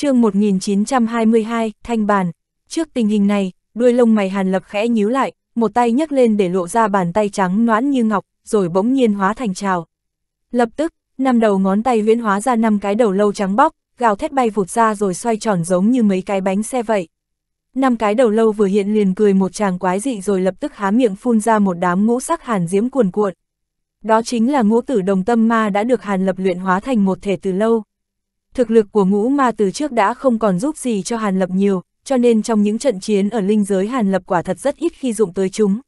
chương 1922, thanh bàn. Trước tình hình này, đuôi lông mày Hàn Lập khẽ nhíu lại, một tay nhấc lên để lộ ra bàn tay trắng noãn như ngọc, rồi bỗng nhiên hóa thành trào. Lập tức, năm đầu ngón tay huyễn hóa ra năm cái đầu lâu trắng bóc, gào thét bay vụt ra rồi xoay tròn giống như mấy cái bánh xe vậy. Năm cái đầu lâu vừa hiện liền cười một chàng quái dị rồi lập tức há miệng phun ra một đám ngũ sắc hàn diễm cuồn cuộn. Đó chính là ngũ tử đồng tâm ma đã được Hàn Lập luyện hóa thành một thể từ lâu. Thực lực của ngũ ma từ trước đã không còn giúp gì cho Hàn Lập nhiều, cho nên trong những trận chiến ở linh giới Hàn Lập quả thật rất ít khi dụng tới chúng.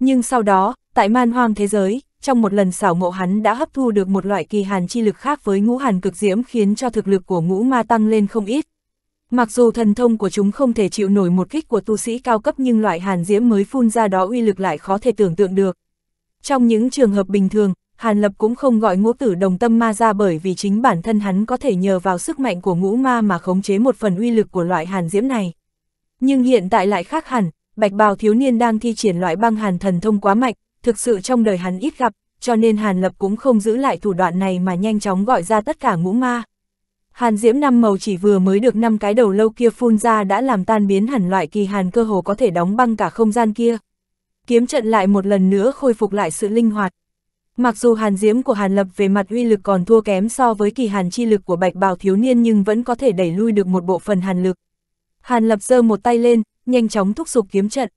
Nhưng sau đó, tại man hoang thế giới, trong một lần xảo ngộ hắn đã hấp thu được một loại kỳ hàn chi lực khác với ngũ hàn cực diễm khiến cho thực lực của ngũ ma tăng lên không ít. Mặc dù thần thông của chúng không thể chịu nổi một kích của tu sĩ cao cấp nhưng loại hàn diễm mới phun ra đó uy lực lại khó thể tưởng tượng được. Trong những trường hợp bình thường, Hàn Lập cũng không gọi ngũ tử đồng tâm ma ra bởi vì chính bản thân hắn có thể nhờ vào sức mạnh của ngũ ma mà khống chế một phần uy lực của loại hàn diễm này. Nhưng hiện tại lại khác hẳn, bạch bào thiếu niên đang thi triển loại băng hàn thần thông quá mạnh, thực sự trong đời hắn ít gặp, cho nên Hàn Lập cũng không giữ lại thủ đoạn này mà nhanh chóng gọi ra tất cả ngũ ma. Hàn diễm năm màu chỉ vừa mới được năm cái đầu lâu kia phun ra đã làm tan biến hẳn loại kỳ hàn cơ hồ có thể đóng băng cả không gian kia. Kiếm trận lại một lần nữa khôi phục lại sự linh hoạt, Mặc dù hàn diễm của hàn lập về mặt uy lực còn thua kém so với kỳ hàn chi lực của bạch bào thiếu niên nhưng vẫn có thể đẩy lui được một bộ phần hàn lực. Hàn lập giơ một tay lên, nhanh chóng thúc giục kiếm trận.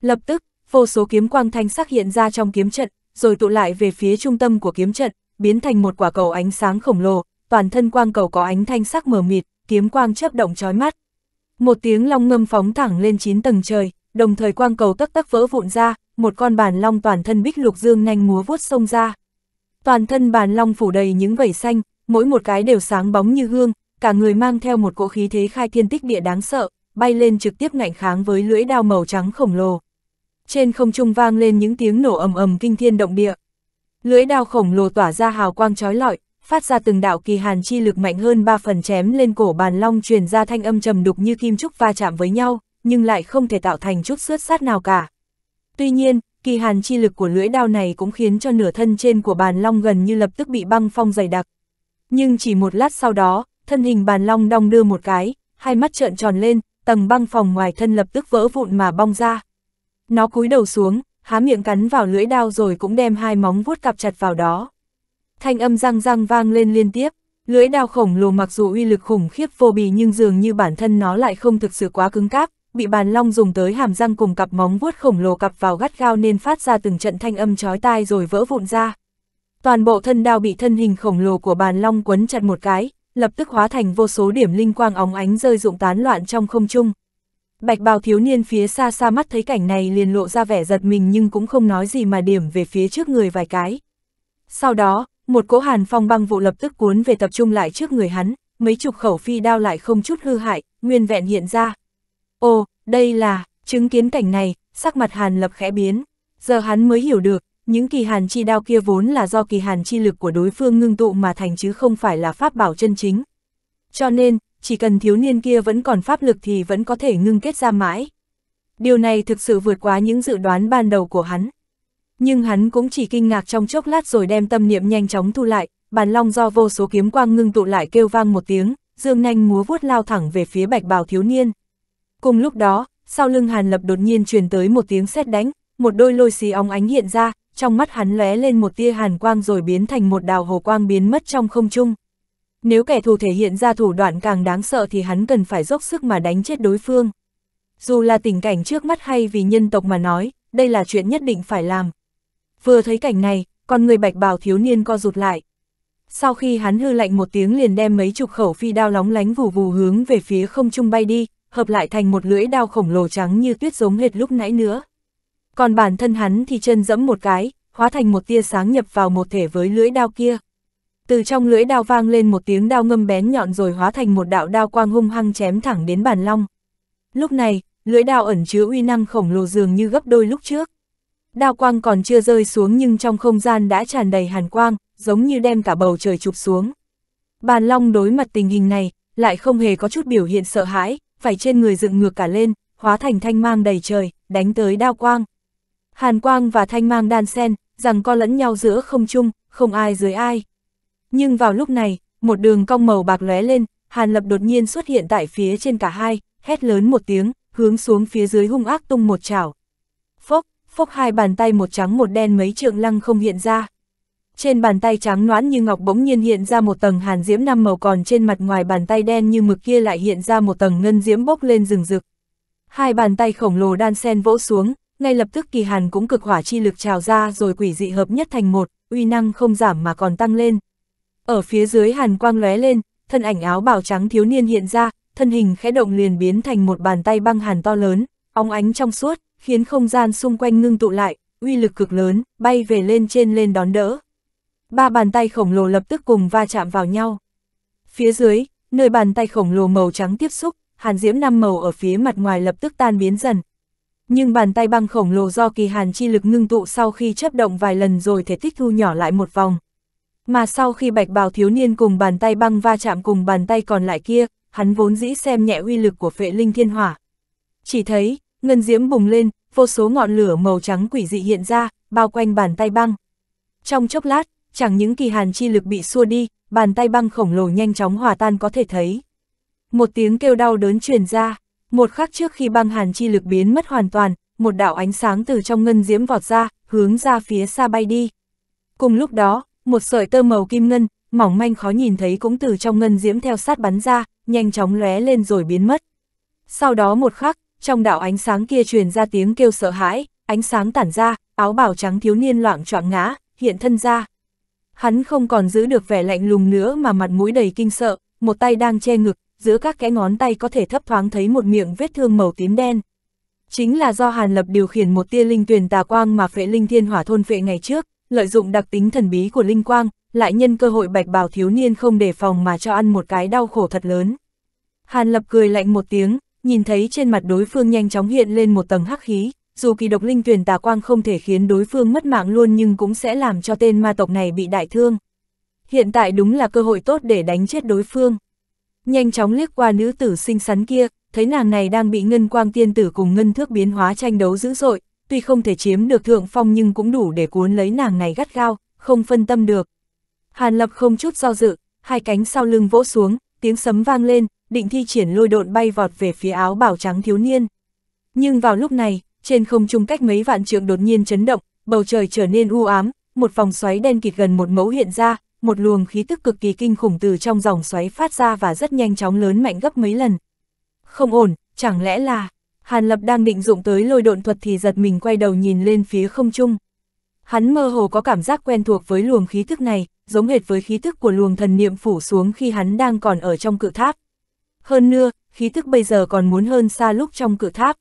Lập tức, vô số kiếm quang thanh sắc hiện ra trong kiếm trận, rồi tụ lại về phía trung tâm của kiếm trận, biến thành một quả cầu ánh sáng khổng lồ, toàn thân quang cầu có ánh thanh sắc mờ mịt, kiếm quang chớp động chói mắt. Một tiếng long ngâm phóng thẳng lên chín tầng trời, đồng thời quang cầu tắc tắc vỡ vụn ra, một con bàn long toàn thân bích lục dương nhanh múa vuốt sông ra. Toàn thân bàn long phủ đầy những vảy xanh, mỗi một cái đều sáng bóng như gương. cả người mang theo một cỗ khí thế khai thiên tích địa đáng sợ, bay lên trực tiếp ngạnh kháng với lưỡi đao màu trắng khổng lồ. Trên không trung vang lên những tiếng nổ ầm ầm kinh thiên động địa. Lưỡi đao khổng lồ tỏa ra hào quang chói lọi, phát ra từng đạo kỳ hàn chi lực mạnh hơn ba phần chém lên cổ bàn long truyền ra thanh âm trầm đục như kim trúc va chạm với nhau, nhưng lại không thể tạo thành chút xước sát nào cả. Tuy nhiên, kỳ hàn chi lực của lưỡi đao này cũng khiến cho nửa thân trên của bàn long gần như lập tức bị băng phong dày đặc. Nhưng chỉ một lát sau đó, thân hình bàn long đong đưa một cái, hai mắt trợn tròn lên, tầng băng phòng ngoài thân lập tức vỡ vụn mà bong ra. Nó cúi đầu xuống, há miệng cắn vào lưỡi đao rồi cũng đem hai móng vuốt cặp chặt vào đó. Thanh âm răng răng vang lên liên tiếp, lưỡi đao khổng lồ mặc dù uy lực khủng khiếp vô bì nhưng dường như bản thân nó lại không thực sự quá cứng cáp, bị bàn long dùng tới hàm răng cùng cặp móng vuốt khổng lồ cặp vào gắt gao nên phát ra từng trận thanh âm chói tai rồi vỡ vụn ra. Toàn bộ thân đao bị thân hình khổng lồ của bàn long quấn chặt một cái, lập tức hóa thành vô số điểm linh quang óng ánh rơi rụng tán loạn trong không trung. Bạch bào thiếu niên phía xa xa mắt thấy cảnh này liền lộ ra vẻ giật mình nhưng cũng không nói gì mà điểm về phía trước người vài cái. Sau đó, một cỗ hàn phong băng vụ lập tức cuốn về tập trung lại trước người hắn, mấy chục khẩu phi đao lại không chút hư hại, nguyên vẹn hiện ra, Ồ, đây là, chứng kiến cảnh này, sắc mặt Hàn Lập khẽ biến. Giờ hắn mới hiểu được, những kỳ hàn chi đao kia vốn là do kỳ hàn chi lực của đối phương ngưng tụ mà thành chứ không phải là pháp bảo chân chính. Cho nên, chỉ cần thiếu niên kia vẫn còn pháp lực thì vẫn có thể ngưng kết ra mãi. Điều này thực sự vượt quá những dự đoán ban đầu của hắn. Nhưng hắn cũng chỉ kinh ngạc trong chốc lát rồi đem tâm niệm nhanh chóng thu lại, bàn long do vô số kiếm quang ngưng tụ lại kêu vang một tiếng, dương nhanh múa vuốt lao thẳng về phía bạch bào thiếu niên. Cùng lúc đó, sau lưng Hàn Lập đột nhiên truyền tới một tiếng sét đánh, một đôi lôi xì óng ánh hiện ra, trong mắt hắn lóe lên một tia hàn quang rồi biến thành một đào hồ quang biến mất trong không trung. Nếu kẻ thù thể hiện ra thủ đoạn càng đáng sợ thì hắn cần phải dốc sức mà đánh chết đối phương. Dù là tình cảnh trước mắt hay vì nhân tộc mà nói, đây là chuyện nhất định phải làm. Vừa thấy cảnh này, con người bạch bào thiếu niên co rụt lại. Sau khi hắn hư lạnh một tiếng liền đem mấy chục khẩu phi đao lóng lánh vù vù hướng về phía không trung bay đi, hợp lại thành một lưỡi đao khổng lồ trắng như tuyết giống hệt lúc nãy nữa. Còn bản thân hắn thì chân dẫm một cái, hóa thành một tia sáng nhập vào một thể với lưỡi đao kia. Từ trong lưỡi đao vang lên một tiếng đao ngâm bén nhọn rồi hóa thành một đạo đao quang hung hăng chém thẳng đến bàn long. Lúc này, lưỡi đao ẩn chứa uy năng khổng lồ dường như gấp đôi lúc trước. Đao quang còn chưa rơi xuống nhưng trong không gian đã tràn đầy hàn quang, giống như đem cả bầu trời chụp xuống. Bàn long đối mặt tình hình này, lại không hề có chút biểu hiện sợ hãi, phải trên người dựng ngược cả lên, hóa thành thanh mang đầy trời, đánh tới đao quang. Hàn quang và thanh mang đan sen, rằng co lẫn nhau giữa không chung, không ai dưới ai. Nhưng vào lúc này, một đường cong màu bạc lóe lên, Hàn Lập đột nhiên xuất hiện tại phía trên cả hai, hét lớn một tiếng, hướng xuống phía dưới hung ác tung một chảo. Phốc, phốc hai bàn tay một trắng một đen mấy trượng lăng không hiện ra trên bàn tay trắng noãn như ngọc bỗng nhiên hiện ra một tầng hàn diễm năm màu còn trên mặt ngoài bàn tay đen như mực kia lại hiện ra một tầng ngân diễm bốc lên rừng rực. Hai bàn tay khổng lồ đan sen vỗ xuống, ngay lập tức kỳ hàn cũng cực hỏa chi lực trào ra rồi quỷ dị hợp nhất thành một, uy năng không giảm mà còn tăng lên. Ở phía dưới hàn quang lóe lên, thân ảnh áo bào trắng thiếu niên hiện ra, thân hình khẽ động liền biến thành một bàn tay băng hàn to lớn, óng ánh trong suốt, khiến không gian xung quanh ngưng tụ lại, uy lực cực lớn, bay về lên trên lên đón đỡ ba bàn tay khổng lồ lập tức cùng va chạm vào nhau. Phía dưới, nơi bàn tay khổng lồ màu trắng tiếp xúc, hàn diễm năm màu ở phía mặt ngoài lập tức tan biến dần. Nhưng bàn tay băng khổng lồ do kỳ hàn chi lực ngưng tụ sau khi chấp động vài lần rồi thể tích thu nhỏ lại một vòng. Mà sau khi bạch bào thiếu niên cùng bàn tay băng va chạm cùng bàn tay còn lại kia, hắn vốn dĩ xem nhẹ uy lực của phệ linh thiên hỏa. Chỉ thấy, ngân diễm bùng lên, vô số ngọn lửa màu trắng quỷ dị hiện ra, bao quanh bàn tay băng. Trong chốc lát, chẳng những kỳ hàn chi lực bị xua đi, bàn tay băng khổng lồ nhanh chóng hòa tan có thể thấy. Một tiếng kêu đau đớn truyền ra, một khắc trước khi băng hàn chi lực biến mất hoàn toàn, một đạo ánh sáng từ trong ngân diễm vọt ra, hướng ra phía xa bay đi. Cùng lúc đó, một sợi tơ màu kim ngân, mỏng manh khó nhìn thấy cũng từ trong ngân diễm theo sát bắn ra, nhanh chóng lóe lên rồi biến mất. Sau đó một khắc, trong đạo ánh sáng kia truyền ra tiếng kêu sợ hãi, ánh sáng tản ra, áo bào trắng thiếu niên loạn choạng ngã, hiện thân ra hắn không còn giữ được vẻ lạnh lùng nữa mà mặt mũi đầy kinh sợ, một tay đang che ngực, giữa các kẽ ngón tay có thể thấp thoáng thấy một miệng vết thương màu tím đen. Chính là do Hàn Lập điều khiển một tia linh tuyền tà quang mà phệ linh thiên hỏa thôn phệ ngày trước, lợi dụng đặc tính thần bí của linh quang, lại nhân cơ hội bạch bào thiếu niên không đề phòng mà cho ăn một cái đau khổ thật lớn. Hàn Lập cười lạnh một tiếng, nhìn thấy trên mặt đối phương nhanh chóng hiện lên một tầng hắc khí, dù kỳ độc linh tuyển tà quang không thể khiến đối phương mất mạng luôn nhưng cũng sẽ làm cho tên ma tộc này bị đại thương. Hiện tại đúng là cơ hội tốt để đánh chết đối phương. Nhanh chóng liếc qua nữ tử xinh xắn kia, thấy nàng này đang bị ngân quang tiên tử cùng ngân thước biến hóa tranh đấu dữ dội, tuy không thể chiếm được thượng phong nhưng cũng đủ để cuốn lấy nàng này gắt gao, không phân tâm được. Hàn Lập không chút do dự, hai cánh sau lưng vỗ xuống, tiếng sấm vang lên, định thi triển lôi độn bay vọt về phía áo bảo trắng thiếu niên. Nhưng vào lúc này, trên không trung cách mấy vạn trượng đột nhiên chấn động, bầu trời trở nên u ám, một vòng xoáy đen kịt gần một mẫu hiện ra, một luồng khí tức cực kỳ kinh khủng từ trong dòng xoáy phát ra và rất nhanh chóng lớn mạnh gấp mấy lần. Không ổn, chẳng lẽ là... Hàn Lập đang định dụng tới lôi độn thuật thì giật mình quay đầu nhìn lên phía không trung. Hắn mơ hồ có cảm giác quen thuộc với luồng khí thức này, giống hệt với khí thức của luồng thần niệm phủ xuống khi hắn đang còn ở trong cự tháp. Hơn nữa, khí thức bây giờ còn muốn hơn xa lúc trong cự tháp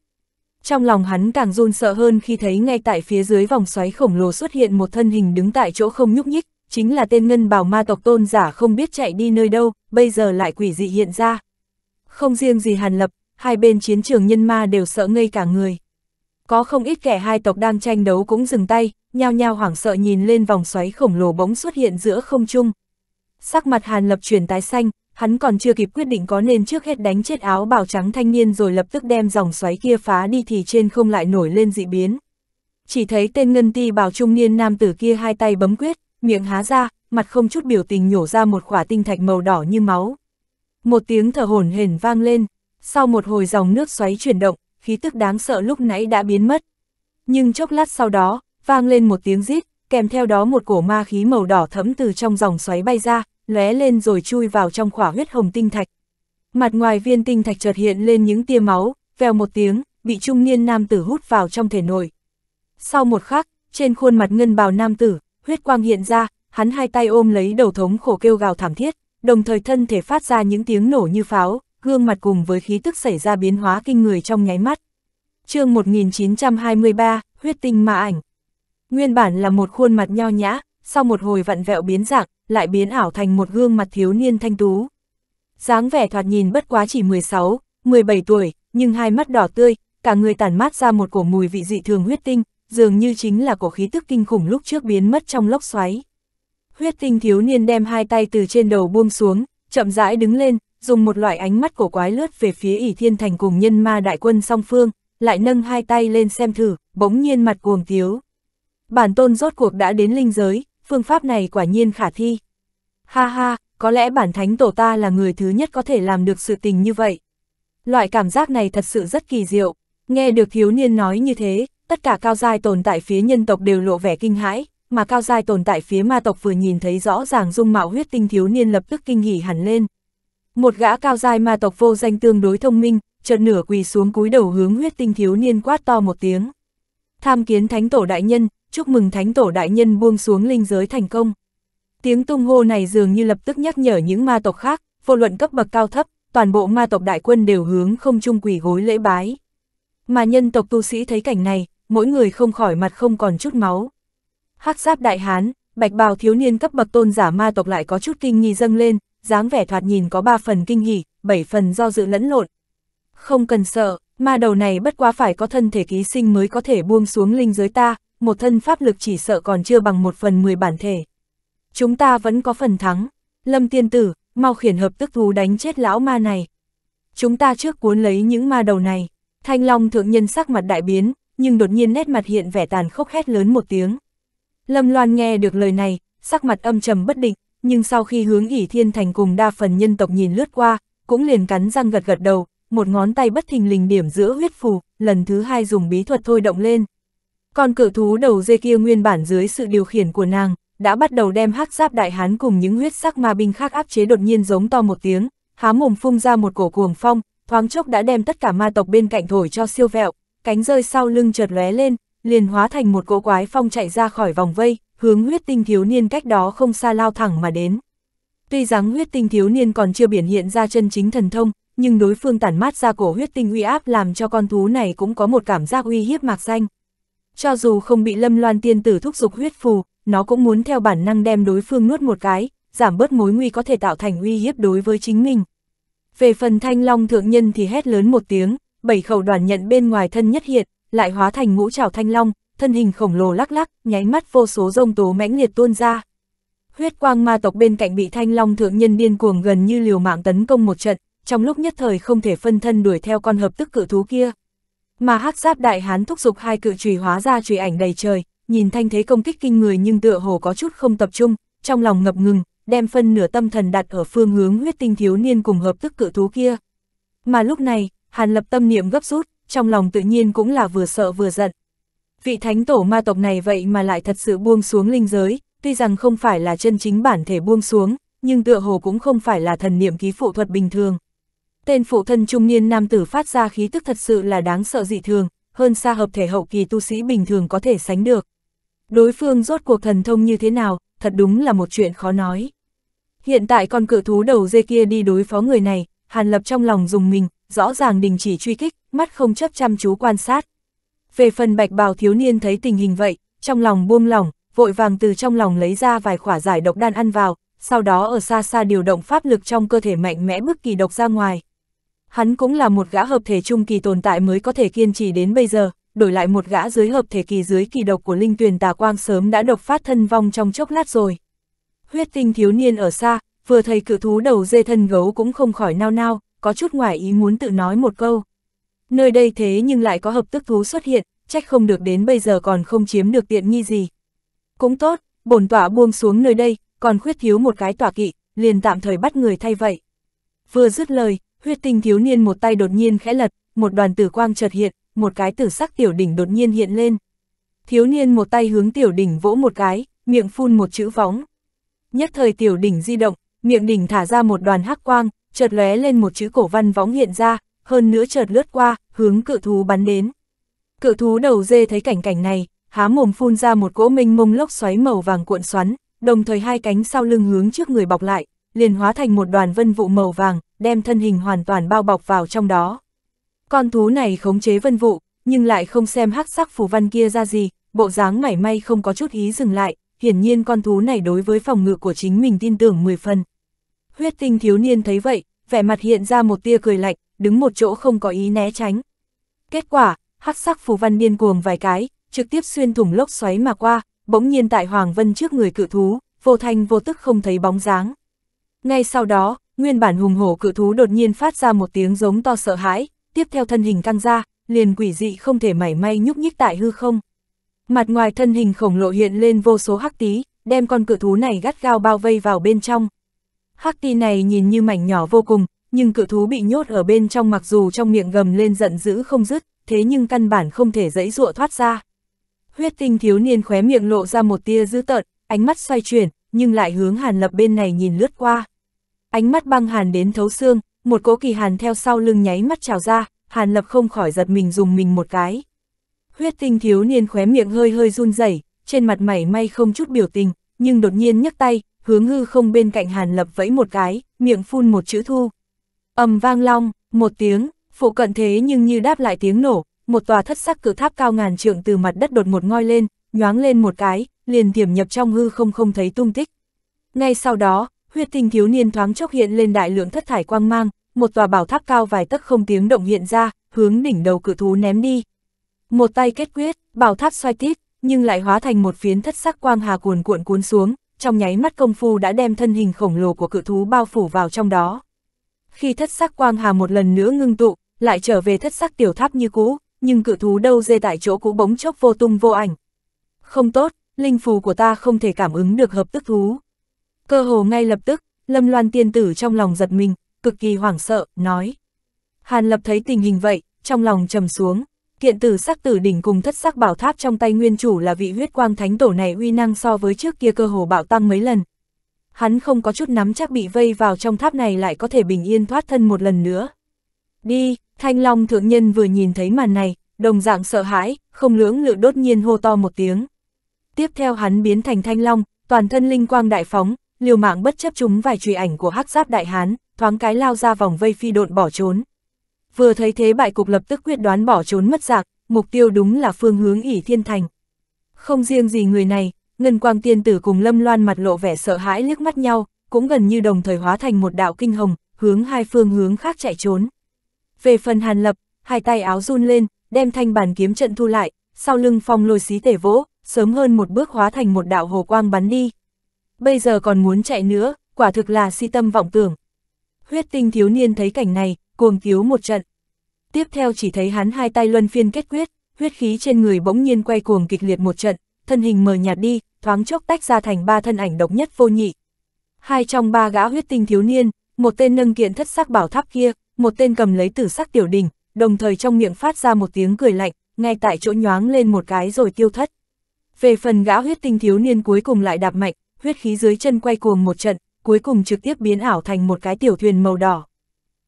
trong lòng hắn càng run sợ hơn khi thấy ngay tại phía dưới vòng xoáy khổng lồ xuất hiện một thân hình đứng tại chỗ không nhúc nhích, chính là tên ngân bào ma tộc tôn giả không biết chạy đi nơi đâu, bây giờ lại quỷ dị hiện ra. Không riêng gì Hàn Lập, hai bên chiến trường nhân ma đều sợ ngây cả người. Có không ít kẻ hai tộc đang tranh đấu cũng dừng tay, nhao nhao hoảng sợ nhìn lên vòng xoáy khổng lồ bỗng xuất hiện giữa không trung. Sắc mặt Hàn Lập chuyển tái xanh, hắn còn chưa kịp quyết định có nên trước hết đánh chết áo bào trắng thanh niên rồi lập tức đem dòng xoáy kia phá đi thì trên không lại nổi lên dị biến. Chỉ thấy tên ngân ti bào trung niên nam tử kia hai tay bấm quyết, miệng há ra, mặt không chút biểu tình nhổ ra một quả tinh thạch màu đỏ như máu. Một tiếng thở hổn hển vang lên, sau một hồi dòng nước xoáy chuyển động, khí tức đáng sợ lúc nãy đã biến mất. Nhưng chốc lát sau đó, vang lên một tiếng rít, kèm theo đó một cổ ma khí màu đỏ thẫm từ trong dòng xoáy bay ra, lóe lên rồi chui vào trong khỏa huyết hồng tinh thạch. Mặt ngoài viên tinh thạch chợt hiện lên những tia máu, vèo một tiếng, bị trung niên nam tử hút vào trong thể nội. Sau một khắc, trên khuôn mặt ngân bào nam tử, huyết quang hiện ra, hắn hai tay ôm lấy đầu thống khổ kêu gào thảm thiết, đồng thời thân thể phát ra những tiếng nổ như pháo, gương mặt cùng với khí tức xảy ra biến hóa kinh người trong nháy mắt. chương 1923, huyết tinh ma ảnh. Nguyên bản là một khuôn mặt nho nhã, sau một hồi vặn vẹo biến dạng, lại biến ảo thành một gương mặt thiếu niên thanh tú. dáng vẻ thoạt nhìn bất quá chỉ 16, 17 tuổi, nhưng hai mắt đỏ tươi, cả người tản mát ra một cổ mùi vị dị thường huyết tinh, dường như chính là cổ khí tức kinh khủng lúc trước biến mất trong lốc xoáy. Huyết tinh thiếu niên đem hai tay từ trên đầu buông xuống, chậm rãi đứng lên, dùng một loại ánh mắt cổ quái lướt về phía ỷ thiên thành cùng nhân ma đại quân song phương, lại nâng hai tay lên xem thử, bỗng nhiên mặt cuồng tiếu. Bản tôn rốt cuộc đã đến linh giới, phương pháp này quả nhiên khả thi. Ha ha, có lẽ bản thánh tổ ta là người thứ nhất có thể làm được sự tình như vậy. Loại cảm giác này thật sự rất kỳ diệu, nghe được thiếu niên nói như thế, tất cả cao giai tồn tại phía nhân tộc đều lộ vẻ kinh hãi, mà cao giai tồn tại phía ma tộc vừa nhìn thấy rõ ràng dung mạo huyết tinh thiếu niên lập tức kinh hỉ hẳn lên. Một gã cao giai ma tộc vô danh tương đối thông minh, chợt nửa quỳ xuống cúi đầu hướng huyết tinh thiếu niên quát to một tiếng. Tham kiến thánh tổ đại nhân, chúc mừng thánh tổ đại nhân buông xuống linh giới thành công. Tiếng tung hô này dường như lập tức nhắc nhở những ma tộc khác, vô luận cấp bậc cao thấp, toàn bộ ma tộc đại quân đều hướng không trung quỷ gối lễ bái. Mà nhân tộc tu sĩ thấy cảnh này, mỗi người không khỏi mặt không còn chút máu. hắc giáp đại hán, bạch bào thiếu niên cấp bậc tôn giả ma tộc lại có chút kinh nghi dâng lên, dáng vẻ thoạt nhìn có ba phần kinh hỉ, bảy phần do dự lẫn lộn. Không cần sợ, ma đầu này bất quá phải có thân thể ký sinh mới có thể buông xuống linh giới ta, một thân pháp lực chỉ sợ còn chưa bằng một phần mười bản thể. Chúng ta vẫn có phần thắng. Lâm tiên tử, mau khiển hợp tức thú đánh chết lão ma này. Chúng ta trước cuốn lấy những ma đầu này. Thanh Long thượng nhân sắc mặt đại biến, nhưng đột nhiên nét mặt hiện vẻ tàn khốc hét lớn một tiếng. Lâm Loan nghe được lời này, sắc mặt âm trầm bất định, nhưng sau khi hướng ỉ thiên thành cùng đa phần nhân tộc nhìn lướt qua, cũng liền cắn răng gật gật đầu, một ngón tay bất thình lình điểm giữa huyết phù, lần thứ hai dùng bí thuật thôi động lên con cử thú đầu dê kia nguyên bản dưới sự điều khiển của nàng, đã bắt đầu đem hắc giáp đại hán cùng những huyết sắc ma binh khác áp chế đột nhiên giống to một tiếng, há mồm phun ra một cổ cuồng phong, thoáng chốc đã đem tất cả ma tộc bên cạnh thổi cho siêu vẹo, cánh rơi sau lưng chợt lóe lên, liền hóa thành một cỗ quái phong chạy ra khỏi vòng vây, hướng huyết tinh thiếu niên cách đó không xa lao thẳng mà đến. Tuy rằng huyết tinh thiếu niên còn chưa biển hiện ra chân chính thần thông, nhưng đối phương tản mát ra cổ huyết tinh uy áp làm cho con thú này cũng có một cảm giác uy hiếp mạc danh, cho dù không bị lâm loan tiên tử thúc giục huyết phù, nó cũng muốn theo bản năng đem đối phương nuốt một cái, giảm bớt mối nguy có thể tạo thành uy hiếp đối với chính mình. Về phần thanh long thượng nhân thì hét lớn một tiếng, bảy khẩu đoàn nhận bên ngoài thân nhất hiện, lại hóa thành ngũ trảo thanh long, thân hình khổng lồ lắc lắc, nháy mắt vô số rông tố mãnh liệt tuôn ra. Huyết quang ma tộc bên cạnh bị thanh long thượng nhân điên cuồng gần như liều mạng tấn công một trận, trong lúc nhất thời không thể phân thân đuổi theo con hợp tức cự thú kia. Mà hắc giáp đại hán thúc giục hai cự trùy hóa ra trùy ảnh đầy trời, nhìn thanh thế công kích kinh người nhưng tựa hồ có chút không tập trung, trong lòng ngập ngừng, đem phân nửa tâm thần đặt ở phương hướng huyết tinh thiếu niên cùng hợp tức cự thú kia. Mà lúc này, Hàn Lập tâm niệm gấp rút, trong lòng tự nhiên cũng là vừa sợ vừa giận. Vị thánh tổ ma tộc này vậy mà lại thật sự buông xuống linh giới, tuy rằng không phải là chân chính bản thể buông xuống, nhưng tựa hồ cũng không phải là thần niệm ký phụ thuật bình thường. Tên phụ thân trung niên nam tử phát ra khí tức thật sự là đáng sợ dị thường, hơn xa hợp thể hậu kỳ tu sĩ bình thường có thể sánh được. Đối phương rốt cuộc thần thông như thế nào, thật đúng là một chuyện khó nói. Hiện tại con cự thú đầu dê kia đi đối phó người này, Hàn Lập trong lòng dùng mình, rõ ràng đình chỉ truy kích, mắt không chấp chăm chú quan sát. Về phần bạch bào thiếu niên thấy tình hình vậy, trong lòng buông lỏng, vội vàng từ trong lòng lấy ra vài khỏa giải độc đan ăn vào, sau đó ở xa xa điều động pháp lực trong cơ thể mạnh mẽ bức kỳ độc ra ngoài. Hắn cũng là một gã hợp thể trung kỳ tồn tại mới có thể kiên trì đến bây giờ, đổi lại một gã dưới hợp thể kỳ dưới kỳ độc của linh tuyền tà quang sớm đã độc phát thân vong trong chốc lát rồi. Huyết tinh thiếu niên ở xa, vừa thấy cự thú đầu dê thân gấu cũng không khỏi nao nao, có chút ngoài ý muốn tự nói một câu. Nơi đây thế nhưng lại có hợp tức thú xuất hiện, trách không được đến bây giờ còn không chiếm được tiện nghi gì. Cũng tốt, bổn tọa buông xuống nơi đây, còn khuyết thiếu một cái tọa kỵ, liền tạm thời bắt người thay vậy. Vừa dứt lời, Huyết tinh thiếu niên một tay đột nhiên khẽ lật, một đoàn tử quang chợt hiện, một cái tử sắc tiểu đỉnh đột nhiên hiện lên. Thiếu niên một tay hướng tiểu đỉnh vỗ một cái, miệng phun một chữ phóng. Nhất thời tiểu đỉnh di động, miệng đỉnh thả ra một đoàn hắc quang, chợt lóe lên một chữ cổ văn võng hiện ra, hơn nữa chợt lướt qua, hướng cự thú bắn đến. Cự thú đầu dê thấy cảnh cảnh này, há mồm phun ra một cỗ minh mông lốc xoáy màu vàng cuộn xoắn, đồng thời hai cánh sau lưng hướng trước người bọc lại, liền hóa thành một đoàn vân vụ màu vàng, đem thân hình hoàn toàn bao bọc vào trong đó. Con thú này khống chế vân vụ, nhưng lại không xem hắc sắc phù văn kia ra gì, bộ dáng mảy may không có chút ý dừng lại, hiển nhiên con thú này đối với phòng ngự của chính mình tin tưởng 10 phần. Huyết tinh thiếu niên thấy vậy, vẻ mặt hiện ra một tia cười lạnh, đứng một chỗ không có ý né tránh. Kết quả, hắc sắc phù văn điên cuồng vài cái, trực tiếp xuyên thủng lốc xoáy mà qua, bỗng nhiên tại Hoàng Vân trước người cự thú, vô thanh vô tức không thấy bóng dáng. Ngay sau đó, nguyên bản hùng hổ cự thú đột nhiên phát ra một tiếng giống to sợ hãi, tiếp theo thân hình căng ra, liền quỷ dị không thể mảy may nhúc nhích tại hư không. Mặt ngoài thân hình khổng lồ hiện lên vô số hắc tí, đem con cự thú này gắt gao bao vây vào bên trong. Hắc tí này nhìn như mảnh nhỏ vô cùng, nhưng cự thú bị nhốt ở bên trong mặc dù trong miệng gầm lên giận dữ không dứt, thế nhưng căn bản không thể dãy dụa thoát ra. Huyết tinh thiếu niên khóe miệng lộ ra một tia dữ tợn, ánh mắt xoay chuyển, nhưng lại hướng Hàn Lập bên này nhìn lướt qua ánh mắt băng hàn đến thấu xương, một cỗ kỳ hàn theo sau lưng nháy mắt trào ra, hàn lập không khỏi giật mình dùng mình một cái. Huyết tinh thiếu niên khóe miệng hơi hơi run rẩy, trên mặt mảy may không chút biểu tình, nhưng đột nhiên nhấc tay, hướng hư không bên cạnh hàn lập vẫy một cái, miệng phun một chữ thu. ầm vang long, một tiếng, phụ cận thế nhưng như đáp lại tiếng nổ, một tòa thất sắc cử tháp cao ngàn trượng từ mặt đất đột một ngoi lên, nhoáng lên một cái, liền tiềm nhập trong hư không không thấy tung tích. Ngay sau đó, Huyết tinh thiếu niên thoáng chốc hiện lên đại lượng thất thải quang mang, một tòa bảo tháp cao vài tấc không tiếng động hiện ra, hướng đỉnh đầu cự thú ném đi. Một tay kết quyết, bảo tháp xoay tít, nhưng lại hóa thành một phiến thất sắc quang hà cuồn cuộn cuốn xuống, trong nháy mắt công phu đã đem thân hình khổng lồ của cự thú bao phủ vào trong đó. Khi thất sắc quang hà một lần nữa ngưng tụ, lại trở về thất sắc tiểu tháp như cũ, nhưng cự thú đâu dê tại chỗ cũ bỗng chốc vô tung vô ảnh. Không tốt, linh phù của ta không thể cảm ứng được hợp tức thú. Cơ hồ ngay lập tức, Lâm Loan tiên tử trong lòng giật mình, cực kỳ hoảng sợ, nói. Hàn lập thấy tình hình vậy, trong lòng trầm xuống, kiện tử sắc tử đỉnh cùng thất sắc bảo tháp trong tay nguyên chủ là vị huyết quang thánh tổ này uy năng so với trước kia cơ hồ bạo tăng mấy lần. Hắn không có chút nắm chắc bị vây vào trong tháp này lại có thể bình yên thoát thân một lần nữa. Đi, thanh long thượng nhân vừa nhìn thấy màn này, đồng dạng sợ hãi, không lưỡng lự đốt nhiên hô to một tiếng. Tiếp theo hắn biến thành thanh long, toàn thân linh quang đại phóng, liều mạng bất chấp chúng vài chùy ảnh của hắc giáp đại hán, thoáng cái lao ra vòng vây phi độn bỏ trốn. Vừa thấy thế bại cục lập tức quyết đoán bỏ trốn mất dạng, mục tiêu đúng là phương hướng ỉ thiên thành. Không riêng gì người này, Ngân Quang Tiên Tử cùng Lâm Loan mặt lộ vẻ sợ hãi liếc mắt nhau, cũng gần như đồng thời hóa thành một đạo kinh hồng, hướng hai phương hướng khác chạy trốn. Về phần Hàn Lập, hai tay áo run lên, đem thanh bản kiếm trận thu lại, sau lưng phong lôi xí tể vỗ, sớm hơn một bước hóa thành một đạo hồ quang bắn đi, bây giờ còn muốn chạy nữa, quả thực là si tâm vọng tưởng. Huyết tinh thiếu niên thấy cảnh này, cuồng cứu một trận. Tiếp theo chỉ thấy hắn hai tay luân phiên kết quyết, huyết khí trên người bỗng nhiên quay cuồng kịch liệt một trận, thân hình mờ nhạt đi, thoáng chốc tách ra thành ba thân ảnh độc nhất vô nhị. Hai trong ba gã huyết tinh thiếu niên, một tên nâng kiện thất sắc bảo tháp kia, một tên cầm lấy tử sắc tiểu đình, đồng thời trong miệng phát ra một tiếng cười lạnh, ngay tại chỗ nhoáng lên một cái rồi tiêu thất. Về phần gã huyết tinh thiếu niên cuối cùng lại đạp mạnh, huyết khí dưới chân quay cuồng một trận, cuối cùng trực tiếp biến ảo thành một cái tiểu thuyền màu đỏ.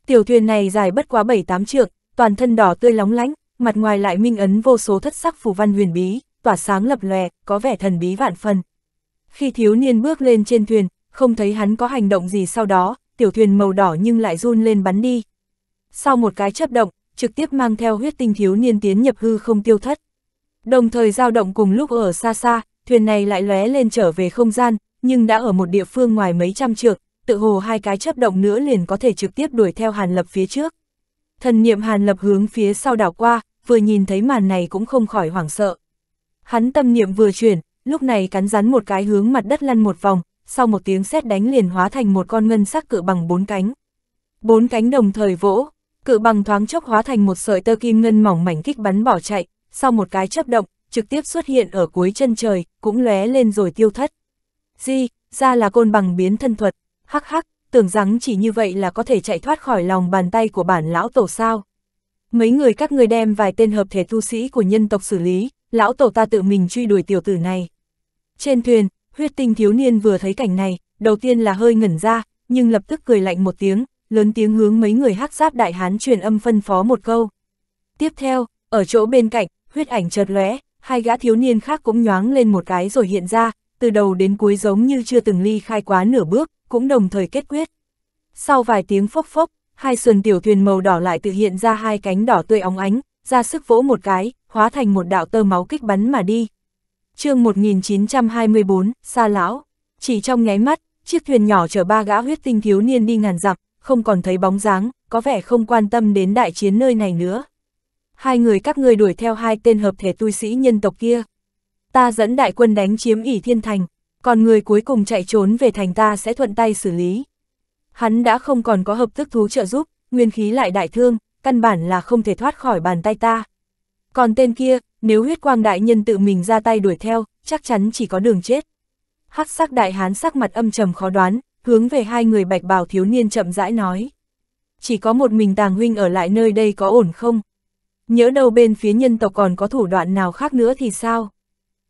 Tiểu thuyền này dài bất quá 7-8 trượng, toàn thân đỏ tươi lóng lánh, mặt ngoài lại minh ấn vô số thất sắc phù văn huyền bí, tỏa sáng lập lòe, có vẻ thần bí vạn phần. Khi thiếu niên bước lên trên thuyền, không thấy hắn có hành động gì sau đó, tiểu thuyền màu đỏ nhưng lại run lên bắn đi. Sau một cái chấp động, trực tiếp mang theo huyết tinh thiếu niên tiến nhập hư không tiêu thất. Đồng thời dao động cùng lúc ở xa xa, thuyền này lại lóe lên trở về không gian, nhưng đã ở một địa phương ngoài mấy trăm trượng, tự hồ hai cái chấp động nữa liền có thể trực tiếp đuổi theo Hàn Lập phía trước. Thần niệm Hàn Lập hướng phía sau đảo qua, vừa nhìn thấy màn này cũng không khỏi hoảng sợ. Hắn tâm niệm vừa chuyển, lúc này cắn rắn một cái hướng mặt đất lăn một vòng, sau một tiếng sét đánh liền hóa thành một con ngân sắc cự bằng bốn cánh. Bốn cánh đồng thời vỗ, cự bằng thoáng chốc hóa thành một sợi tơ kim ngân mỏng mảnh kích bắn bỏ chạy, sau một cái chấp động, trực tiếp xuất hiện ở cuối chân trời, cũng lóe lên rồi tiêu thất. Di, ra là côn bằng biến thân thuật, hắc hắc, tưởng rằng chỉ như vậy là có thể chạy thoát khỏi lòng bàn tay của bản lão tổ sao. Mấy người các người đem vài tên hợp thể tu sĩ của nhân tộc xử lý, lão tổ ta tự mình truy đuổi tiểu tử này. Trên thuyền, huyết tinh thiếu niên vừa thấy cảnh này, đầu tiên là hơi ngẩn ra, nhưng lập tức cười lạnh một tiếng, lớn tiếng hướng mấy người hắc giáp đại hán truyền âm phân phó một câu. Tiếp theo, ở chỗ bên cạnh, huyết ảnh chợt lóe, hai gã thiếu niên khác cũng nhoáng lên một cái rồi hiện ra, từ đầu đến cuối giống như chưa từng ly khai quá nửa bước, cũng đồng thời kết quyết. Sau vài tiếng phốc phốc, hai sườn tiểu thuyền màu đỏ lại tự hiện ra hai cánh đỏ tươi óng ánh, ra sức vỗ một cái, hóa thành một đạo tơ máu kích bắn mà đi. chương 1924, xa lão, chỉ trong nháy mắt, chiếc thuyền nhỏ chở ba gã huyết tinh thiếu niên đi ngàn dặm, không còn thấy bóng dáng, có vẻ không quan tâm đến đại chiến nơi này nữa hai người các ngươi đuổi theo hai tên hợp thể tu sĩ nhân tộc kia. Ta dẫn đại quân đánh chiếm ỉ thiên thành, còn người cuối cùng chạy trốn về thành ta sẽ thuận tay xử lý. Hắn đã không còn có hợp tức thú trợ giúp, nguyên khí lại đại thương, căn bản là không thể thoát khỏi bàn tay ta. Còn tên kia, nếu huyết quang đại nhân tự mình ra tay đuổi theo, chắc chắn chỉ có đường chết. Hắc sắc đại hán sắc mặt âm trầm khó đoán, hướng về hai người bạch bào thiếu niên chậm rãi nói. Chỉ có một mình tàng huynh ở lại nơi đây có ổn không? Nhớ đâu bên phía nhân tộc còn có thủ đoạn nào khác nữa thì sao?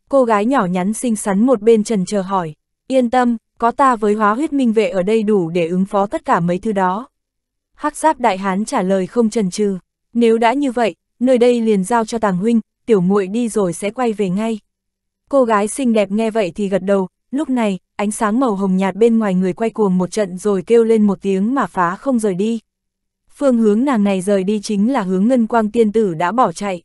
Cô gái nhỏ nhắn xinh xắn một bên trần chờ hỏi. Yên tâm, có ta với hóa huyết minh vệ ở đây đủ để ứng phó tất cả mấy thứ đó. hắc giáp đại hán trả lời không trần trừ. Nếu đã như vậy, nơi đây liền giao cho tàng huynh, tiểu muội đi rồi sẽ quay về ngay. Cô gái xinh đẹp nghe vậy thì gật đầu, lúc này, ánh sáng màu hồng nhạt bên ngoài người quay cuồng một trận rồi kêu lên một tiếng mà phá không rời đi phương hướng nàng này rời đi chính là hướng ngân quang tiên tử đã bỏ chạy.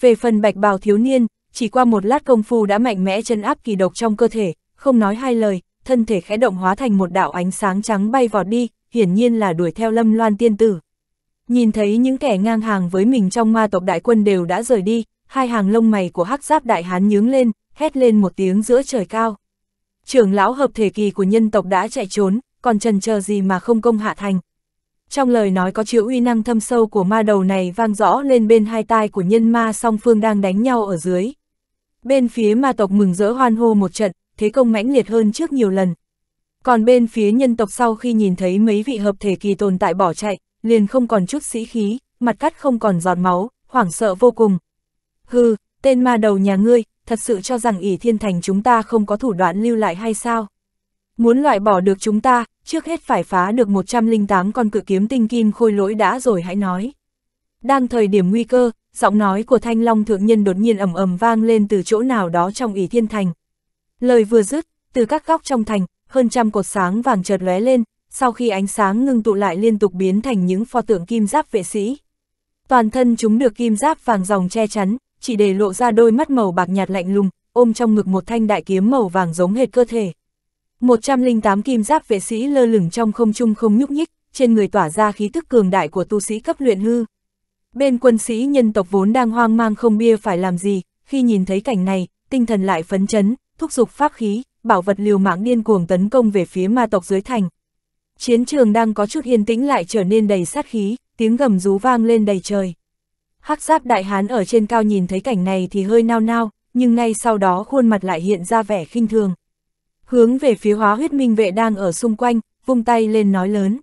Về phần bạch bào thiếu niên, chỉ qua một lát công phu đã mạnh mẽ chân áp kỳ độc trong cơ thể, không nói hai lời, thân thể khẽ động hóa thành một đạo ánh sáng trắng bay vọt đi, hiển nhiên là đuổi theo lâm loan tiên tử. Nhìn thấy những kẻ ngang hàng với mình trong ma tộc đại quân đều đã rời đi, hai hàng lông mày của hắc giáp đại hán nhướng lên, hét lên một tiếng giữa trời cao. Trưởng lão hợp thể kỳ của nhân tộc đã chạy trốn, còn trần chờ gì mà không công hạ thành, trong lời nói có chứa uy năng thâm sâu của ma đầu này vang rõ lên bên hai tai của nhân ma song phương đang đánh nhau ở dưới. Bên phía ma tộc mừng rỡ hoan hô một trận, thế công mãnh liệt hơn trước nhiều lần. Còn bên phía nhân tộc sau khi nhìn thấy mấy vị hợp thể kỳ tồn tại bỏ chạy, liền không còn chút sĩ khí, mặt cắt không còn giọt máu, hoảng sợ vô cùng. Hừ, tên ma đầu nhà ngươi, thật sự cho rằng ỷ thiên thành chúng ta không có thủ đoạn lưu lại hay sao? Muốn loại bỏ được chúng ta, trước hết phải phá được 108 con cự kiếm tinh kim khôi lỗi đã rồi hãy nói. Đang thời điểm nguy cơ, giọng nói của Thanh Long Thượng Nhân đột nhiên ầm ầm vang lên từ chỗ nào đó trong ỷ thiên thành. Lời vừa dứt, từ các góc trong thành, hơn trăm cột sáng vàng chợt lóe lên, sau khi ánh sáng ngưng tụ lại liên tục biến thành những pho tượng kim giáp vệ sĩ. Toàn thân chúng được kim giáp vàng dòng che chắn, chỉ để lộ ra đôi mắt màu bạc nhạt lạnh lùng, ôm trong ngực một thanh đại kiếm màu vàng giống hệt cơ thể. 108 kim giáp vệ sĩ lơ lửng trong không trung không nhúc nhích, trên người tỏa ra khí tức cường đại của tu sĩ cấp luyện hư. Bên quân sĩ nhân tộc vốn đang hoang mang không bia phải làm gì, khi nhìn thấy cảnh này, tinh thần lại phấn chấn, thúc giục pháp khí, bảo vật liều mạng điên cuồng tấn công về phía ma tộc dưới thành. Chiến trường đang có chút yên tĩnh lại trở nên đầy sát khí, tiếng gầm rú vang lên đầy trời. Hắc giáp đại hán ở trên cao nhìn thấy cảnh này thì hơi nao nao, nhưng ngay sau đó khuôn mặt lại hiện ra vẻ khinh thường hướng về phía hóa huyết minh vệ đang ở xung quanh, vung tay lên nói lớn.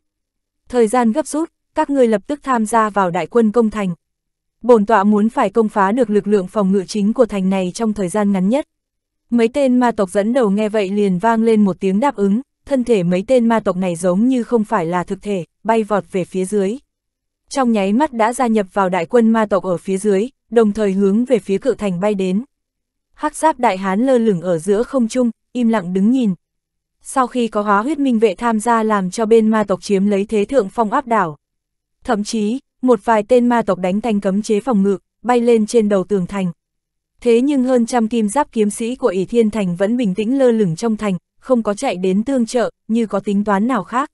Thời gian gấp rút, các ngươi lập tức tham gia vào đại quân công thành. Bổn tọa muốn phải công phá được lực lượng phòng ngự chính của thành này trong thời gian ngắn nhất. Mấy tên ma tộc dẫn đầu nghe vậy liền vang lên một tiếng đáp ứng, thân thể mấy tên ma tộc này giống như không phải là thực thể, bay vọt về phía dưới. Trong nháy mắt đã gia nhập vào đại quân ma tộc ở phía dưới, đồng thời hướng về phía cự thành bay đến. Hắc giáp đại hán lơ lửng ở giữa không trung, im lặng đứng nhìn. Sau khi có hóa huyết minh vệ tham gia làm cho bên ma tộc chiếm lấy thế thượng phong áp đảo. Thậm chí, một vài tên ma tộc đánh thành cấm chế phòng ngự, bay lên trên đầu tường thành. Thế nhưng hơn trăm kim giáp kiếm sĩ của ỷ Thiên Thành vẫn bình tĩnh lơ lửng trong thành, không có chạy đến tương trợ, như có tính toán nào khác.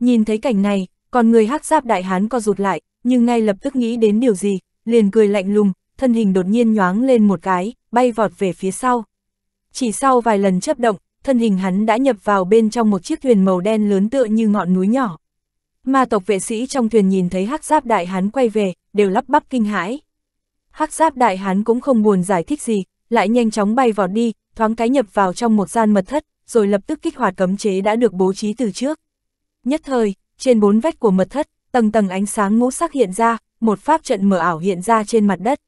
Nhìn thấy cảnh này, còn người hắc giáp đại hán co rụt lại, nhưng ngay lập tức nghĩ đến điều gì, liền cười lạnh lùng, thân hình đột nhiên nhoáng lên một cái, bay vọt về phía sau chỉ sau vài lần chấp động, thân hình hắn đã nhập vào bên trong một chiếc thuyền màu đen lớn tựa như ngọn núi nhỏ. Ma tộc vệ sĩ trong thuyền nhìn thấy hắc giáp đại hán quay về, đều lắp bắp kinh hãi. Hắc giáp đại hán cũng không buồn giải thích gì, lại nhanh chóng bay vọt đi, thoáng cái nhập vào trong một gian mật thất, rồi lập tức kích hoạt cấm chế đã được bố trí từ trước. Nhất thời, trên bốn vách của mật thất, tầng tầng ánh sáng ngũ sắc hiện ra, một pháp trận mở ảo hiện ra trên mặt đất.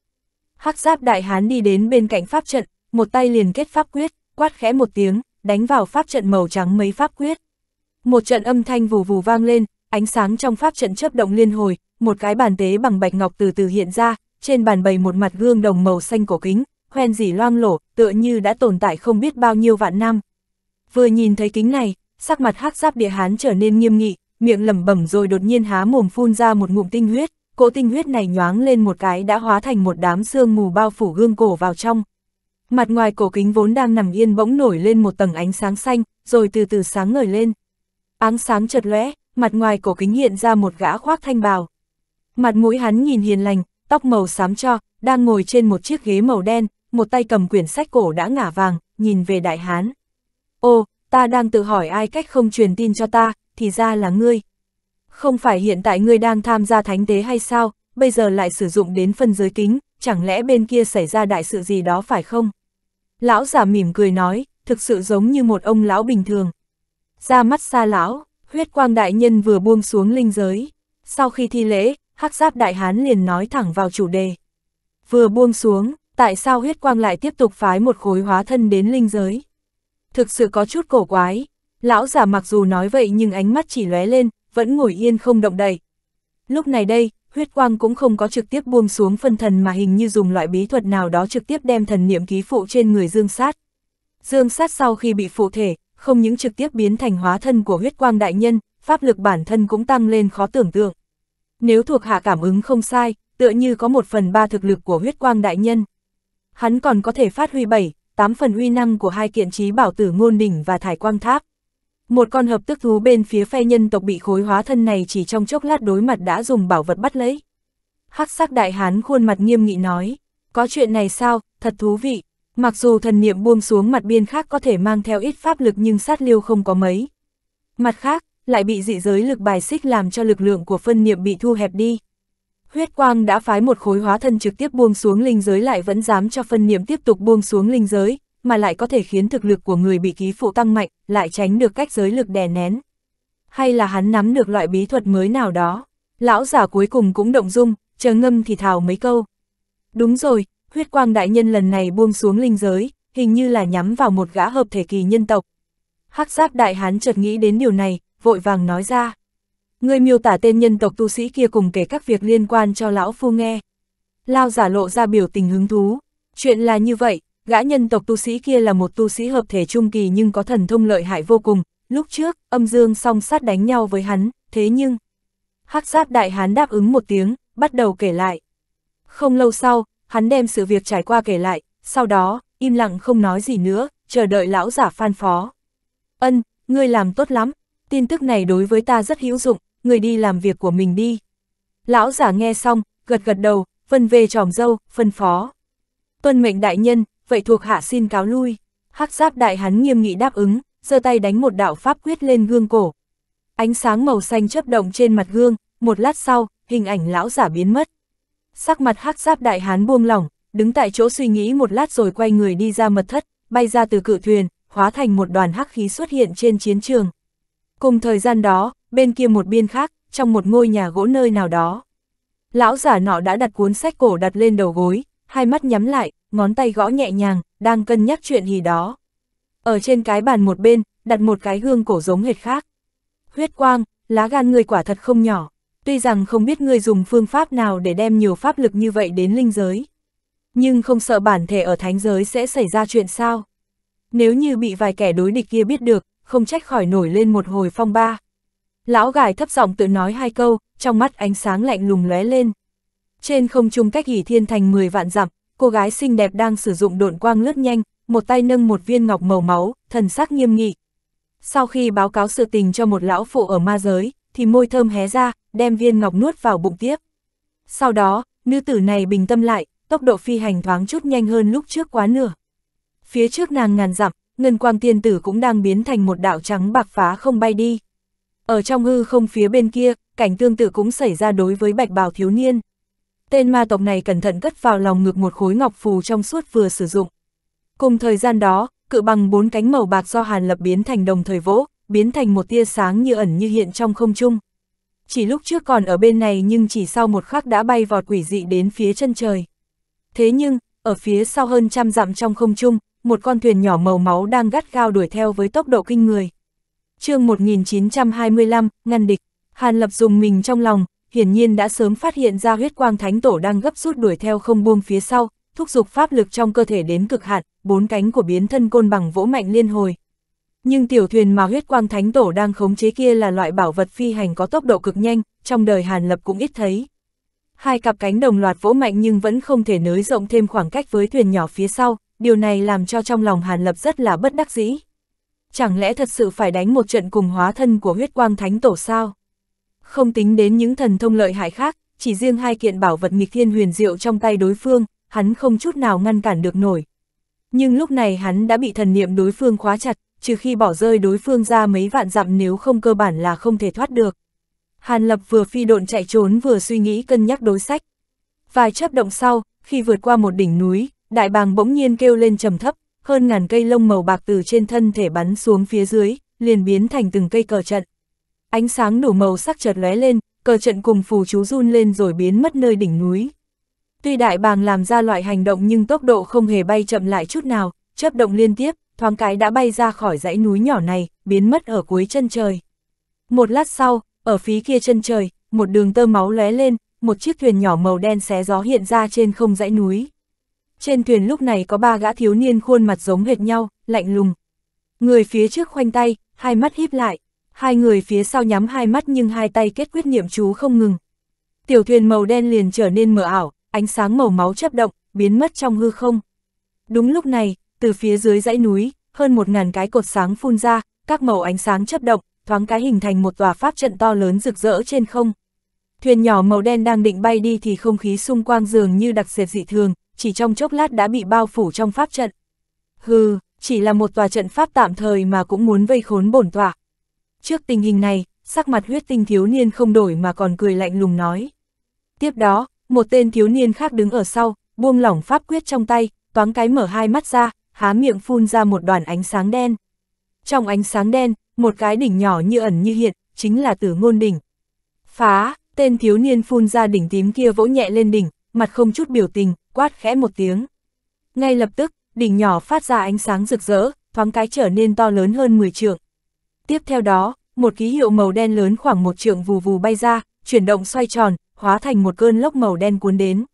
Hắc giáp đại hán đi đến bên cạnh pháp trận, một tay liền kết pháp quyết, quát khẽ một tiếng, đánh vào pháp trận màu trắng mấy pháp quyết. Một trận âm thanh vù vù vang lên, ánh sáng trong pháp trận chớp động liên hồi, một cái bàn tế bằng bạch ngọc từ từ hiện ra, trên bàn bày một mặt gương đồng màu xanh cổ kính, hoen dỉ loang lổ, tựa như đã tồn tại không biết bao nhiêu vạn năm. Vừa nhìn thấy kính này, sắc mặt hắc giáp địa hán trở nên nghiêm nghị, miệng lẩm bẩm rồi đột nhiên há mồm phun ra một ngụm tinh huyết, cỗ tinh huyết này nhoáng lên một cái đã hóa thành một đám sương mù bao phủ gương cổ vào trong, mặt ngoài cổ kính vốn đang nằm yên bỗng nổi lên một tầng ánh sáng xanh, rồi từ từ sáng ngời lên. Áng sáng chợt lóe, mặt ngoài cổ kính hiện ra một gã khoác thanh bào. Mặt mũi hắn nhìn hiền lành, tóc màu xám cho, đang ngồi trên một chiếc ghế màu đen, một tay cầm quyển sách cổ đã ngả vàng, nhìn về đại hán. Ô, ta đang tự hỏi ai cách không truyền tin cho ta, thì ra là ngươi. Không phải hiện tại ngươi đang tham gia thánh tế hay sao, bây giờ lại sử dụng đến phân giới kính, chẳng lẽ bên kia xảy ra đại sự gì đó phải không? Lão giả mỉm cười nói, thực sự giống như một ông lão bình thường. Ra mắt xa lão, huyết quang đại nhân vừa buông xuống linh giới. Sau khi thi lễ, hắc giáp đại hán liền nói thẳng vào chủ đề. Vừa buông xuống, tại sao huyết quang lại tiếp tục phái một khối hóa thân đến linh giới? Thực sự có chút cổ quái. Lão giả mặc dù nói vậy nhưng ánh mắt chỉ lóe lên, vẫn ngồi yên không động đậy. Lúc này đây, huyết quang cũng không có trực tiếp buông xuống phân thần mà hình như dùng loại bí thuật nào đó trực tiếp đem thần niệm ký phụ trên người dương sát. Dương sát sau khi bị phụ thể, không những trực tiếp biến thành hóa thân của huyết quang đại nhân, pháp lực bản thân cũng tăng lên khó tưởng tượng. Nếu thuộc hạ cảm ứng không sai, tựa như có một phần ba thực lực của huyết quang đại nhân. Hắn còn có thể phát huy bảy, tám phần uy năng của hai kiện trí bảo tử ngôn đỉnh và thải quang tháp. Một con hợp tức thú bên phía phe nhân tộc bị khối hóa thân này chỉ trong chốc lát đối mặt đã dùng bảo vật bắt lấy. Hắc sắc đại hán khuôn mặt nghiêm nghị nói, có chuyện này sao, thật thú vị. Mặc dù thần niệm buông xuống mặt biên khác có thể mang theo ít pháp lực nhưng sát liêu không có mấy. Mặt khác, lại bị dị giới lực bài xích làm cho lực lượng của phân niệm bị thu hẹp đi. Huyết quang đã phái một khối hóa thân trực tiếp buông xuống linh giới lại vẫn dám cho phân niệm tiếp tục buông xuống linh giới, mà lại có thể khiến thực lực của người bị ký phụ tăng mạnh, lại tránh được cách giới lực đè nén. Hay là hắn nắm được loại bí thuật mới nào đó. Lão giả cuối cùng cũng động dung, chờ ngâm thì thào mấy câu. Đúng rồi, huyết quang đại nhân lần này buông xuống linh giới, hình như là nhắm vào một gã hợp thể kỳ nhân tộc. Hắc giáp đại hán chợt nghĩ đến điều này, vội vàng nói ra. Người miêu tả tên nhân tộc tu sĩ kia cùng kể các việc liên quan cho lão phu nghe. Lao giả lộ ra biểu tình hứng thú. Chuyện là như vậy, Gã nhân tộc tu sĩ kia là một tu sĩ hợp thể trung kỳ nhưng có thần thông lợi hại vô cùng, lúc trước, âm dương song sát đánh nhau với hắn, thế nhưng... hắc giáp đại hán đáp ứng một tiếng, bắt đầu kể lại. Không lâu sau, hắn đem sự việc trải qua kể lại, sau đó, im lặng không nói gì nữa, chờ đợi lão giả phan phó. Ân, ngươi làm tốt lắm, tin tức này đối với ta rất hữu dụng, ngươi đi làm việc của mình đi. Lão giả nghe xong, gật gật đầu, phân về tròm dâu, phân phó. Tuân mệnh đại nhân, vậy thuộc hạ xin cáo lui. Hắc giáp đại hắn nghiêm nghị đáp ứng, giơ tay đánh một đạo pháp quyết lên gương cổ. Ánh sáng màu xanh chớp động trên mặt gương, một lát sau, hình ảnh lão giả biến mất. Sắc mặt hắc giáp đại hán buông lỏng, đứng tại chỗ suy nghĩ một lát rồi quay người đi ra mật thất, bay ra từ cự thuyền, hóa thành một đoàn hắc khí xuất hiện trên chiến trường. Cùng thời gian đó, bên kia một biên khác, trong một ngôi nhà gỗ nơi nào đó. Lão giả nọ đã đặt cuốn sách cổ đặt lên đầu gối, hai mắt nhắm lại, ngón tay gõ nhẹ nhàng, đang cân nhắc chuyện gì đó. Ở trên cái bàn một bên, đặt một cái gương cổ giống hệt khác. Huyết quang, lá gan người quả thật không nhỏ, tuy rằng không biết người dùng phương pháp nào để đem nhiều pháp lực như vậy đến linh giới. Nhưng không sợ bản thể ở thánh giới sẽ xảy ra chuyện sao. Nếu như bị vài kẻ đối địch kia biết được, không trách khỏi nổi lên một hồi phong ba. Lão gài thấp giọng tự nói hai câu, trong mắt ánh sáng lạnh lùng lóe lên. Trên không trung cách hỷ thiên thành 10 vạn dặm, cô gái xinh đẹp đang sử dụng độn quang lướt nhanh, một tay nâng một viên ngọc màu máu, thần sắc nghiêm nghị. Sau khi báo cáo sự tình cho một lão phụ ở ma giới, thì môi thơm hé ra, đem viên ngọc nuốt vào bụng tiếp. Sau đó, nữ tử này bình tâm lại, tốc độ phi hành thoáng chút nhanh hơn lúc trước quá nửa. Phía trước nàng ngàn dặm, ngân quang tiên tử cũng đang biến thành một đạo trắng bạc phá không bay đi. Ở trong hư không phía bên kia, cảnh tương tự cũng xảy ra đối với bạch bào thiếu niên tên ma tộc này cẩn thận cất vào lòng ngực một khối ngọc phù trong suốt vừa sử dụng. Cùng thời gian đó, cự bằng bốn cánh màu bạc do Hàn Lập biến thành đồng thời vỗ, biến thành một tia sáng như ẩn như hiện trong không trung. Chỉ lúc trước còn ở bên này nhưng chỉ sau một khắc đã bay vọt quỷ dị đến phía chân trời. Thế nhưng, ở phía sau hơn trăm dặm trong không trung, một con thuyền nhỏ màu máu đang gắt gao đuổi theo với tốc độ kinh người. chương 1925, ngăn địch, Hàn Lập dùng mình trong lòng, hiển nhiên đã sớm phát hiện ra huyết quang thánh tổ đang gấp rút đuổi theo không buông phía sau, thúc giục pháp lực trong cơ thể đến cực hạn, bốn cánh của biến thân côn bằng vỗ mạnh liên hồi. Nhưng tiểu thuyền mà huyết quang thánh tổ đang khống chế kia là loại bảo vật phi hành có tốc độ cực nhanh, trong đời Hàn Lập cũng ít thấy. Hai cặp cánh đồng loạt vỗ mạnh nhưng vẫn không thể nới rộng thêm khoảng cách với thuyền nhỏ phía sau, điều này làm cho trong lòng Hàn Lập rất là bất đắc dĩ. Chẳng lẽ thật sự phải đánh một trận cùng hóa thân của huyết quang thánh tổ sao? không tính đến những thần thông lợi hại khác, chỉ riêng hai kiện bảo vật nghịch thiên huyền diệu trong tay đối phương, hắn không chút nào ngăn cản được nổi. Nhưng lúc này hắn đã bị thần niệm đối phương khóa chặt, trừ khi bỏ rơi đối phương ra mấy vạn dặm nếu không cơ bản là không thể thoát được. Hàn Lập vừa phi độn chạy trốn vừa suy nghĩ cân nhắc đối sách. Vài chấp động sau, khi vượt qua một đỉnh núi, đại bàng bỗng nhiên kêu lên trầm thấp, hơn ngàn cây lông màu bạc từ trên thân thể bắn xuống phía dưới, liền biến thành từng cây cờ trận ánh sáng đủ màu sắc chợt lóe lên, cờ trận cùng phù chú run lên rồi biến mất nơi đỉnh núi. Tuy đại bàng làm ra loại hành động nhưng tốc độ không hề bay chậm lại chút nào, chớp động liên tiếp, thoáng cái đã bay ra khỏi dãy núi nhỏ này, biến mất ở cuối chân trời. Một lát sau, ở phía kia chân trời, một đường tơ máu lóe lên, một chiếc thuyền nhỏ màu đen xé gió hiện ra trên không dãy núi. Trên thuyền lúc này có ba gã thiếu niên khuôn mặt giống hệt nhau, lạnh lùng. Người phía trước khoanh tay, hai mắt híp lại hai người phía sau nhắm hai mắt nhưng hai tay kết quyết niệm chú không ngừng. Tiểu thuyền màu đen liền trở nên mờ ảo, ánh sáng màu máu chấp động, biến mất trong hư không. Đúng lúc này, từ phía dưới dãy núi, hơn một ngàn cái cột sáng phun ra, các màu ánh sáng chấp động, thoáng cái hình thành một tòa pháp trận to lớn rực rỡ trên không. Thuyền nhỏ màu đen đang định bay đi thì không khí xung quanh dường như đặc sệt dị thường, chỉ trong chốc lát đã bị bao phủ trong pháp trận. Hừ, chỉ là một tòa trận pháp tạm thời mà cũng muốn vây khốn bổn tòa, Trước tình hình này, sắc mặt huyết tinh thiếu niên không đổi mà còn cười lạnh lùng nói. Tiếp đó, một tên thiếu niên khác đứng ở sau, buông lỏng pháp quyết trong tay, toáng cái mở hai mắt ra, há miệng phun ra một đoàn ánh sáng đen. Trong ánh sáng đen, một cái đỉnh nhỏ như ẩn như hiện, chính là tử ngôn đỉnh. Phá, tên thiếu niên phun ra đỉnh tím kia vỗ nhẹ lên đỉnh, mặt không chút biểu tình, quát khẽ một tiếng. Ngay lập tức, đỉnh nhỏ phát ra ánh sáng rực rỡ, thoáng cái trở nên to lớn hơn 10 trượng. Tiếp theo đó, một ký hiệu màu đen lớn khoảng một trượng vù vù bay ra, chuyển động xoay tròn, hóa thành một cơn lốc màu đen cuốn đến.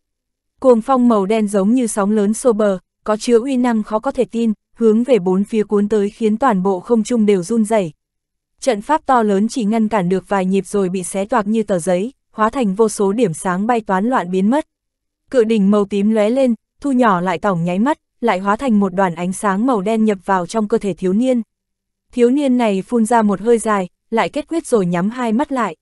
Cuồng phong màu đen giống như sóng lớn xô bờ, có chứa uy năng khó có thể tin, hướng về bốn phía cuốn tới khiến toàn bộ không trung đều run rẩy. Trận pháp to lớn chỉ ngăn cản được vài nhịp rồi bị xé toạc như tờ giấy, hóa thành vô số điểm sáng bay toán loạn biến mất. Cự đỉnh màu tím lóe lên, thu nhỏ lại tổng nháy mắt, lại hóa thành một đoàn ánh sáng màu đen nhập vào trong cơ thể thiếu niên. Thiếu niên này phun ra một hơi dài, lại kết quyết rồi nhắm hai mắt lại.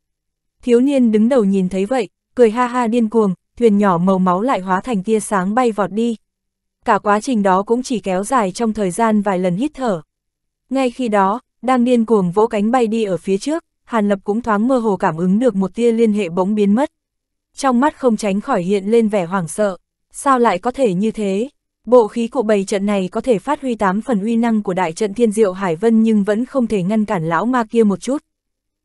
Thiếu niên đứng đầu nhìn thấy vậy, cười ha ha điên cuồng, thuyền nhỏ màu máu lại hóa thành tia sáng bay vọt đi. Cả quá trình đó cũng chỉ kéo dài trong thời gian vài lần hít thở. Ngay khi đó, đang điên cuồng vỗ cánh bay đi ở phía trước, Hàn Lập cũng thoáng mơ hồ cảm ứng được một tia liên hệ bỗng biến mất. Trong mắt không tránh khỏi hiện lên vẻ hoảng sợ, sao lại có thể như thế? Bộ khí cụ bày trận này có thể phát huy 8 phần uy năng của đại trận thiên diệu Hải Vân nhưng vẫn không thể ngăn cản lão ma kia một chút.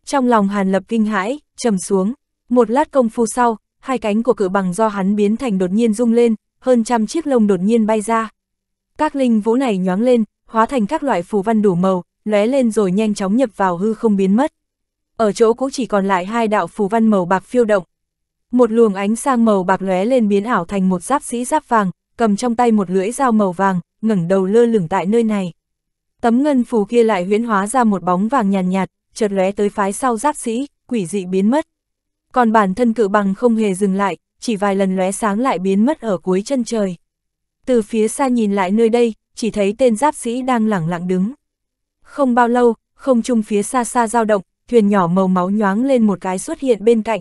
Trong lòng Hàn Lập kinh hãi, trầm xuống. Một lát công phu sau, hai cánh của cự bằng do hắn biến thành đột nhiên rung lên, hơn trăm chiếc lông đột nhiên bay ra. Các linh vũ này nhoáng lên, hóa thành các loại phù văn đủ màu, lóe lên rồi nhanh chóng nhập vào hư không biến mất. Ở chỗ cũng chỉ còn lại hai đạo phù văn màu bạc phiêu động. Một luồng ánh sang màu bạc lóe lên biến ảo thành một giáp sĩ giáp vàng, cầm trong tay một lưỡi dao màu vàng, ngẩng đầu lơ lửng tại nơi này. Tấm ngân phù kia lại huyễn hóa ra một bóng vàng nhàn nhạt, nhạt, chợt lóe tới phái sau giáp sĩ, quỷ dị biến mất. Còn bản thân cự bằng không hề dừng lại, chỉ vài lần lóe sáng lại biến mất ở cuối chân trời. Từ phía xa nhìn lại nơi đây, chỉ thấy tên giáp sĩ đang lẳng lặng đứng. Không bao lâu, không trung phía xa xa dao động, thuyền nhỏ màu máu nhoáng lên một cái xuất hiện bên cạnh.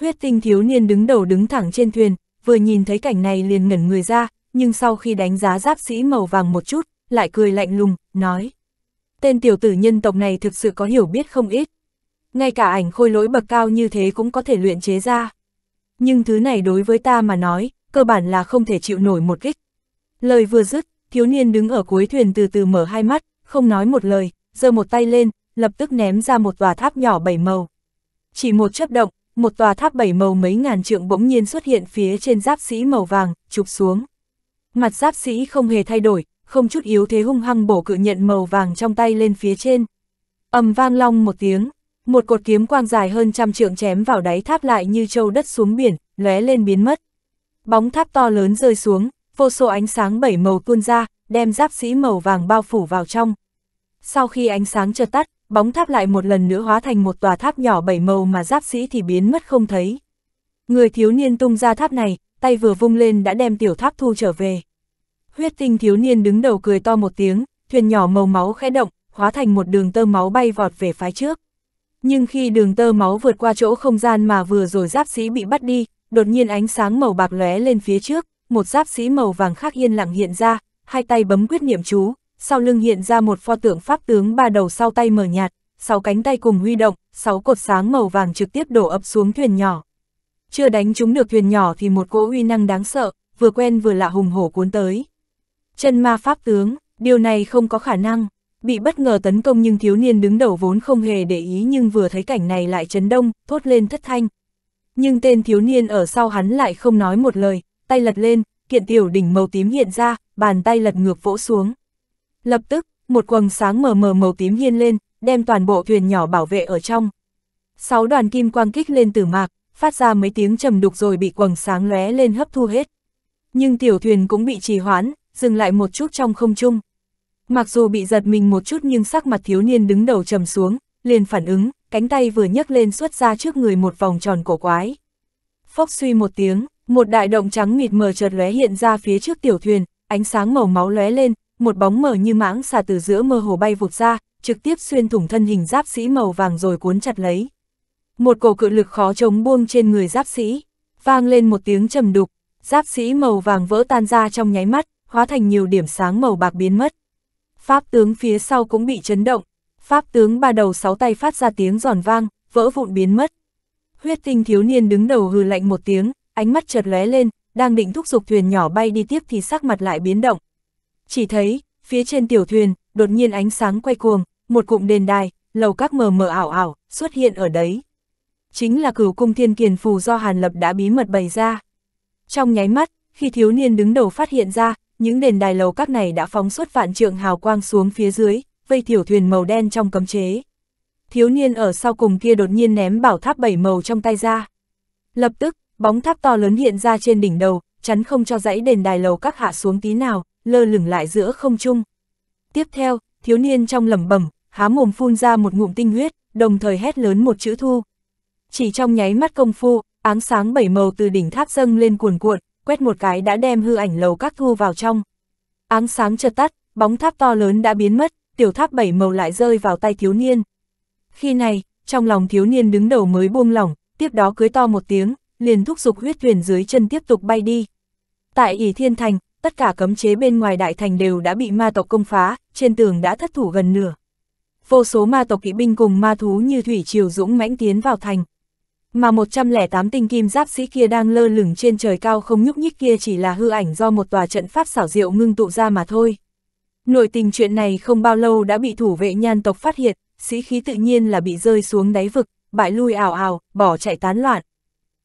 Huyết tinh thiếu niên đứng đầu đứng thẳng trên thuyền, vừa nhìn thấy cảnh này liền ngẩn người ra, nhưng sau khi đánh giá giáp sĩ màu vàng một chút, lại cười lạnh lùng, nói. Tên tiểu tử nhân tộc này thực sự có hiểu biết không ít. Ngay cả ảnh khôi lỗi bậc cao như thế cũng có thể luyện chế ra. Nhưng thứ này đối với ta mà nói, cơ bản là không thể chịu nổi một kích. Lời vừa dứt, thiếu niên đứng ở cuối thuyền từ từ mở hai mắt, không nói một lời, giơ một tay lên, lập tức ném ra một tòa tháp nhỏ bảy màu. Chỉ một chớp động, một tòa tháp bảy màu mấy ngàn trượng bỗng nhiên xuất hiện phía trên giáp sĩ màu vàng, chụp xuống. Mặt giáp sĩ không hề thay đổi, không chút yếu thế hung hăng bổ cự nhận màu vàng trong tay lên phía trên. ầm vang long một tiếng, một cột kiếm quang dài hơn trăm trượng chém vào đáy tháp lại như châu đất xuống biển, lóe lên biến mất. Bóng tháp to lớn rơi xuống, vô số ánh sáng bảy màu tuôn ra, đem giáp sĩ màu vàng bao phủ vào trong. Sau khi ánh sáng chợt tắt, bóng tháp lại một lần nữa hóa thành một tòa tháp nhỏ bảy màu mà giáp sĩ thì biến mất không thấy. Người thiếu niên tung ra tháp này, tay vừa vung lên đã đem tiểu tháp thu trở về. Huyết tinh thiếu niên đứng đầu cười to một tiếng, thuyền nhỏ màu máu khẽ động, hóa thành một đường tơ máu bay vọt về phái trước. Nhưng khi đường tơ máu vượt qua chỗ không gian mà vừa rồi giáp sĩ bị bắt đi, đột nhiên ánh sáng màu bạc lóe lên phía trước, một giáp sĩ màu vàng khác yên lặng hiện ra, hai tay bấm quyết niệm chú, sau lưng hiện ra một pho tượng pháp tướng ba đầu sau tay mở nhạt, sáu cánh tay cùng huy động, sáu cột sáng màu vàng trực tiếp đổ ập xuống thuyền nhỏ. Chưa đánh trúng được thuyền nhỏ thì một cỗ uy năng đáng sợ, vừa quen vừa lạ hùng hổ cuốn tới. Chân ma pháp tướng, điều này không có khả năng, bị bất ngờ tấn công nhưng thiếu niên đứng đầu vốn không hề để ý nhưng vừa thấy cảnh này lại chấn đông, thốt lên thất thanh. Nhưng tên thiếu niên ở sau hắn lại không nói một lời, tay lật lên, kiện tiểu đỉnh màu tím hiện ra, bàn tay lật ngược vỗ xuống. Lập tức, một quầng sáng mờ mờ màu tím hiên lên, đem toàn bộ thuyền nhỏ bảo vệ ở trong. Sáu đoàn kim quang kích lên từ mạc, phát ra mấy tiếng trầm đục rồi bị quầng sáng lóe lên hấp thu hết. Nhưng tiểu thuyền cũng bị trì hoãn, dừng lại một chút trong không trung. Mặc dù bị giật mình một chút nhưng sắc mặt thiếu niên đứng đầu trầm xuống, liền phản ứng, cánh tay vừa nhấc lên xuất ra trước người một vòng tròn cổ quái. Phốc suy một tiếng, một đại động trắng mịt mờ chợt lóe hiện ra phía trước tiểu thuyền, ánh sáng màu máu lóe lên, một bóng mờ như mãng xà từ giữa mơ hồ bay vụt ra, trực tiếp xuyên thủng thân hình giáp sĩ màu vàng rồi cuốn chặt lấy. Một cổ cự lực khó chống buông trên người giáp sĩ, vang lên một tiếng trầm đục, giáp sĩ màu vàng vỡ tan ra trong nháy mắt, hóa thành nhiều điểm sáng màu bạc biến mất. Pháp tướng phía sau cũng bị chấn động, pháp tướng ba đầu sáu tay phát ra tiếng giòn vang, vỡ vụn biến mất. Huyết tinh thiếu niên đứng đầu hừ lạnh một tiếng, ánh mắt chợt lóe lên, đang định thúc giục thuyền nhỏ bay đi tiếp thì sắc mặt lại biến động, chỉ thấy, phía trên tiểu thuyền, đột nhiên ánh sáng quay cuồng, một cụm đền đài, lầu các mờ mờ ảo ảo, xuất hiện ở đấy. Chính là cửu cung thiên kiền phù do Hàn Lập đã bí mật bày ra. Trong nháy mắt, khi thiếu niên đứng đầu phát hiện ra, những đền đài lầu các này đã phóng xuất vạn trượng hào quang xuống phía dưới, vây tiểu thuyền màu đen trong cấm chế. Thiếu niên ở sau cùng kia đột nhiên ném bảo tháp bảy màu trong tay ra. Lập tức, bóng tháp to lớn hiện ra trên đỉnh đầu, chắn không cho dãy đền đài lầu các hạ xuống tí nào lơ lửng lại giữa không trung. Tiếp theo, thiếu niên trong lẩm bẩm, há mồm phun ra một ngụm tinh huyết, đồng thời hét lớn một chữ thu. Chỉ trong nháy mắt công phu, áng sáng bảy màu từ đỉnh tháp dâng lên cuồn cuộn, quét một cái đã đem hư ảnh lầu các thu vào trong. Áng sáng chợt tắt, bóng tháp to lớn đã biến mất, tiểu tháp bảy màu lại rơi vào tay thiếu niên. Khi này, trong lòng thiếu niên đứng đầu mới buông lỏng, tiếp đó cưới to một tiếng, liền thúc giục huyết thuyền dưới chân tiếp tục bay đi. Tại ỉ thiên thành, tất cả cấm chế bên ngoài đại thành đều đã bị ma tộc công phá, trên tường đã thất thủ gần nửa. Vô số ma tộc kỵ binh cùng ma thú như thủy triều dũng mãnh tiến vào thành. Mà 108 tinh kim giáp sĩ kia đang lơ lửng trên trời cao không nhúc nhích kia chỉ là hư ảnh do một tòa trận pháp xảo diệu ngưng tụ ra mà thôi. Nội tình chuyện này không bao lâu đã bị thủ vệ nhan tộc phát hiện, sĩ khí tự nhiên là bị rơi xuống đáy vực, bại lui ảo ảo, bỏ chạy tán loạn.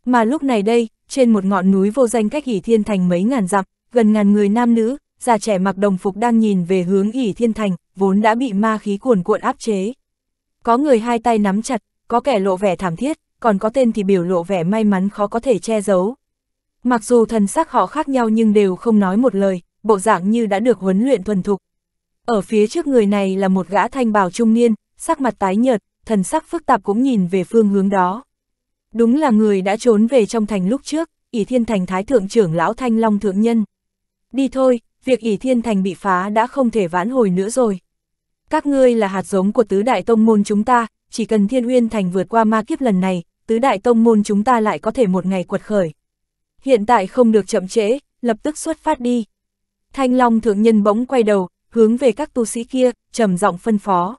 Mà lúc này đây, trên một ngọn núi vô danh cách hỷ thiên thành mấy ngàn dặm, gần ngàn người nam nữ, già trẻ mặc đồng phục đang nhìn về hướng ỉ thiên thành, vốn đã bị ma khí cuồn cuộn áp chế. Có người hai tay nắm chặt, có kẻ lộ vẻ thảm thiết, còn có tên thì biểu lộ vẻ may mắn khó có thể che giấu. Mặc dù thần sắc họ khác nhau nhưng đều không nói một lời, bộ dạng như đã được huấn luyện thuần thục. Ở phía trước người này là một gã thanh bào trung niên, sắc mặt tái nhợt, thần sắc phức tạp cũng nhìn về phương hướng đó. Đúng là người đã trốn về trong thành lúc trước, ỷ thiên thành thái thượng trưởng lão thanh long thượng nhân. Đi thôi, việc ỷ thiên thành bị phá đã không thể vãn hồi nữa rồi. Các ngươi là hạt giống của tứ đại tông môn chúng ta, chỉ cần thiên uyên thành vượt qua ma kiếp lần này, tứ đại tông môn chúng ta lại có thể một ngày quật khởi. Hiện tại không được chậm trễ, lập tức xuất phát đi. Thanh Long thượng nhân bỗng quay đầu, hướng về các tu sĩ kia, trầm giọng phân phó.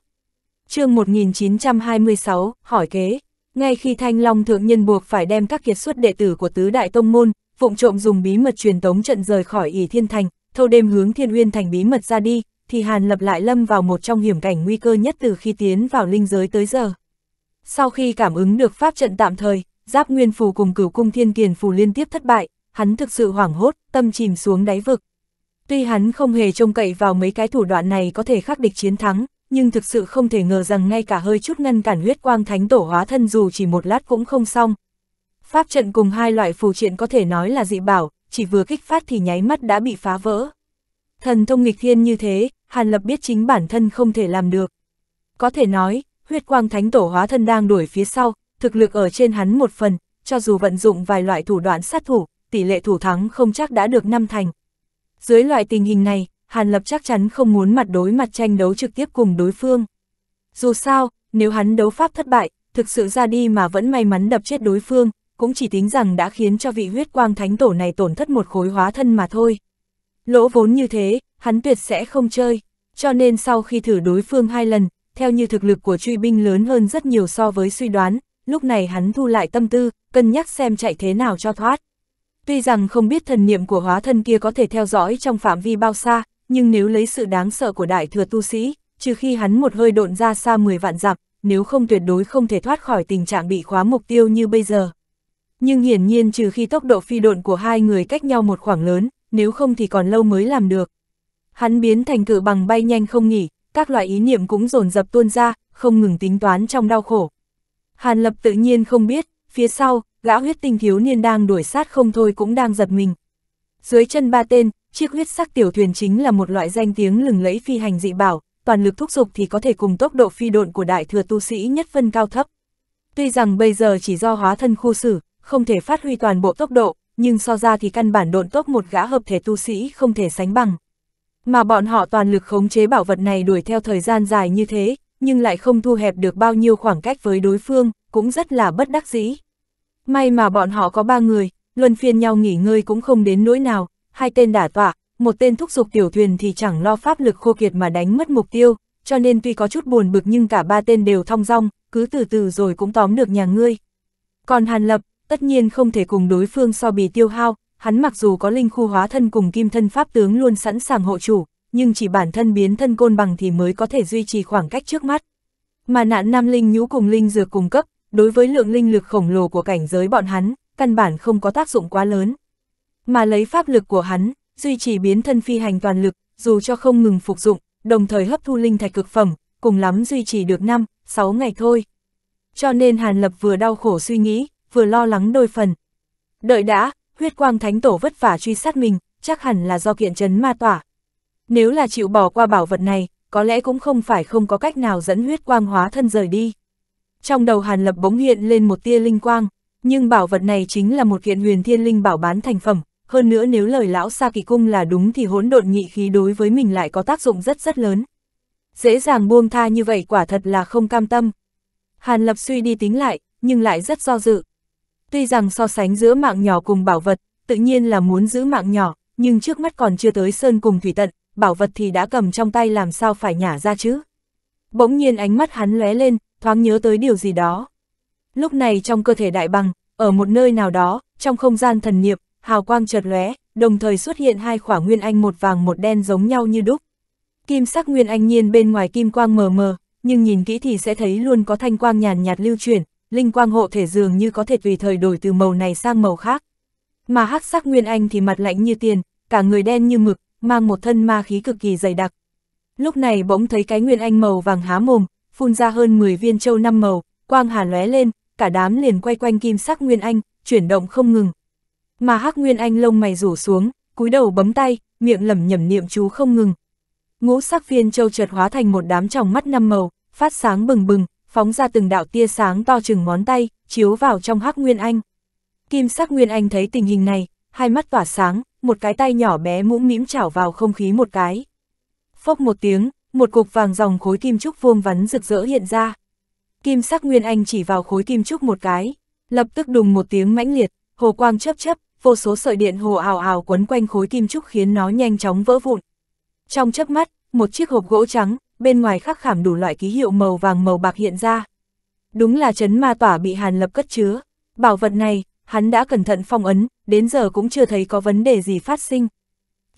chương 1926, hỏi kế. Ngay khi Thanh Long thượng nhân buộc phải đem các kiệt xuất đệ tử của tứ đại tông môn, vụng trộm dùng bí mật truyền tống trận rời khỏi Ỷ thiên thành, thâu đêm hướng thiên uyên thành bí mật ra đi, thì Hàn Lập lại lâm vào một trong hiểm cảnh nguy cơ nhất từ khi tiến vào linh giới tới giờ. Sau khi cảm ứng được pháp trận tạm thời, Giáp Nguyên Phù cùng cửu cung thiên kiền phù liên tiếp thất bại, hắn thực sự hoảng hốt, tâm chìm xuống đáy vực. Tuy hắn không hề trông cậy vào mấy cái thủ đoạn này có thể khắc địch chiến thắng, nhưng thực sự không thể ngờ rằng ngay cả hơi chút ngăn cản huyết quang thánh tổ hóa thân dù chỉ một lát cũng không xong, Pháp trận cùng hai loại phù triện có thể nói là dị bảo, chỉ vừa kích phát thì nháy mắt đã bị phá vỡ. Thần thông nghịch thiên như thế, Hàn Lập biết chính bản thân không thể làm được. Có thể nói, huyết quang thánh tổ hóa thân đang đuổi phía sau, thực lực ở trên hắn một phần, cho dù vận dụng vài loại thủ đoạn sát thủ, tỷ lệ thủ thắng không chắc đã được năm thành. Dưới loại tình hình này, Hàn Lập chắc chắn không muốn mặt đối mặt tranh đấu trực tiếp cùng đối phương. Dù sao, nếu hắn đấu pháp thất bại, thực sự ra đi mà vẫn may mắn đập chết đối phương, cũng chỉ tính rằng đã khiến cho vị huyết quang thánh tổ này tổn thất một khối hóa thân mà thôi. Lỗ vốn như thế, hắn tuyệt sẽ không chơi, cho nên sau khi thử đối phương hai lần, theo như thực lực của truy binh lớn hơn rất nhiều so với suy đoán, lúc này hắn thu lại tâm tư, cân nhắc xem chạy thế nào cho thoát. Tuy rằng không biết thần niệm của hóa thân kia có thể theo dõi trong phạm vi bao xa, nhưng nếu lấy sự đáng sợ của đại thừa tu sĩ, trừ khi hắn một hơi độn ra xa 10 vạn dặm, nếu không tuyệt đối không thể thoát khỏi tình trạng bị khóa mục tiêu như bây giờ nhưng hiển nhiên trừ khi tốc độ phi độn của hai người cách nhau một khoảng lớn, nếu không thì còn lâu mới làm được. Hắn biến thành cự bằng bay nhanh không nghỉ, các loại ý niệm cũng dồn dập tuôn ra, không ngừng tính toán trong đau khổ. Hàn Lập tự nhiên không biết, phía sau, gã huyết tinh thiếu niên đang đuổi sát không thôi cũng đang giật mình. Dưới chân ba tên, chiếc huyết sắc tiểu thuyền chính là một loại danh tiếng lừng lẫy phi hành dị bảo, toàn lực thúc dục thì có thể cùng tốc độ phi độn của đại thừa tu sĩ nhất phân cao thấp. Tuy rằng bây giờ chỉ do hóa thân khu xử, không thể phát huy toàn bộ tốc độ, nhưng so ra thì căn bản độn tốc một gã hợp thể tu sĩ không thể sánh bằng. Mà bọn họ toàn lực khống chế bảo vật này đuổi theo thời gian dài như thế, nhưng lại không thu hẹp được bao nhiêu khoảng cách với đối phương, cũng rất là bất đắc dĩ. May mà bọn họ có ba người, luân phiên nhau nghỉ ngơi cũng không đến nỗi nào, hai tên đả tọa, một tên thúc giục tiểu thuyền thì chẳng lo pháp lực khô kiệt mà đánh mất mục tiêu, cho nên tuy có chút buồn bực nhưng cả ba tên đều thong dong, cứ từ từ rồi cũng tóm được nhà ngươi. Còn Hàn Lập, tất nhiên không thể cùng đối phương so bì tiêu hao, hắn mặc dù có linh khu hóa thân cùng kim thân pháp tướng luôn sẵn sàng hộ chủ, nhưng chỉ bản thân biến thân côn bằng thì mới có thể duy trì khoảng cách trước mắt. Mà nạn nam linh nhũ cùng linh dược cung cấp, đối với lượng linh lực khổng lồ của cảnh giới bọn hắn, căn bản không có tác dụng quá lớn. Mà lấy pháp lực của hắn, duy trì biến thân phi hành toàn lực, dù cho không ngừng phục dụng, đồng thời hấp thu linh thạch cực phẩm, cùng lắm duy trì được 5, 6 ngày thôi. Cho nên Hàn Lập vừa đau khổ suy nghĩ, vừa lo lắng đôi phần. Đợi đã, huyết quang thánh tổ vất vả truy sát mình, chắc hẳn là do kiện trấn ma tỏa. Nếu là chịu bỏ qua bảo vật này, có lẽ cũng không phải không có cách nào dẫn huyết quang hóa thân rời đi. Trong đầu Hàn Lập bỗng hiện lên một tia linh quang, nhưng bảo vật này chính là một kiện huyền thiên linh bảo bán thành phẩm, hơn nữa nếu lời lão Sa Kỳ Cung là đúng thì hỗn độn nhị khí đối với mình lại có tác dụng rất rất lớn. Dễ dàng buông tha như vậy quả thật là không cam tâm. Hàn Lập suy đi tính lại, nhưng lại rất do dự, Tuy rằng so sánh giữa mạng nhỏ cùng bảo vật, tự nhiên là muốn giữ mạng nhỏ, nhưng trước mắt còn chưa tới sơn cùng thủy tận, bảo vật thì đã cầm trong tay làm sao phải nhả ra chứ. Bỗng nhiên ánh mắt hắn lóe lên, thoáng nhớ tới điều gì đó. Lúc này trong cơ thể đại bằng, ở một nơi nào đó, trong không gian thần niệm, hào quang chợt lóe, đồng thời xuất hiện hai khỏa nguyên anh một vàng một đen giống nhau như đúc. Kim sắc nguyên anh nhiên bên ngoài kim quang mờ mờ, nhưng nhìn kỹ thì sẽ thấy luôn có thanh quang nhàn nhạt lưu chuyển, linh quang hộ thể dường như có thể tùy thời đổi từ màu này sang màu khác. Mà hắc sắc Nguyên Anh thì mặt lạnh như tiền, cả người đen như mực, mang một thân ma khí cực kỳ dày đặc. Lúc này bỗng thấy cái Nguyên Anh màu vàng há mồm, phun ra hơn 10 viên châu năm màu, quang hà lóe lên, cả đám liền quay quanh kim sắc Nguyên Anh, chuyển động không ngừng. Mà hắc Nguyên Anh lông mày rủ xuống, cúi đầu bấm tay, miệng lẩm nhẩm niệm chú không ngừng. Ngũ sắc viên châu chợt hóa thành một đám tròng mắt năm màu, phát sáng bừng bừng, phóng ra từng đạo tia sáng to chừng ngón tay, chiếu vào trong hắc Nguyên Anh. Kim sắc Nguyên Anh thấy tình hình này, hai mắt tỏa sáng, một cái tay nhỏ bé mũm mĩm chảo vào không khí một cái. Phốc một tiếng, một cục vàng dòng khối kim trúc vuông vắn rực rỡ hiện ra. Kim sắc Nguyên Anh chỉ vào khối kim trúc một cái, lập tức đùng một tiếng mãnh liệt, hồ quang chớp chớp, vô số sợi điện hồ ảo ảo quấn quanh khối kim trúc khiến nó nhanh chóng vỡ vụn. Trong chớp mắt, một chiếc hộp gỗ trắng, bên ngoài khắc khảm đủ loại ký hiệu màu vàng màu bạc hiện ra. Đúng là chấn ma tỏa bị Hàn Lập cất chứa, bảo vật này, hắn đã cẩn thận phong ấn, đến giờ cũng chưa thấy có vấn đề gì phát sinh.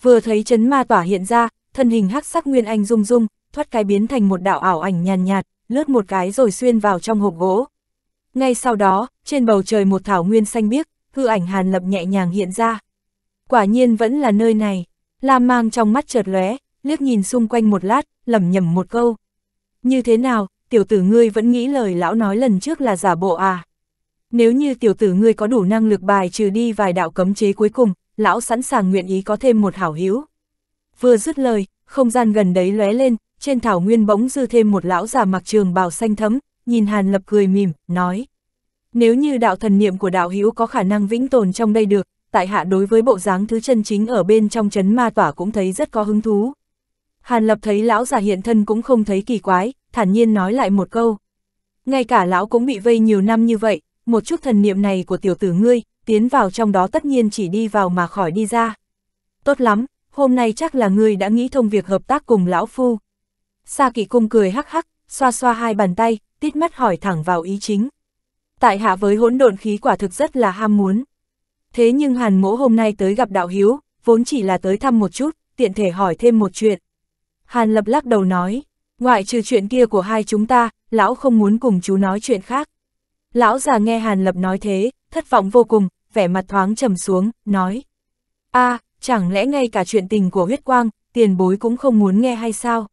Vừa thấy chấn ma tỏa hiện ra, thân hình hắc sắc Nguyên Anh rung rung, thoát cái biến thành một đạo ảo ảnh nhàn nhạt, lướt một cái rồi xuyên vào trong hộp gỗ. Ngay sau đó, trên bầu trời một thảo nguyên xanh biếc, hư ảnh Hàn Lập nhẹ nhàng hiện ra. Quả nhiên vẫn là nơi này, Lam mang trong mắt chợt lóe, liếc nhìn xung quanh một lát, lẩm nhẩm một câu. Như thế nào, tiểu tử ngươi vẫn nghĩ lời lão nói lần trước là giả bộ à? Nếu như tiểu tử ngươi có đủ năng lực bài trừ đi vài đạo cấm chế cuối cùng, lão sẵn sàng nguyện ý có thêm một hảo hữu. Vừa dứt lời, không gian gần đấy lóe lên, trên thảo nguyên bỗng dư thêm một lão già mặc trường bào xanh thấm, nhìn Hàn Lập cười mỉm, nói: "Nếu như đạo thần niệm của đạo hữu có khả năng vĩnh tồn trong đây được, tại hạ đối với bộ dáng thứ chân chính ở bên trong chấn ma tỏa cũng thấy rất có hứng thú." Hàn Lập thấy lão già hiện thân cũng không thấy kỳ quái, thản nhiên nói lại một câu. Ngay cả lão cũng bị vây nhiều năm như vậy, một chút thần niệm này của tiểu tử ngươi, tiến vào trong đó tất nhiên chỉ đi vào mà khỏi đi ra. Tốt lắm, hôm nay chắc là ngươi đã nghĩ thông việc hợp tác cùng lão phu. Sa kỵ cung cười hắc hắc, xoa xoa hai bàn tay, tít mắt hỏi thẳng vào ý chính. Tại hạ với hỗn độn khí quả thực rất là ham muốn. Thế nhưng hàn mỗ hôm nay tới gặp đạo hiếu, vốn chỉ là tới thăm một chút, tiện thể hỏi thêm một chuyện. Hàn Lập lắc đầu nói, ngoại trừ chuyện kia của hai chúng ta, lão không muốn cùng chú nói chuyện khác. Lão già nghe Hàn Lập nói thế, thất vọng vô cùng, vẻ mặt thoáng trầm xuống, nói. a à, chẳng lẽ ngay cả chuyện tình của huyết quang, tiền bối cũng không muốn nghe hay sao?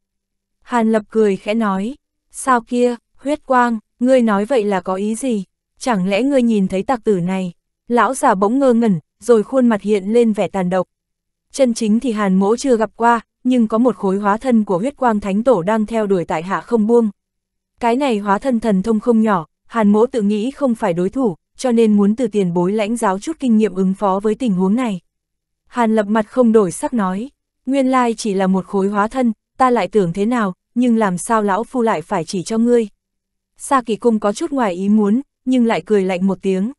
Hàn Lập cười khẽ nói, sao kia, huyết quang, ngươi nói vậy là có ý gì? Chẳng lẽ ngươi nhìn thấy tặc tử này? Lão già bỗng ngơ ngẩn, rồi khuôn mặt hiện lên vẻ tàn độc. Chân chính thì Hàn mỗ chưa gặp qua, nhưng có một khối hóa thân của huyết quang thánh tổ đang theo đuổi tại hạ không buông. Cái này hóa thân thần thông không nhỏ, hàn mỗ tự nghĩ không phải đối thủ, cho nên muốn từ tiền bối lãnh giáo chút kinh nghiệm ứng phó với tình huống này. Hàn lập mặt không đổi sắc nói, nguyên lai chỉ là một khối hóa thân, ta lại tưởng thế nào, nhưng làm sao lão phu lại phải chỉ cho ngươi. Sa kỳ cung có chút ngoài ý muốn, nhưng lại cười lạnh một tiếng.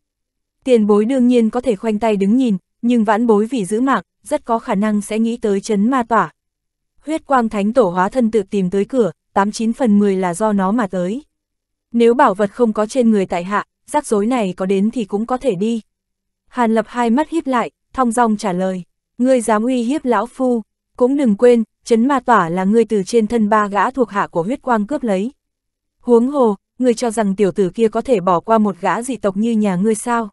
Tiền bối đương nhiên có thể khoanh tay đứng nhìn, nhưng vãn bối vì giữ mạng, rất có khả năng sẽ nghĩ tới chấn ma tỏa, huyết quang thánh tổ hóa thân tự tìm tới cửa, 89 phần 10 là do nó mà tới. Nếu bảo vật không có trên người tại hạ, rắc rối này có đến thì cũng có thể đi. Hàn lập hai mắt híp lại, thong dong trả lời, ngươi dám uy hiếp lão phu, cũng đừng quên, chấn ma tỏa là ngươi từ trên thân ba gã thuộc hạ của huyết quang cướp lấy. Huống hồ, ngươi cho rằng tiểu tử kia có thể bỏ qua một gã dị tộc như nhà ngươi sao?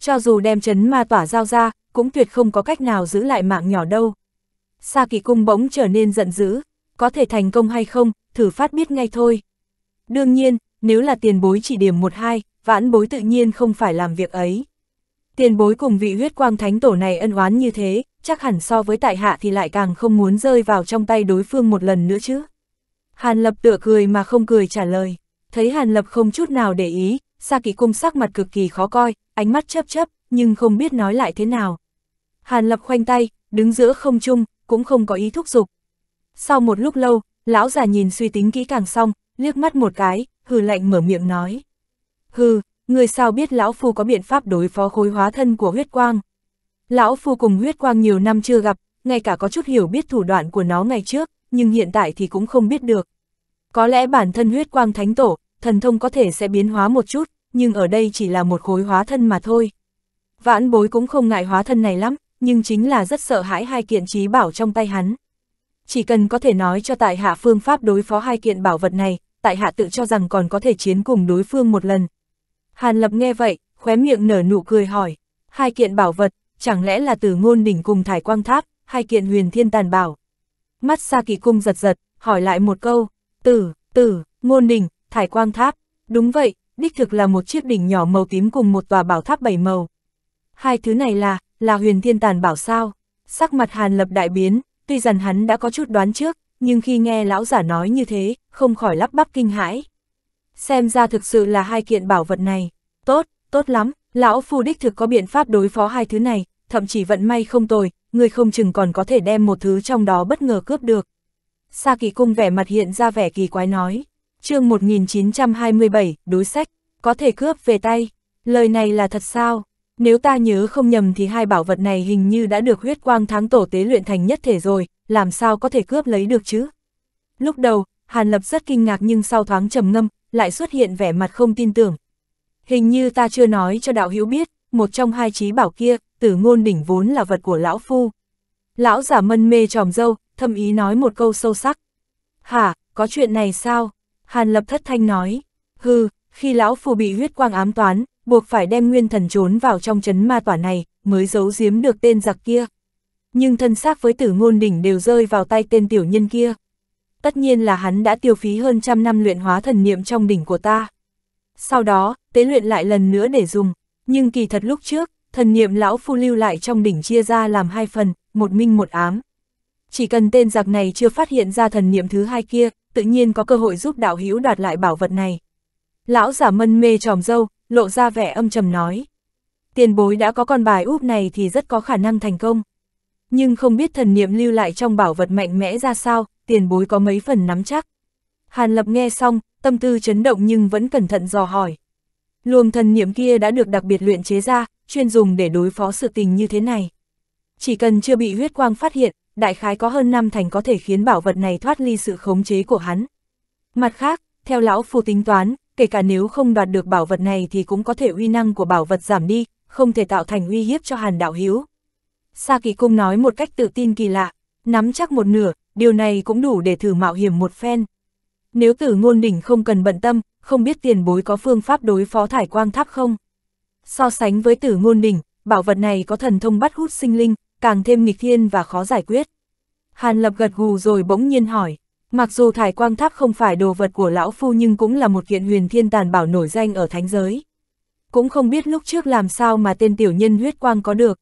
Cho dù đem chấn ma tỏa giao ra, cũng tuyệt không có cách nào giữ lại mạng nhỏ đâu. Sa kỳ cung bỗng trở nên giận dữ, có thể thành công hay không, thử phát biết ngay thôi. Đương nhiên, nếu là tiền bối chỉ điểm một hai, vãn bối tự nhiên không phải làm việc ấy. Tiền bối cùng vị huyết quang thánh tổ này ân oán như thế, chắc hẳn so với tại hạ thì lại càng không muốn rơi vào trong tay đối phương một lần nữa chứ. Hàn Lập tựa cười mà không cười trả lời, thấy Hàn Lập không chút nào để ý, Sa Kỳ Cung sắc mặt cực kỳ khó coi, ánh mắt chớp chớp, nhưng không biết nói lại thế nào. Hàn Lập khoanh tay, đứng giữa không trung, cũng không có ý thúc giục. Sau một lúc lâu, lão già nhìn suy tính kỹ càng xong, liếc mắt một cái, hừ lạnh mở miệng nói. Hừ, người sao biết lão phu có biện pháp đối phó khối hóa thân của huyết quang. Lão phu cùng huyết quang nhiều năm chưa gặp, ngay cả có chút hiểu biết thủ đoạn của nó ngày trước, nhưng hiện tại thì cũng không biết được. Có lẽ bản thân huyết quang thánh tổ, thần thông có thể sẽ biến hóa một chút, nhưng ở đây chỉ là một khối hóa thân mà thôi. Vãn bối cũng không ngại hóa thân này lắm, nhưng chính là rất sợ hãi hai kiện trí bảo trong tay hắn. Chỉ cần có thể nói cho tại hạ phương pháp đối phó hai kiện bảo vật này, tại hạ tự cho rằng còn có thể chiến cùng đối phương một lần. Hàn Lập nghe vậy, khóe miệng nở nụ cười hỏi, hai kiện bảo vật, chẳng lẽ là từ ngôn đỉnh cùng thải quang tháp, hai kiện huyền thiên tàn bảo. Mắt xa Kỳ Cung giật giật, hỏi lại một câu, tử, tử, ngôn đỉnh, thải quang tháp, đúng vậy, đích thực là một chiếc đỉnh nhỏ màu tím cùng một tòa bảo tháp bảy màu. Hai thứ này là, là huyền thiên tàn bảo sao. Sắc mặt Hàn Lập đại biến, tuy rằng hắn đã có chút đoán trước, nhưng khi nghe lão giả nói như thế, không khỏi lắp bắp kinh hãi. Xem ra thực sự là hai kiện bảo vật này. Tốt, tốt lắm, lão phu đích thực có biện pháp đối phó hai thứ này, thậm chí vận may không tồi, người không chừng còn có thể đem một thứ trong đó bất ngờ cướp được. Sa kỳ cung vẻ mặt hiện ra vẻ kỳ quái nói. chương 1927, đối sách, có thể cướp về tay. Lời này là thật sao? Nếu ta nhớ không nhầm thì hai bảo vật này hình như đã được huyết quang tháng tổ tế luyện thành nhất thể rồi, làm sao có thể cướp lấy được chứ? Lúc đầu, Hàn Lập rất kinh ngạc nhưng sau thoáng trầm ngâm, lại xuất hiện vẻ mặt không tin tưởng. Hình như ta chưa nói cho đạo hữu biết, một trong hai trí bảo kia, tử ngôn đỉnh vốn là vật của lão phu. Lão giả mân mê tròm dâu, thâm ý nói một câu sâu sắc. Hả, có chuyện này sao? Hàn Lập thất thanh nói. Hừ, khi lão phu bị huyết quang ám toán, buộc phải đem nguyên thần trốn vào trong chấn ma tỏa này, mới giấu giếm được tên giặc kia. Nhưng thân xác với tử ngôn đỉnh đều rơi vào tay tên tiểu nhân kia. Tất nhiên là hắn đã tiêu phí hơn trăm năm luyện hóa thần niệm trong đỉnh của ta. Sau đó, tế luyện lại lần nữa để dùng, nhưng kỳ thật lúc trước, thần niệm lão phu lưu lại trong đỉnh chia ra làm hai phần, một minh một ám. Chỉ cần tên giặc này chưa phát hiện ra thần niệm thứ hai kia, tự nhiên có cơ hội giúp đạo hữu đoạt lại bảo vật này. Lão giả mân mê tròm dâu, lộ ra vẻ âm trầm nói. Tiền bối đã có con bài úp này thì rất có khả năng thành công. Nhưng không biết thần niệm lưu lại trong bảo vật mạnh mẽ ra sao, tiền bối có mấy phần nắm chắc. Hàn Lập nghe xong, tâm tư chấn động nhưng vẫn cẩn thận dò hỏi. Luồng thần niệm kia đã được đặc biệt luyện chế ra, chuyên dùng để đối phó sự tình như thế này. Chỉ cần chưa bị huyết quang phát hiện, đại khái có hơn năm thành có thể khiến bảo vật này thoát ly sự khống chế của hắn. Mặt khác, theo lão phù tính toán, kể cả nếu không đoạt được bảo vật này thì cũng có thể uy năng của bảo vật giảm đi, không thể tạo thành uy hiếp cho Hàn Đạo Hiếu. Sa Kỳ Cung nói một cách tự tin kỳ lạ, nắm chắc một nửa, điều này cũng đủ để thử mạo hiểm một phen. Nếu tử ngôn đỉnh không cần bận tâm, không biết tiền bối có phương pháp đối phó thải quang tháp không? So sánh với tử ngôn đỉnh, bảo vật này có thần thông bắt hút sinh linh, càng thêm nghịch thiên và khó giải quyết. Hàn lập gật gù rồi bỗng nhiên hỏi. Mặc dù thải quang tháp không phải đồ vật của lão phu nhưng cũng là một kiện huyền thiên tàn bảo nổi danh ở thánh giới. Cũng không biết lúc trước làm sao mà tên tiểu nhân huyết quang có được.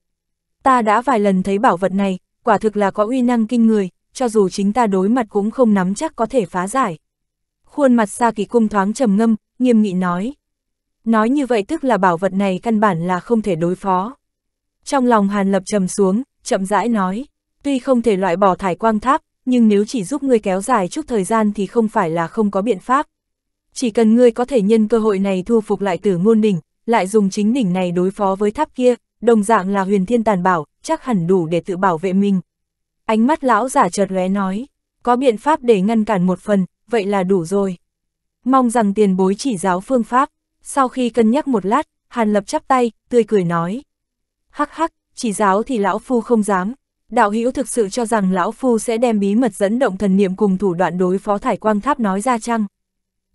Ta đã vài lần thấy bảo vật này, quả thực là có uy năng kinh người, cho dù chính ta đối mặt cũng không nắm chắc có thể phá giải. Khuôn mặt xa Kỳ Cung thoáng trầm ngâm, nghiêm nghị nói. Nói như vậy tức là bảo vật này căn bản là không thể đối phó. Trong lòng Hàn Lập trầm xuống, chậm rãi nói, tuy không thể loại bỏ thải quang tháp, nhưng nếu chỉ giúp ngươi kéo dài chút thời gian thì không phải là không có biện pháp. Chỉ cần ngươi có thể nhân cơ hội này thu phục lại tử ngôn đỉnh, lại dùng chính đỉnh này đối phó với tháp kia, đồng dạng là huyền thiên tàn bảo, chắc hẳn đủ để tự bảo vệ mình. Ánh mắt lão giả chợt lóe nói, có biện pháp để ngăn cản một phần, vậy là đủ rồi. Mong rằng tiền bối chỉ giáo phương pháp, sau khi cân nhắc một lát, Hàn Lập chắp tay, tươi cười nói. Hắc hắc, chỉ giáo thì lão phu không dám, đạo hữu thực sự cho rằng lão phu sẽ đem bí mật dẫn động thần niệm cùng thủ đoạn đối phó thải quang tháp nói ra chăng?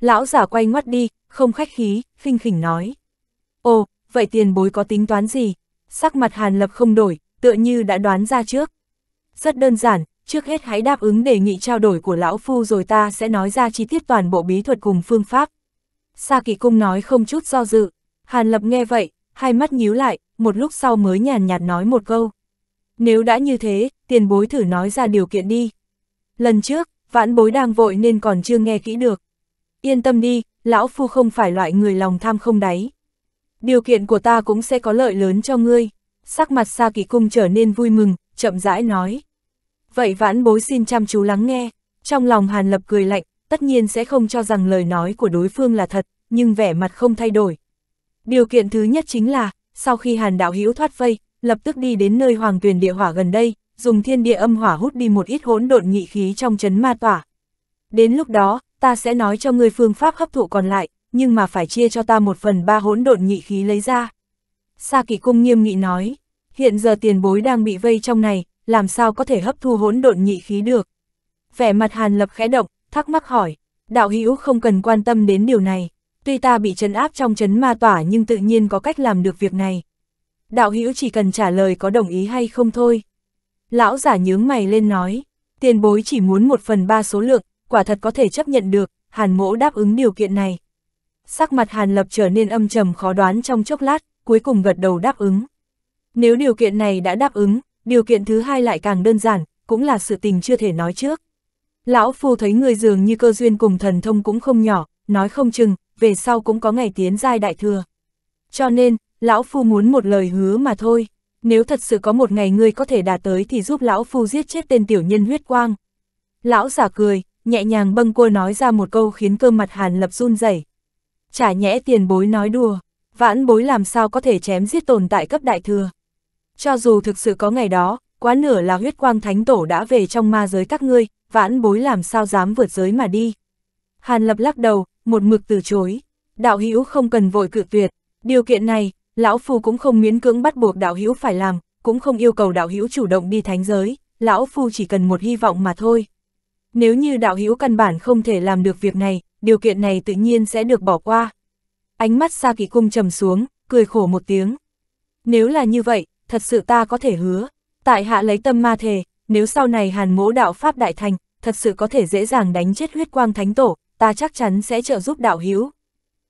Lão giả quay ngoắt đi, không khách khí, khinh khỉnh nói. Ồ, vậy tiền bối có tính toán gì? Sắc mặt hàn lập không đổi, tựa như đã đoán ra trước. Rất đơn giản, trước hết hãy đáp ứng đề nghị trao đổi của lão phu rồi ta sẽ nói ra chi tiết toàn bộ bí thuật cùng phương pháp. Sa kỳ cung nói không chút do dự, hàn lập nghe vậy, hai mắt nhíu lại, một lúc sau mới nhàn nhạt nói một câu. Nếu đã như thế, tiền bối thử nói ra điều kiện đi. Lần trước, vãn bối đang vội nên còn chưa nghe kỹ được. Yên tâm đi, lão phu không phải loại người lòng tham không đáy. Điều kiện của ta cũng sẽ có lợi lớn cho ngươi. Sắc mặt xa Kỳ Cung trở nên vui mừng, chậm rãi nói. Vậy vãn bối xin chăm chú lắng nghe. Trong lòng Hàn Lập cười lạnh, tất nhiên sẽ không cho rằng lời nói của đối phương là thật, nhưng vẻ mặt không thay đổi. Điều kiện thứ nhất chính là, sau khi Hàn Đạo Hữu thoát vây, lập tức đi đến nơi hoàng tuyền địa hỏa gần đây, dùng thiên địa âm hỏa hút đi một ít hỗn độn nhị khí trong chấn ma tỏa. Đến lúc đó, ta sẽ nói cho ngươi phương pháp hấp thụ còn lại, nhưng mà phải chia cho ta một phần ba hỗn độn nhị khí lấy ra. Sa kỳ cung nghiêm nghị nói, hiện giờ tiền bối đang bị vây trong này, làm sao có thể hấp thu hỗn độn nhị khí được. Vẻ mặt Hàn Lập khẽ động, thắc mắc hỏi, đạo hữu không cần quan tâm đến điều này, tuy ta bị trấn áp trong chấn ma tỏa nhưng tự nhiên có cách làm được việc này đạo hữu chỉ cần trả lời có đồng ý hay không thôi. Lão giả nhướng mày lên nói, tiền bối chỉ muốn một phần ba số lượng, quả thật có thể chấp nhận được, hàn mỗ đáp ứng điều kiện này. Sắc mặt hàn lập trở nên âm trầm khó đoán trong chốc lát, cuối cùng gật đầu đáp ứng. Nếu điều kiện này đã đáp ứng, điều kiện thứ hai lại càng đơn giản, cũng là sự tình chưa thể nói trước. Lão Phu thấy người dường như cơ duyên cùng thần thông cũng không nhỏ, nói không chừng, về sau cũng có ngày tiến giai đại thừa. Cho nên, lão phu muốn một lời hứa mà thôi, nếu thật sự có một ngày ngươi có thể đạt tới thì giúp lão phu giết chết tên tiểu nhân huyết quang. Lão giả cười, nhẹ nhàng bâng cua nói ra một câu khiến cơ mặt hàn lập run rẩy. Chả nhẽ tiền bối nói đùa, vãn bối làm sao có thể chém giết tồn tại cấp đại thừa. Cho dù thực sự có ngày đó, quá nửa là huyết quang thánh tổ đã về trong ma giới các ngươi, vãn bối làm sao dám vượt giới mà đi. Hàn lập lắc đầu, một mực từ chối, đạo hữu không cần vội cự tuyệt, điều kiện này, Lão Phu cũng không miễn cưỡng bắt buộc đạo hữu phải làm, cũng không yêu cầu đạo hữu chủ động đi thánh giới, lão Phu chỉ cần một hy vọng mà thôi. Nếu như đạo hữu căn bản không thể làm được việc này, điều kiện này tự nhiên sẽ được bỏ qua. Ánh mắt Sa Kỳ Cung trầm xuống, cười khổ một tiếng. Nếu là như vậy, thật sự ta có thể hứa, tại hạ lấy tâm ma thề, nếu sau này hàn mỗ đạo Pháp Đại Thành, thật sự có thể dễ dàng đánh chết huyết quang thánh tổ, ta chắc chắn sẽ trợ giúp đạo hữu.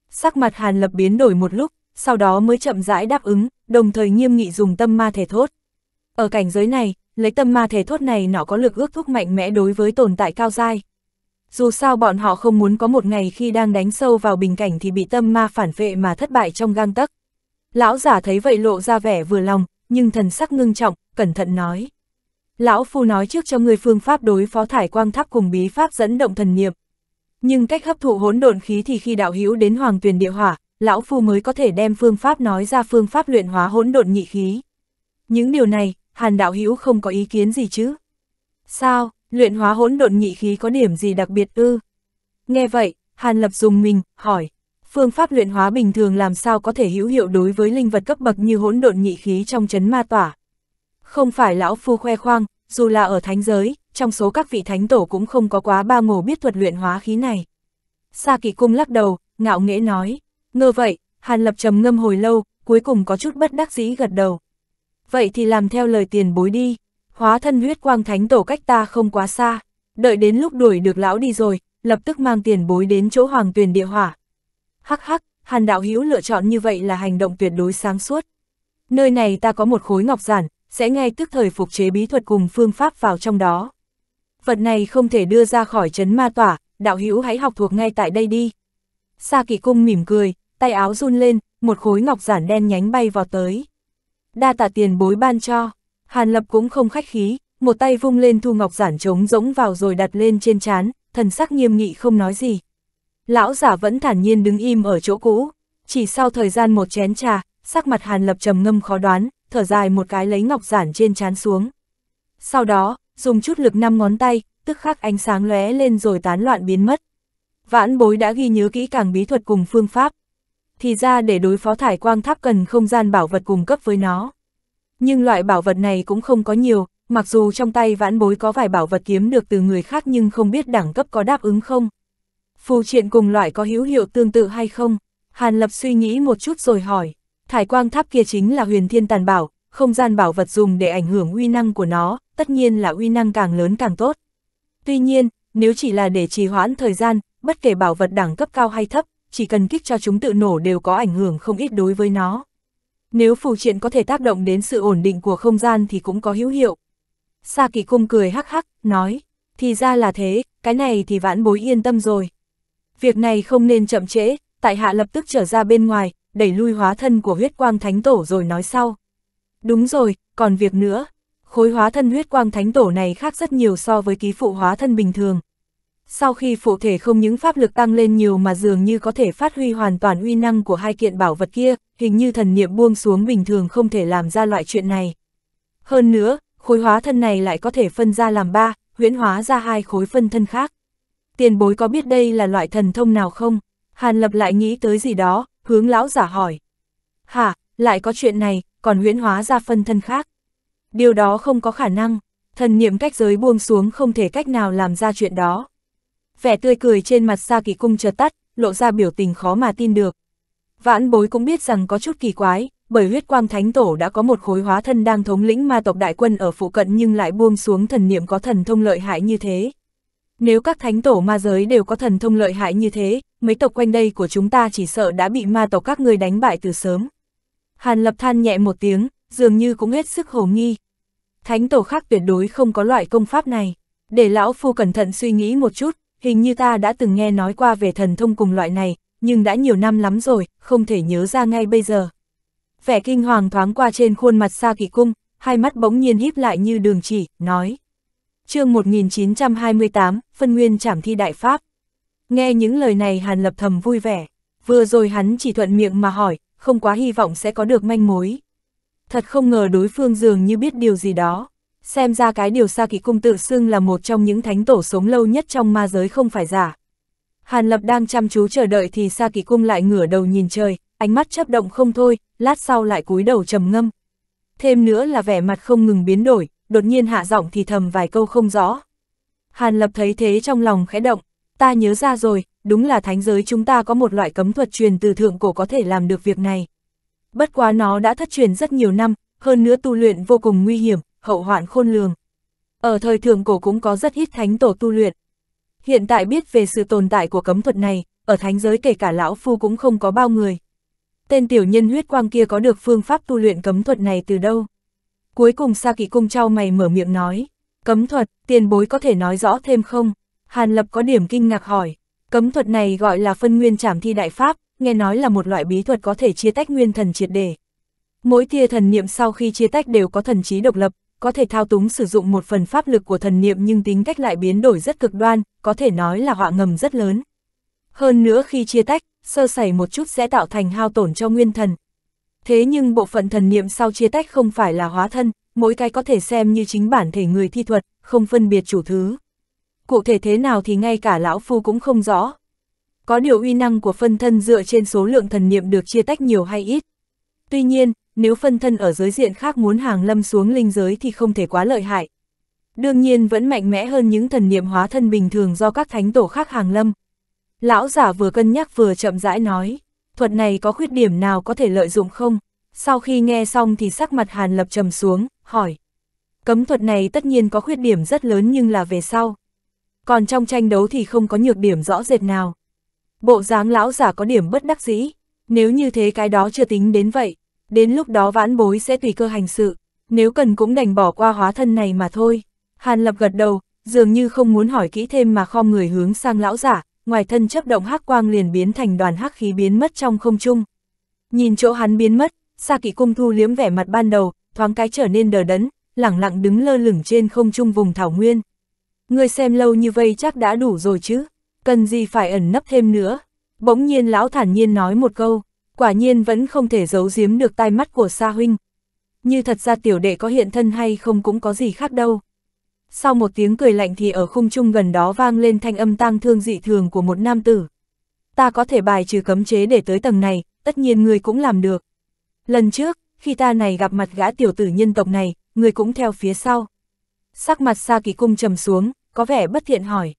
Sắc mặt hàn lập biến đổi một lúc, sau đó mới chậm rãi đáp ứng, đồng thời nghiêm nghị dùng tâm ma thể thốt. Ở cảnh giới này, lấy tâm ma thể thốt này nó có lực ước thúc mạnh mẽ đối với tồn tại cao dai. Dù sao bọn họ không muốn có một ngày khi đang đánh sâu vào bình cảnh thì bị tâm ma phản vệ mà thất bại trong gang tấc. Lão giả thấy vậy lộ ra vẻ vừa lòng, nhưng thần sắc ngưng trọng, cẩn thận nói. Lão Phu nói trước cho người phương pháp đối phó thải quang tháp cùng bí pháp dẫn động thần niệm. Nhưng cách hấp thụ hỗn độn khí thì khi đạo hữu đến hoàng tuyển địa hỏa, lão phu mới có thể đem phương pháp nói ra phương pháp luyện hóa hỗn độn nhị khí. Những điều này, Hàn đạo hữu không có ý kiến gì chứ? Sao, luyện hóa hỗn độn nhị khí có điểm gì đặc biệt ư? Nghe vậy, Hàn Lập dùng mình, hỏi, phương pháp luyện hóa bình thường làm sao có thể hữu hiệu đối với linh vật cấp bậc như hỗn độn nhị khí trong chấn ma tỏa? Không phải lão phu khoe khoang, dù là ở thánh giới, trong số các vị thánh tổ cũng không có quá ba ngổ biết thuật luyện hóa khí này. Sa Kỳ Cung lắc đầu, ngạo nghễ nói, Ngờ vậy, Hàn Lập trầm ngâm hồi lâu, cuối cùng có chút bất đắc dĩ gật đầu. Vậy thì làm theo lời tiền bối đi, hóa thân huyết quang thánh tổ cách ta không quá xa, đợi đến lúc đuổi được lão đi rồi, lập tức mang tiền bối đến chỗ hoàng tuyền địa hỏa. Hắc hắc, Hàn đạo hữu lựa chọn như vậy là hành động tuyệt đối sáng suốt. Nơi này ta có một khối ngọc giản, sẽ ngay tức thời phục chế bí thuật cùng phương pháp vào trong đó. Vật này không thể đưa ra khỏi chấn ma tỏa, đạo hữu hãy học thuộc ngay tại đây đi. Sa kỳ cung mỉm cười, tay áo run lên, một khối ngọc giản đen nhánh bay vào tới. Đa tạ tiền bối ban cho, Hàn Lập cũng không khách khí, một tay vung lên thu ngọc giản trống rỗng vào rồi đặt lên trên chán, thần sắc nghiêm nghị không nói gì. Lão giả vẫn thản nhiên đứng im ở chỗ cũ, chỉ sau thời gian một chén trà, sắc mặt Hàn Lập trầm ngâm khó đoán, thở dài một cái lấy ngọc giản trên chán xuống. Sau đó, dùng chút lực năm ngón tay, tức khắc ánh sáng lóe lên rồi tán loạn biến mất. Vãn bối đã ghi nhớ kỹ càng bí thuật cùng phương pháp, thì ra để đối phó thải quang tháp cần không gian bảo vật cung cấp với nó. Nhưng loại bảo vật này cũng không có nhiều, mặc dù trong tay vãn bối có vài bảo vật kiếm được từ người khác nhưng không biết đẳng cấp có đáp ứng không. Phù triện cùng loại có hữu hiệu tương tự hay không? Hàn Lập suy nghĩ một chút rồi hỏi, thải quang tháp kia chính là huyền thiên tàn bảo, không gian bảo vật dùng để ảnh hưởng uy năng của nó, tất nhiên là uy năng càng lớn càng tốt. Tuy nhiên, nếu chỉ là để trì hoãn thời gian, bất kể bảo vật đẳng cấp cao hay thấp, chỉ cần kích cho chúng tự nổ đều có ảnh hưởng không ít đối với nó. Nếu phù triện có thể tác động đến sự ổn định của không gian thì cũng có hữu hiệu. Sa kỳ cung cười hắc hắc, nói, thì ra là thế, cái này thì vãn bối yên tâm rồi. Việc này không nên chậm trễ, tại hạ lập tức trở ra bên ngoài, đẩy lui hóa thân của huyết quang thánh tổ rồi nói sau. Đúng rồi, còn việc nữa, khối hóa thân huyết quang thánh tổ này khác rất nhiều so với ký phụ hóa thân bình thường. Sau khi phụ thể không những pháp lực tăng lên nhiều mà dường như có thể phát huy hoàn toàn uy năng của hai kiện bảo vật kia, hình như thần niệm buông xuống bình thường không thể làm ra loại chuyện này. Hơn nữa, khối hóa thân này lại có thể phân ra làm ba, huyễn hóa ra hai khối phân thân khác. Tiền bối có biết đây là loại thần thông nào không? Hàn Lập lại nghĩ tới gì đó, hướng lão giả hỏi. Hả, lại có chuyện này, còn huyễn hóa ra phân thân khác. Điều đó không có khả năng, thần niệm cách giới buông xuống không thể cách nào làm ra chuyện đó vẻ tươi cười trên mặt Sa Kỳ Cung chợt tắt, lộ ra biểu tình khó mà tin được. Vãn bối cũng biết rằng có chút kỳ quái, bởi huyết quang thánh tổ đã có một khối hóa thân đang thống lĩnh ma tộc đại quân ở phụ cận nhưng lại buông xuống thần niệm có thần thông lợi hại như thế. Nếu các thánh tổ ma giới đều có thần thông lợi hại như thế, mấy tộc quanh đây của chúng ta chỉ sợ đã bị ma tộc các người đánh bại từ sớm. Hàn lập than nhẹ một tiếng, dường như cũng hết sức hồ nghi. Thánh tổ khác tuyệt đối không có loại công pháp này. Để lão phu cẩn thận suy nghĩ một chút, hình như ta đã từng nghe nói qua về thần thông cùng loại này, nhưng đã nhiều năm lắm rồi, không thể nhớ ra ngay bây giờ. Vẻ kinh hoàng thoáng qua trên khuôn mặt Sa Kỳ Cung, hai mắt bỗng nhiên híp lại như đường chỉ, nói. chương 1928, Phân Nguyên Trảm Thi Đại Pháp. Nghe những lời này Hàn Lập thầm vui vẻ, vừa rồi hắn chỉ thuận miệng mà hỏi, không quá hy vọng sẽ có được manh mối. Thật không ngờ đối phương dường như biết điều gì đó. Xem ra cái điều Sa Kỳ Cung tự xưng là một trong những thánh tổ sống lâu nhất trong ma giới không phải giả. Hàn Lập đang chăm chú chờ đợi thì Sa Kỳ Cung lại ngửa đầu nhìn trời, ánh mắt chấp động không thôi, lát sau lại cúi đầu trầm ngâm. Thêm nữa là vẻ mặt không ngừng biến đổi, đột nhiên hạ giọng thì thầm vài câu không rõ. Hàn Lập thấy thế trong lòng khẽ động, ta nhớ ra rồi, đúng là thánh giới chúng ta có một loại cấm thuật truyền từ thượng cổ có thể làm được việc này. Bất quá nó đã thất truyền rất nhiều năm, hơn nữa tu luyện vô cùng nguy hiểm, hậu hoạn khôn lường. Ở thời thường cổ cũng có rất ít thánh tổ tu luyện. Hiện tại biết về sự tồn tại của cấm thuật này, ở thánh giới kể cả lão phu cũng không có bao người. Tên tiểu nhân huyết quang kia có được phương pháp tu luyện cấm thuật này từ đâu? Cuối cùng Sa kỳ Cung trao mày mở miệng nói, cấm thuật, tiền bối có thể nói rõ thêm không? Hàn Lập có điểm kinh ngạc hỏi, cấm thuật này gọi là phân nguyên trảm thi đại pháp, nghe nói là một loại bí thuật có thể chia tách nguyên thần triệt đề Mỗi tia thần niệm sau khi chia tách đều có thần trí độc lập, có thể thao túng sử dụng một phần pháp lực của thần niệm nhưng tính cách lại biến đổi rất cực đoan, có thể nói là họa ngầm rất lớn. Hơn nữa khi chia tách, sơ sẩy một chút sẽ tạo thành hao tổn cho nguyên thần. Thế nhưng bộ phận thần niệm sau chia tách không phải là hóa thân, mỗi cái có thể xem như chính bản thể người thi thuật, không phân biệt chủ thứ. Cụ thể thế nào thì ngay cả lão phu cũng không rõ. Có điều uy năng của phân thân dựa trên số lượng thần niệm được chia tách nhiều hay ít. Tuy nhiên, nếu phân thân ở giới diện khác muốn hàng lâm xuống linh giới thì không thể quá lợi hại. Đương nhiên vẫn mạnh mẽ hơn những thần niệm hóa thân bình thường do các thánh tổ khác hàng lâm. Lão giả vừa cân nhắc vừa chậm rãi nói, thuật này có khuyết điểm nào có thể lợi dụng không? Sau khi nghe xong thì sắc mặt Hàn Lập trầm xuống, hỏi. Cấm thuật này tất nhiên có khuyết điểm rất lớn nhưng là về sau. Còn trong tranh đấu thì không có nhược điểm rõ rệt nào. Bộ dáng lão giả có điểm bất đắc dĩ, nếu như thế cái đó chưa tính đến vậy đến lúc đó vãn bối sẽ tùy cơ hành sự, nếu cần cũng đành bỏ qua hóa thân này mà thôi. Hàn Lập gật đầu, dường như không muốn hỏi kỹ thêm mà khom người hướng sang lão giả, ngoài thân chấp động hắc quang liền biến thành đoàn hắc khí biến mất trong không trung. Nhìn chỗ hắn biến mất, Sa Kỵ Cung thu liếm vẻ mặt ban đầu, thoáng cái trở nên đờ đẫn, lẳng lặng đứng lơ lửng trên không trung vùng thảo nguyên. Người xem lâu như vây chắc đã đủ rồi chứ, cần gì phải ẩn nấp thêm nữa. Bỗng nhiên lão thản nhiên nói một câu, quả nhiên vẫn không thể giấu giếm được tai mắt của Sa Huynh. Như thật ra tiểu đệ có hiện thân hay không cũng có gì khác đâu. Sau một tiếng cười lạnh thì ở khung trung gần đó vang lên thanh âm tang thương dị thường của một nam tử. Ta có thể bài trừ cấm chế để tới tầng này, tất nhiên người cũng làm được. Lần trước, khi ta này gặp mặt gã tiểu tử nhân tộc này, người cũng theo phía sau. Sắc mặt Sa Kỳ Cung trầm xuống, có vẻ bất thiện hỏi.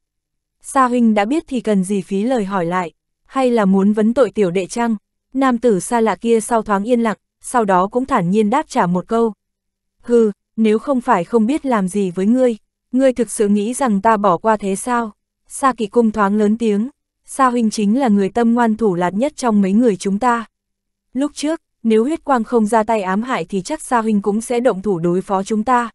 Sa Huynh đã biết thì cần gì phí lời hỏi lại, hay là muốn vấn tội tiểu đệ chăng? Nam tử xa lạ kia sau thoáng yên lặng, sau đó cũng thản nhiên đáp trả một câu. Hừ, nếu không phải không biết làm gì với ngươi, ngươi thực sự nghĩ rằng ta bỏ qua thế sao? Sa kỳ cung thoáng lớn tiếng, Sa huynh chính là người tâm ngoan thủ lạt nhất trong mấy người chúng ta. Lúc trước, nếu huyết quang không ra tay ám hại thì chắc Sa huynh cũng sẽ động thủ đối phó chúng ta.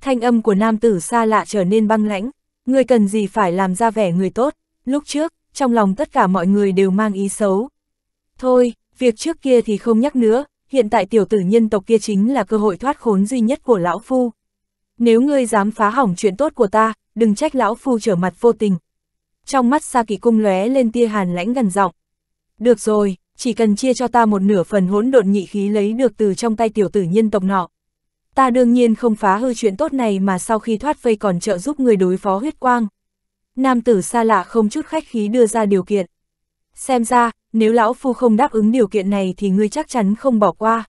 Thanh âm của nam tử xa lạ trở nên băng lãnh, ngươi cần gì phải làm ra vẻ người tốt, lúc trước, trong lòng tất cả mọi người đều mang ý xấu, Thôi, việc trước kia thì không nhắc nữa, hiện tại tiểu tử nhân tộc kia chính là cơ hội thoát khốn duy nhất của lão phu. Nếu ngươi dám phá hỏng chuyện tốt của ta, đừng trách lão phu trở mặt vô tình. Trong mắt Sa Kỳ cung lóe lên tia hàn lãnh gần giọng. Được rồi, chỉ cần chia cho ta một nửa phần hỗn độn nhị khí lấy được từ trong tay tiểu tử nhân tộc nọ. Ta đương nhiên không phá hư chuyện tốt này mà sau khi thoát vây còn trợ giúp người đối phó huyết quang. Nam tử xa lạ không chút khách khí đưa ra điều kiện. Xem ra, nếu lão phu không đáp ứng điều kiện này thì ngươi chắc chắn không bỏ qua.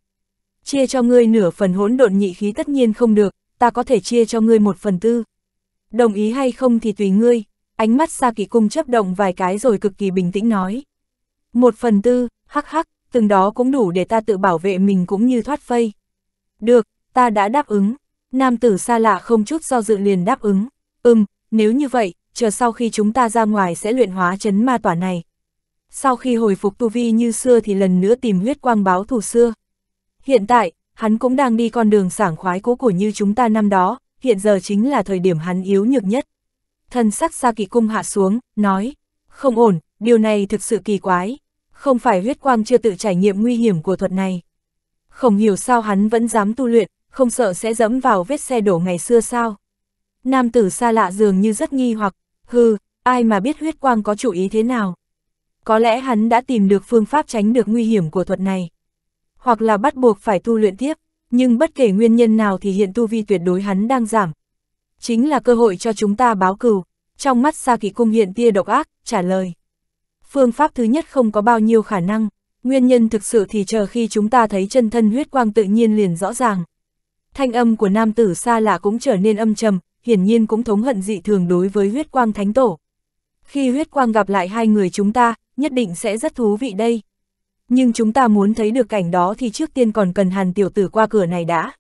Chia cho ngươi nửa phần hỗn độn nhị khí tất nhiên không được, ta có thể chia cho ngươi một phần tư. Đồng ý hay không thì tùy ngươi, ánh mắt Sa Kỳ Cung chấp động vài cái rồi cực kỳ bình tĩnh nói. Một phần tư, hắc hắc, từng đó cũng đủ để ta tự bảo vệ mình cũng như thoát phây. Được, ta đã đáp ứng. Nam tử xa lạ không chút do dự liền đáp ứng. Ừm, nếu như vậy, chờ sau khi chúng ta ra ngoài sẽ luyện hóa chấn ma tỏa này, sau khi hồi phục tu vi như xưa thì lần nữa tìm huyết quang báo thù xưa. Hiện tại, hắn cũng đang đi con đường sảng khoái cũ của như chúng ta năm đó, hiện giờ chính là thời điểm hắn yếu nhược nhất. Thần sắc xa Kỳ Cung hạ xuống, nói, không ổn, điều này thực sự kỳ quái, không phải huyết quang chưa tự trải nghiệm nguy hiểm của thuật này. Không hiểu sao hắn vẫn dám tu luyện, không sợ sẽ dẫm vào vết xe đổ ngày xưa sao. Nam tử xa lạ dường như rất nghi hoặc, hừ, ai mà biết huyết quang có chủ ý thế nào có lẽ hắn đã tìm được phương pháp tránh được nguy hiểm của thuật này. Hoặc là bắt buộc phải tu luyện tiếp, nhưng bất kể nguyên nhân nào thì hiện tu vi tuyệt đối hắn đang giảm. Chính là cơ hội cho chúng ta báo cừu, trong mắt Sa Kỳ Cung hiện tia độc ác, trả lời. Phương pháp thứ nhất không có bao nhiêu khả năng, nguyên nhân thực sự thì chờ khi chúng ta thấy chân thân huyết quang tự nhiên liền rõ ràng. Thanh âm của nam tử xa lạ cũng trở nên âm trầm, hiển nhiên cũng thống hận dị thường đối với huyết quang thánh tổ. Khi huyết quang gặp lại hai người chúng ta, nhất định sẽ rất thú vị đây. Nhưng chúng ta muốn thấy được cảnh đó thì trước tiên còn cần hàn tiểu tử qua cửa này đã.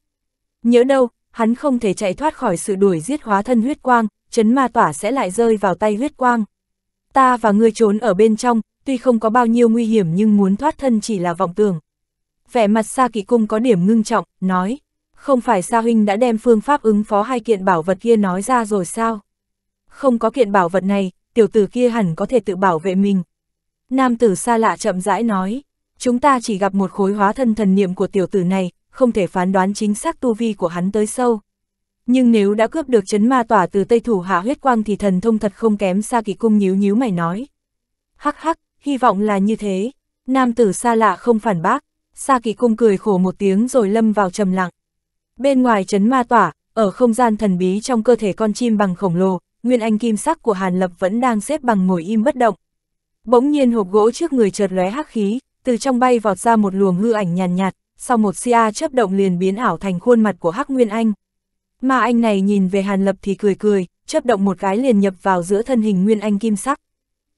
Nhớ đâu, hắn không thể chạy thoát khỏi sự đuổi giết hóa thân huyết quang, chấn ma tỏa sẽ lại rơi vào tay huyết quang. Ta và ngươi trốn ở bên trong, tuy không có bao nhiêu nguy hiểm nhưng muốn thoát thân chỉ là vọng tưởng. Vẻ mặt Sa Kỵ Cung có điểm ngưng trọng, nói, không phải Sa Huynh đã đem phương pháp ứng phó hai kiện bảo vật kia nói ra rồi sao? Không có kiện bảo vật này, tiểu tử kia hẳn có thể tự bảo vệ mình, Nam tử xa lạ chậm rãi nói, chúng ta chỉ gặp một khối hóa thân thần niệm của tiểu tử này, không thể phán đoán chính xác tu vi của hắn tới sâu. Nhưng nếu đã cướp được chấn ma tỏa từ tây thủ hạ huyết quang thì thần thông thật không kém xa kỳ cung nhíu nhíu mày nói. Hắc hắc, hy vọng là như thế. Nam tử xa lạ không phản bác, xa kỳ cung cười khổ một tiếng rồi lâm vào trầm lặng. Bên ngoài chấn ma tỏa, ở không gian thần bí trong cơ thể con chim bằng khổng lồ, nguyên anh kim sắc của Hàn Lập vẫn đang xếp bằng ngồi im bất động. Bỗng nhiên hộp gỗ trước người chợt lóe hắc khí, từ trong bay vọt ra một luồng hư ảnh nhàn nhạt, nhạt, sau một sia chớp động liền biến ảo thành khuôn mặt của Hắc Nguyên Anh. Mà anh này nhìn về Hàn Lập thì cười cười, chớp động một cái liền nhập vào giữa thân hình Nguyên Anh kim sắc.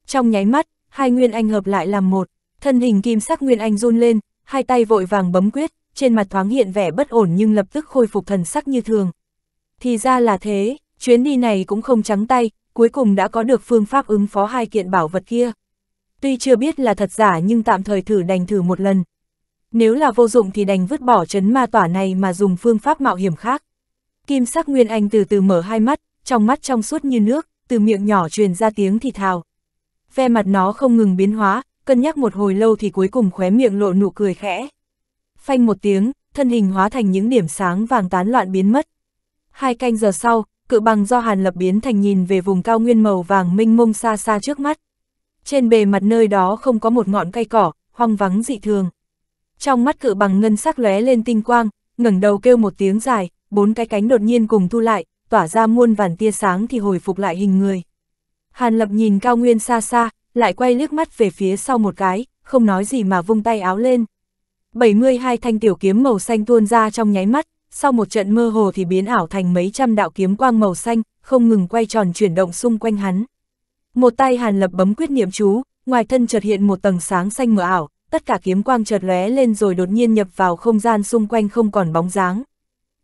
Trong nháy mắt, hai Nguyên Anh hợp lại làm một, thân hình kim sắc Nguyên Anh run lên, hai tay vội vàng bấm quyết, trên mặt thoáng hiện vẻ bất ổn nhưng lập tức khôi phục thần sắc như thường. Thì ra là thế, chuyến đi này cũng không trắng tay, cuối cùng đã có được phương pháp ứng phó hai kiện bảo vật kia tuy chưa biết là thật giả nhưng tạm thời thử đành thử một lần. Nếu là vô dụng thì đành vứt bỏ chấn ma tỏa này mà dùng phương pháp mạo hiểm khác. Kim sắc Nguyên Anh từ từ mở hai mắt, trong mắt trong suốt như nước, từ miệng nhỏ truyền ra tiếng thì thào. Ve mặt nó không ngừng biến hóa, cân nhắc một hồi lâu thì cuối cùng khóe miệng lộ nụ cười khẽ. Phanh một tiếng, thân hình hóa thành những điểm sáng vàng tán loạn biến mất. Hai canh giờ sau, cự bằng do Hàn Lập biến thành nhìn về vùng cao nguyên màu vàng minh mông xa xa trước mắt trên bề mặt nơi đó không có một ngọn cây cỏ, hoang vắng dị thường. Trong mắt cự bằng ngân sắc lóe lên tinh quang, ngẩng đầu kêu một tiếng dài, bốn cái cánh đột nhiên cùng thu lại, tỏa ra muôn vàn tia sáng thì hồi phục lại hình người. Hàn Lập nhìn cao nguyên xa xa, lại quay liếc mắt về phía sau một cái, không nói gì mà vung tay áo lên. 72 thanh tiểu kiếm màu xanh tuôn ra trong nháy mắt, sau một trận mơ hồ thì biến ảo thành mấy trăm đạo kiếm quang màu xanh, không ngừng quay tròn chuyển động xung quanh hắn. Một tay Hàn Lập bấm quyết niệm chú, ngoài thân chợt hiện một tầng sáng xanh mờ ảo, tất cả kiếm quang chợt lóe lên rồi đột nhiên nhập vào không gian xung quanh không còn bóng dáng.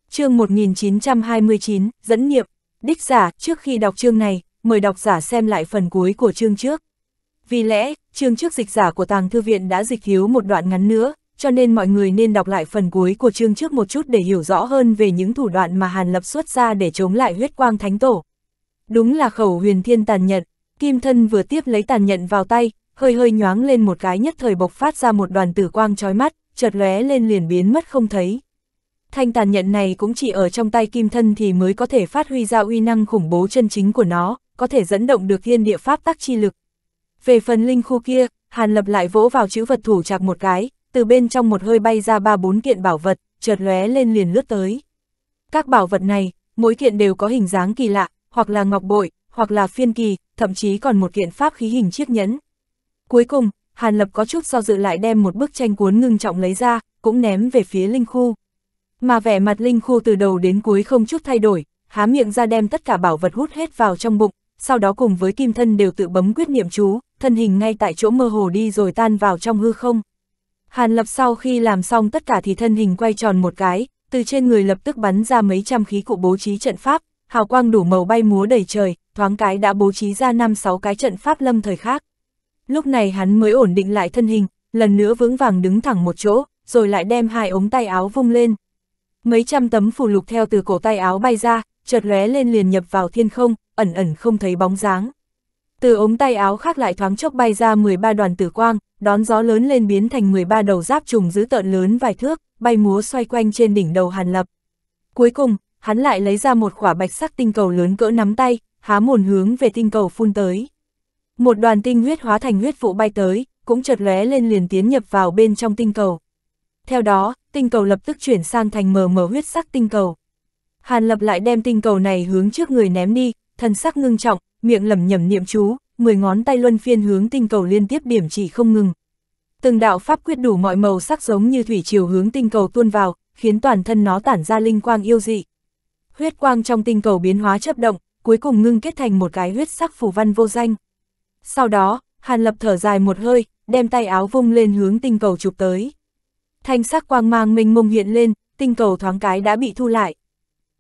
Chương 1929, dẫn niệm, đích giả, trước khi đọc chương này, mời đọc giả xem lại phần cuối của chương trước. Vì lẽ, chương trước dịch giả của Tàng Thư Viện đã dịch thiếu một đoạn ngắn nữa, cho nên mọi người nên đọc lại phần cuối của chương trước một chút để hiểu rõ hơn về những thủ đoạn mà Hàn Lập xuất ra để chống lại huyết quang thánh tổ. Đúng là khẩu huyền thiên tàn nhật, Kim thân vừa tiếp lấy tàn nhận vào tay, hơi hơi nhoáng lên một cái nhất thời bộc phát ra một đoàn tử quang trói mắt, chợt lóe lên liền biến mất không thấy. Thanh tàn nhận này cũng chỉ ở trong tay kim thân thì mới có thể phát huy ra uy năng khủng bố chân chính của nó, có thể dẫn động được thiên địa pháp tắc chi lực. Về phần linh khu kia, Hàn Lập lại vỗ vào chữ vật thủ chạc một cái, từ bên trong một hơi bay ra ba bốn kiện bảo vật, chợt lóe lên liền lướt tới. Các bảo vật này, mỗi kiện đều có hình dáng kỳ lạ, hoặc là ngọc bội, hoặc là phiên kỳ, thậm chí còn một kiện pháp khí hình chiếc nhẫn. Cuối cùng, Hàn Lập có chút do dự lại đem một bức tranh cuốn ngưng trọng lấy ra, cũng ném về phía Linh Khu. Mà vẻ mặt Linh Khu từ đầu đến cuối không chút thay đổi, há miệng ra đem tất cả bảo vật hút hết vào trong bụng, sau đó cùng với kim thân đều tự bấm quyết niệm chú, thân hình ngay tại chỗ mơ hồ đi rồi tan vào trong hư không. Hàn Lập sau khi làm xong tất cả thì thân hình quay tròn một cái, từ trên người lập tức bắn ra mấy trăm khí cụ bố trí trận pháp, hào quang đủ màu bay múa đầy trời, thoáng cái đã bố trí ra năm sáu cái trận pháp lâm thời khác. Lúc này hắn mới ổn định lại thân hình, lần nữa vững vàng đứng thẳng một chỗ, rồi lại đem hai ống tay áo vung lên. Mấy trăm tấm phù lục theo từ cổ tay áo bay ra, chợt lóe lên liền nhập vào thiên không, ẩn ẩn không thấy bóng dáng. Từ ống tay áo khác lại thoáng chốc bay ra 13 đoàn tử quang, đón gió lớn lên biến thành 13 đầu giáp trùng giữ tợn lớn vài thước, bay múa xoay quanh trên đỉnh đầu Hàn Lập. Cuối cùng, hắn lại lấy ra một quả bạch sắc tinh cầu lớn cỡ nắm tay, há mồn hướng về tinh cầu phun tới. Một đoàn tinh huyết hóa thành huyết vụ bay tới, cũng chợt lóe lên liền tiến nhập vào bên trong tinh cầu. Theo đó, tinh cầu lập tức chuyển sang thành mờ mờ huyết sắc tinh cầu. Hàn Lập lại đem tinh cầu này hướng trước người ném đi, thân sắc ngưng trọng, miệng lẩm nhẩm niệm chú, mười ngón tay luân phiên hướng tinh cầu liên tiếp điểm chỉ không ngừng. Từng đạo pháp quyết đủ mọi màu sắc giống như thủy triều hướng tinh cầu tuôn vào, khiến toàn thân nó tản ra linh quang yêu dị. Huyết quang trong tinh cầu biến hóa chấp động, cuối cùng ngưng kết thành một cái huyết sắc phù văn vô danh. Sau đó, Hàn Lập thở dài một hơi, đem tay áo vung lên hướng tinh cầu chụp tới. Thanh sắc quang mang mênh mông hiện lên, tinh cầu thoáng cái đã bị thu lại.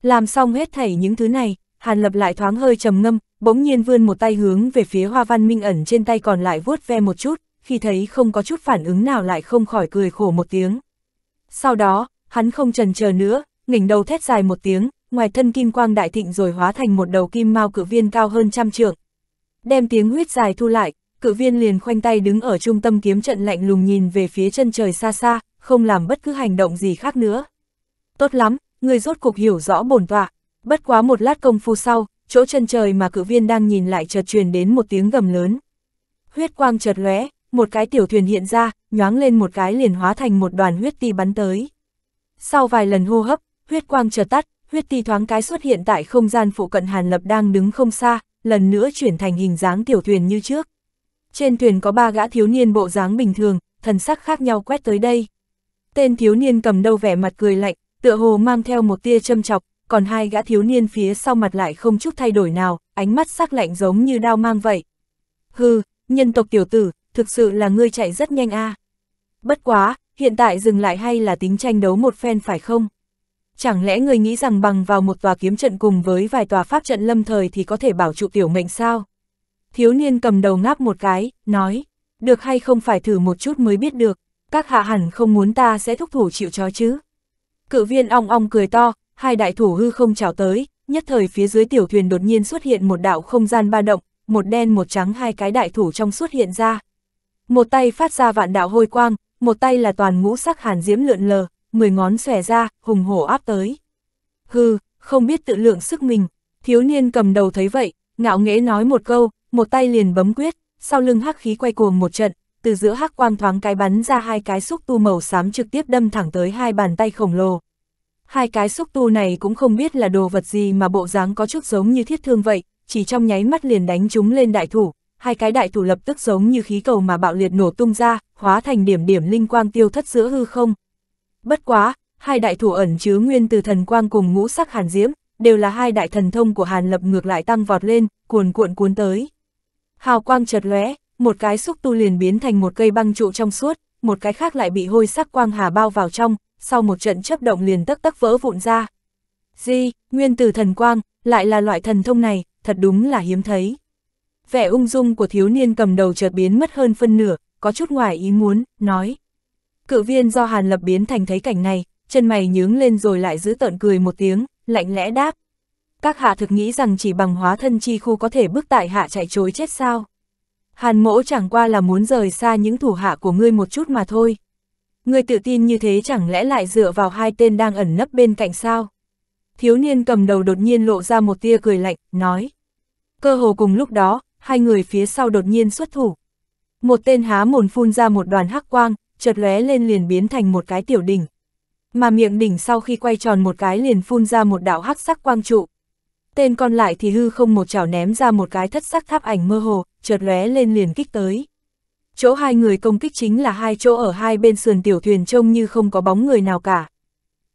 Làm xong hết thảy những thứ này, Hàn Lập lại thoáng hơi trầm ngâm, bỗng nhiên vươn một tay hướng về phía hoa văn minh ẩn trên tay còn lại vuốt ve một chút, khi thấy không có chút phản ứng nào lại không khỏi cười khổ một tiếng. Sau đó, hắn không trần chờ nữa, nghỉnh đầu thét dài một tiếng, ngoài thân kim quang đại thịnh rồi hóa thành một đầu kim mao cự viên cao hơn trăm trượng. Đem tiếng huyết dài thu lại, cự viên liền khoanh tay đứng ở trung tâm kiếm trận lạnh lùng nhìn về phía chân trời xa xa, không làm bất cứ hành động gì khác nữa. Tốt lắm, người rốt cục hiểu rõ bổn tọa, bất quá một lát công phu sau, chỗ chân trời mà cự viên đang nhìn lại chợt truyền đến một tiếng gầm lớn. Huyết quang chợt lóe, một cái tiểu thuyền hiện ra, nhoáng lên một cái liền hóa thành một đoàn huyết ti bắn tới. Sau vài lần hô hấp, huyết quang chợt tắt, huyết ti thoáng cái xuất hiện tại không gian phụ cận Hàn Lập đang đứng không xa, lần nữa chuyển thành hình dáng tiểu thuyền như trước. Trên thuyền có ba gã thiếu niên bộ dáng bình thường, thần sắc khác nhau quét tới đây. Tên thiếu niên cầm đầu vẻ mặt cười lạnh, tựa hồ mang theo một tia châm chọc, còn hai gã thiếu niên phía sau mặt lại không chút thay đổi nào, ánh mắt sắc lạnh giống như đao mang vậy. Hừ, nhân tộc tiểu tử, thực sự là ngươi chạy rất nhanh a. À. Bất quá, hiện tại dừng lại hay là tính tranh đấu một phen phải không? Chẳng lẽ người nghĩ rằng bằng vào một tòa kiếm trận cùng với vài tòa pháp trận lâm thời thì có thể bảo trụ tiểu mệnh sao? Thiếu niên cầm đầu ngáp một cái, nói, được hay không phải thử một chút mới biết được, các hạ hẳn không muốn ta sẽ thúc thủ chịu trói chứ. Cự viên ong ong cười to, hai đại thủ hư không chào tới, nhất thời phía dưới tiểu thuyền đột nhiên xuất hiện một đạo không gian ba động, một đen một trắng hai cái đại thủ trong xuất hiện ra. Một tay phát ra vạn đạo hôi quang, một tay là toàn ngũ sắc hàn diễm lượn lờ, mười ngón xòe ra, hùng hổ áp tới. Hừ, không biết tự lượng sức mình, thiếu niên cầm đầu thấy vậy, ngạo nghễ nói một câu, một tay liền bấm quyết, sau lưng hắc khí quay cuồng một trận, từ giữa hắc quang thoáng cái bắn ra hai cái xúc tu màu xám trực tiếp đâm thẳng tới hai bàn tay khổng lồ. Hai cái xúc tu này cũng không biết là đồ vật gì mà bộ dáng có chút giống như thiết thương vậy, chỉ trong nháy mắt liền đánh chúng lên đại thủ, hai cái đại thủ lập tức giống như khí cầu mà bạo liệt nổ tung ra, hóa thành điểm điểm linh quang tiêu thất giữa hư không, Bất quá, hai đại thủ ẩn chứa nguyên từ thần quang cùng ngũ sắc hàn diễm, đều là hai đại thần thông của Hàn Lập ngược lại tăng vọt lên, cuồn cuộn cuốn tới. Hào quang chợt lóe, một cái xúc tu liền biến thành một cây băng trụ trong suốt, một cái khác lại bị hôi sắc quang hà bao vào trong, sau một trận chấp động liền tấc tấc vỡ vụn ra. Di, nguyên từ thần quang, lại là loại thần thông này, thật đúng là hiếm thấy. Vẻ ung dung của thiếu niên cầm đầu chợt biến mất hơn phân nửa, có chút ngoài ý muốn, nói, Cự viên do Hàn Lập biến thành thấy cảnh này, chân mày nhướng lên rồi lại giữ tợn cười một tiếng, lạnh lẽ đáp. Các hạ thực nghĩ rằng chỉ bằng hóa thân chi khu có thể bước tại hạ chạy trối chết sao? Hàn mỗ chẳng qua là muốn rời xa những thủ hạ của ngươi một chút mà thôi. Ngươi tự tin như thế chẳng lẽ lại dựa vào hai tên đang ẩn nấp bên cạnh sao? Thiếu niên cầm đầu đột nhiên lộ ra một tia cười lạnh, nói. Cơ hồ cùng lúc đó, hai người phía sau đột nhiên xuất thủ. Một tên há mồn phun ra một đoàn hắc quang, chợt lóe lên liền biến thành một cái tiểu đỉnh. Mà miệng đỉnh sau khi quay tròn một cái liền phun ra một đạo hắc sắc quang trụ. Tên còn lại thì hư không một chảo ném ra một cái thất sắc tháp ảnh mơ hồ, chợt lóe lên liền kích tới. Chỗ hai người công kích chính là hai chỗ ở hai bên sườn tiểu thuyền trông như không có bóng người nào cả.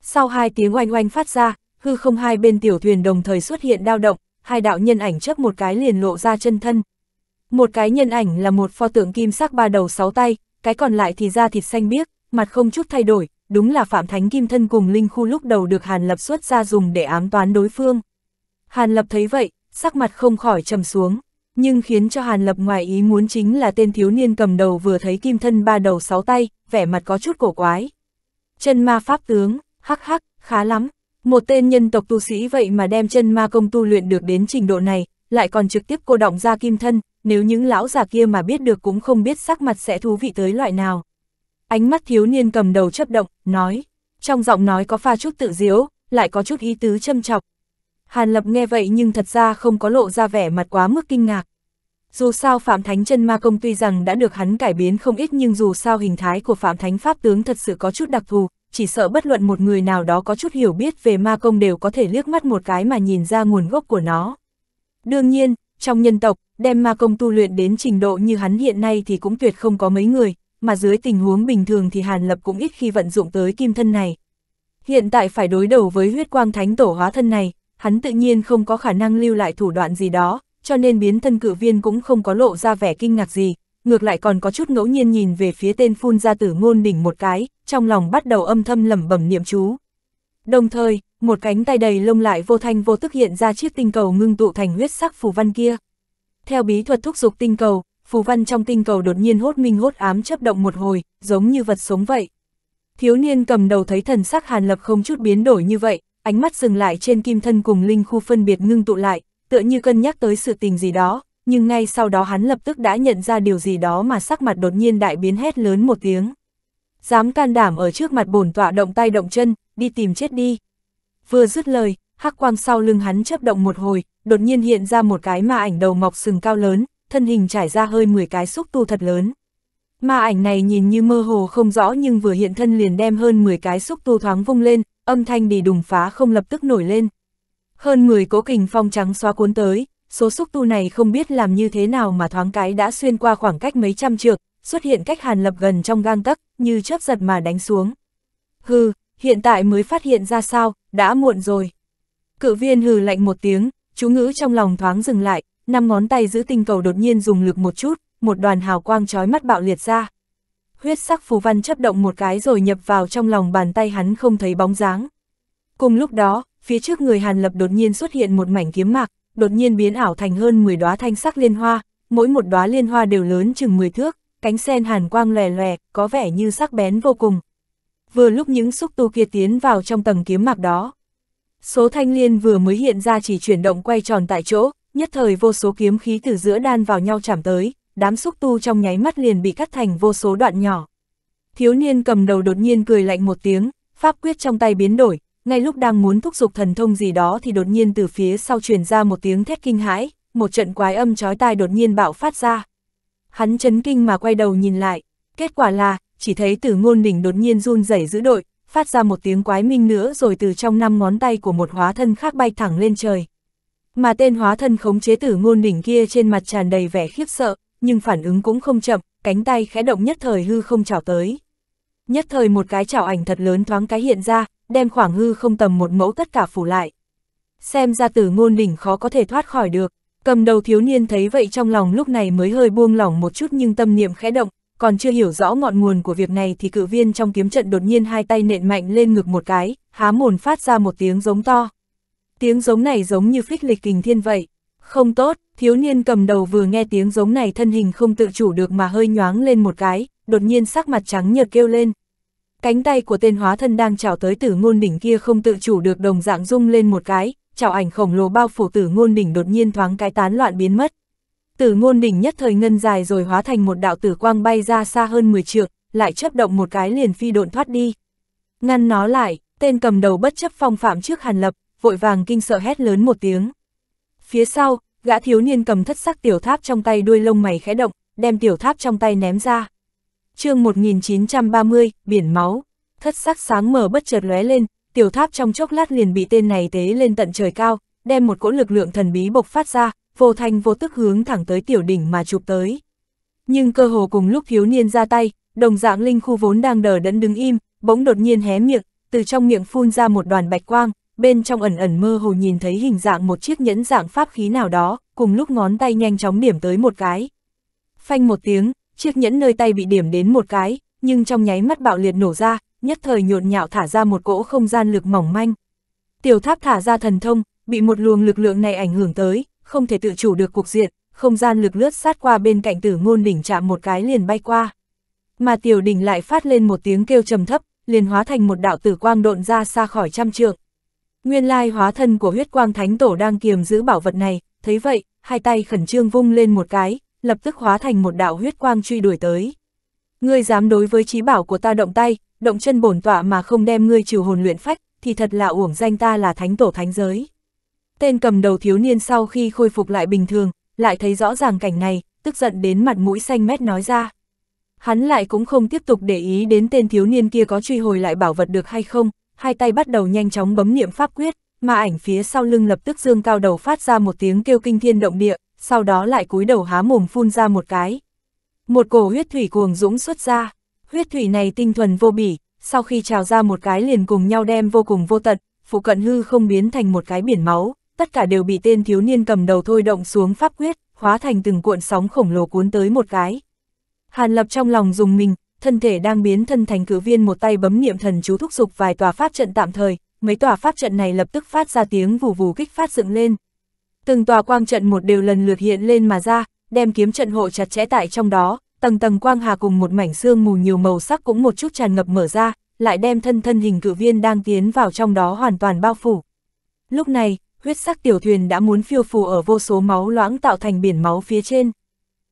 Sau hai tiếng oanh oanh phát ra, hư không hai bên tiểu thuyền đồng thời xuất hiện dao động, hai đạo nhân ảnh trước một cái liền lộ ra chân thân. Một cái nhân ảnh là một pho tượng kim sắc ba đầu sáu tay, cái còn lại thì da thịt xanh biếc, mặt không chút thay đổi, đúng là Phạm Thánh Kim thân cùng Linh Khu lúc đầu được Hàn Lập xuất ra dùng để ám toán đối phương. Hàn Lập thấy vậy, sắc mặt không khỏi trầm xuống, nhưng khiến cho Hàn Lập ngoài ý muốn chính là tên thiếu niên cầm đầu vừa thấy Kim thân ba đầu sáu tay, vẻ mặt có chút cổ quái. Chân ma pháp tướng, hắc hắc, khá lắm, một tên nhân tộc tu sĩ vậy mà đem chân ma công tu luyện được đến trình độ này, lại còn trực tiếp cô động ra kim thân, nếu những lão già kia mà biết được cũng không biết sắc mặt sẽ thú vị tới loại nào. Ánh mắt thiếu niên cầm đầu chấp động, nói, trong giọng nói có pha chút tự diếu, lại có chút ý tứ châm chọc. Hàn Lập nghe vậy nhưng thật ra không có lộ ra vẻ mặt quá mức kinh ngạc. Dù sao Phạm Thánh chân ma công tuy rằng đã được hắn cải biến không ít nhưng dù sao hình thái của Phạm Thánh Pháp tướng thật sự có chút đặc thù, chỉ sợ bất luận một người nào đó có chút hiểu biết về ma công đều có thể liếc mắt một cái mà nhìn ra nguồn gốc của nó. Đương nhiên, trong nhân tộc, đem ma công tu luyện đến trình độ như hắn hiện nay thì cũng tuyệt không có mấy người, mà dưới tình huống bình thường thì Hàn Lập cũng ít khi vận dụng tới kim thân này. Hiện tại phải đối đầu với huyết quang thánh tổ hóa thân này, hắn tự nhiên không có khả năng lưu lại thủ đoạn gì đó, cho nên biến thân cử viên cũng không có lộ ra vẻ kinh ngạc gì, ngược lại còn có chút ngẫu nhiên nhìn về phía tên phun ra tử ngôn đỉnh một cái, trong lòng bắt đầu âm thâm lẩm bẩm niệm chú. Đồng thời, một cánh tay đầy lông lại vô thanh vô tức hiện ra chiếc tinh cầu ngưng tụ thành huyết sắc phù văn kia. Theo bí thuật thúc dục tinh cầu, phù văn trong tinh cầu đột nhiên hốt minh hốt ám chấp động một hồi, giống như vật sống vậy. Thiếu niên cầm đầu thấy thần sắc Hàn Lập không chút biến đổi như vậy, ánh mắt dừng lại trên kim thân cùng linh khu phân biệt ngưng tụ lại, tựa như cân nhắc tới sự tình gì đó, nhưng ngay sau đó hắn lập tức đã nhận ra điều gì đó mà sắc mặt đột nhiên đại biến hét lớn một tiếng. Dám can đảm ở trước mặt bổn tọa động tay động chân, đi tìm chết đi vừa dứt lời, hắc quang sau lưng hắn chấp động một hồi, đột nhiên hiện ra một cái ma ảnh đầu mọc sừng cao lớn, thân hình trải ra hơi 10 cái xúc tu thật lớn. Ma ảnh này nhìn như mơ hồ không rõ nhưng vừa hiện thân liền đem hơn 10 cái xúc tu thoáng vung lên, âm thanh đi đùng phá không lập tức nổi lên. Hơn 10 cố kình phong trắng xóa cuốn tới, số xúc tu này không biết làm như thế nào mà thoáng cái đã xuyên qua khoảng cách mấy trăm trượng, xuất hiện cách Hàn Lập gần trong gang tấc, như chớp giật mà đánh xuống. Hừ, hiện tại mới phát hiện ra sao, đã muộn rồi. Cự viên hừ lạnh một tiếng, chú ngữ trong lòng thoáng dừng lại, năm ngón tay giữ tinh cầu đột nhiên dùng lực một chút, một đoàn hào quang chói mắt bạo liệt ra. Huyết sắc phù văn chấp động một cái rồi nhập vào trong lòng bàn tay hắn không thấy bóng dáng. Cùng lúc đó, phía trước người Hàn Lập đột nhiên xuất hiện một mảnh kiếm mạc, đột nhiên biến ảo thành hơn 10 đóa thanh sắc liên hoa, mỗi một đóa liên hoa đều lớn chừng 10 thước, cánh sen hàn quang lòe lòe, có vẻ như sắc bén vô cùng vừa lúc những xúc tu kia tiến vào trong tầng kiếm mạc đó. Số thanh liên vừa mới hiện ra chỉ chuyển động quay tròn tại chỗ, nhất thời vô số kiếm khí từ giữa đan vào nhau chạm tới, đám xúc tu trong nháy mắt liền bị cắt thành vô số đoạn nhỏ. Thiếu niên cầm đầu đột nhiên cười lạnh một tiếng, pháp quyết trong tay biến đổi, ngay lúc đang muốn thúc giục thần thông gì đó thì đột nhiên từ phía sau truyền ra một tiếng thét kinh hãi, một trận quái âm chói tai đột nhiên bạo phát ra. Hắn chấn kinh mà quay đầu nhìn lại, kết quả là chỉ thấy từ ngôn đỉnh đột nhiên run rẩy dữ đội, phát ra một tiếng quái minh nữa rồi từ trong năm ngón tay của một hóa thân khác bay thẳng lên trời. Mà tên hóa thân khống chế tử ngôn đỉnh kia trên mặt tràn đầy vẻ khiếp sợ, nhưng phản ứng cũng không chậm, cánh tay khẽ động nhất thời hư không chảo tới. Nhất thời một cái chảo ảnh thật lớn thoáng cái hiện ra, đem khoảng hư không tầm một mẫu tất cả phủ lại. Xem ra tử ngôn đỉnh khó có thể thoát khỏi được, cầm đầu thiếu niên thấy vậy trong lòng lúc này mới hơi buông lỏng một chút nhưng tâm niệm khẽ động, còn chưa hiểu rõ ngọn nguồn của việc này thì cự viên trong kiếm trận đột nhiên hai tay nện mạnh lên ngực một cái, há mồn phát ra một tiếng giống to. Tiếng giống này giống như phích lịch kình thiên vậy. Không tốt, thiếu niên cầm đầu vừa nghe tiếng giống này thân hình không tự chủ được mà hơi nhoáng lên một cái, đột nhiên sắc mặt trắng nhợt kêu lên. Cánh tay của tên hóa thân đang chảo tới tử ngôn đỉnh kia không tự chủ được đồng dạng rung lên một cái, chảo ảnh khổng lồ bao phủ tử ngôn đỉnh đột nhiên thoáng cái tán loạn biến mất. Tử ngôn đỉnh nhất thời ngân dài rồi hóa thành một đạo tử quang bay ra xa hơn 10 trượng, lại chấp động một cái liền phi độn thoát đi. Ngăn nó lại, tên cầm đầu bất chấp phong phạm trước Hàn Lập, vội vàng kinh sợ hét lớn một tiếng. Phía sau, gã thiếu niên cầm thất sắc tiểu tháp trong tay đuôi lông mày khẽ động, đem tiểu tháp trong tay ném ra. chương 1930, biển máu, thất sắc sáng mở bất chợt lóe lên, tiểu tháp trong chốc lát liền bị tên này tế lên tận trời cao, đem một cỗ lực lượng thần bí bộc phát ra, vô thanh vô tức hướng thẳng tới tiểu đỉnh mà chụp tới. Nhưng cơ hồ cùng lúc thiếu niên ra tay, đồng dạng linh khu vốn đang đờ đẫn đứng im, bỗng đột nhiên hé miệng, từ trong miệng phun ra một đoàn bạch quang, bên trong ẩn ẩn mơ hồ nhìn thấy hình dạng một chiếc nhẫn dạng pháp khí nào đó, cùng lúc ngón tay nhanh chóng điểm tới một cái. Phanh một tiếng, chiếc nhẫn nơi tay bị điểm đến một cái, nhưng trong nháy mắt bạo liệt nổ ra, nhất thời nhộn nhạo thả ra một cỗ không gian lực mỏng manh. Tiểu tháp thả ra thần thông, bị một luồng lực lượng này ảnh hưởng tới, không thể tự chủ được cuộc diện, không gian lực lướt sát qua bên cạnh tử ngôn đỉnh chạm một cái liền bay qua. Mà tiểu đỉnh lại phát lên một tiếng kêu trầm thấp, liền hóa thành một đạo tử quang độn ra xa khỏi trăm trượng. Nguyên lai hóa thân của huyết quang thánh tổ đang kiềm giữ bảo vật này, thấy vậy, hai tay khẩn trương vung lên một cái, lập tức hóa thành một đạo huyết quang truy đuổi tới. Ngươi dám đối với trí bảo của ta động tay, động chân bổn tọa mà không đem ngươi trừ hồn luyện phách, thì thật là uổng danh ta là thánh tổ thánh giới. Tên cầm đầu thiếu niên sau khi khôi phục lại bình thường, lại thấy rõ ràng cảnh này, tức giận đến mặt mũi xanh mét nói ra. Hắn lại cũng không tiếp tục để ý đến tên thiếu niên kia có truy hồi lại bảo vật được hay không, hai tay bắt đầu nhanh chóng bấm niệm pháp quyết, mà ảnh phía sau lưng lập tức dương cao đầu phát ra một tiếng kêu kinh thiên động địa, sau đó lại cúi đầu há mồm phun ra một cái. Một cổ huyết thủy cuồng dũng xuất ra, huyết thủy này tinh thuần vô bỉ, sau khi trào ra một cái liền cùng nhau đem vô cùng vô tận, phụ cận hư không biến thành một cái biển máu tất cả đều bị tên thiếu niên cầm đầu thôi động xuống pháp quyết, hóa thành từng cuộn sóng khổng lồ cuốn tới một cái. Hàn Lập trong lòng dùng mình, thân thể đang biến thân thành cử viên một tay bấm niệm thần chú thúc dục vài tòa pháp trận tạm thời, mấy tòa pháp trận này lập tức phát ra tiếng vù vù kích phát dựng lên. Từng tòa quang trận một đều lần lượt hiện lên mà ra, đem kiếm trận hộ chặt chẽ tại trong đó, tầng tầng quang hà cùng một mảnh xương mù nhiều màu sắc cũng một chút tràn ngập mở ra, lại đem thân thân hình cử viên đang tiến vào trong đó hoàn toàn bao phủ. Lúc này, huyết sắc tiểu thuyền đã muốn phiêu phù ở vô số máu loãng tạo thành biển máu phía trên.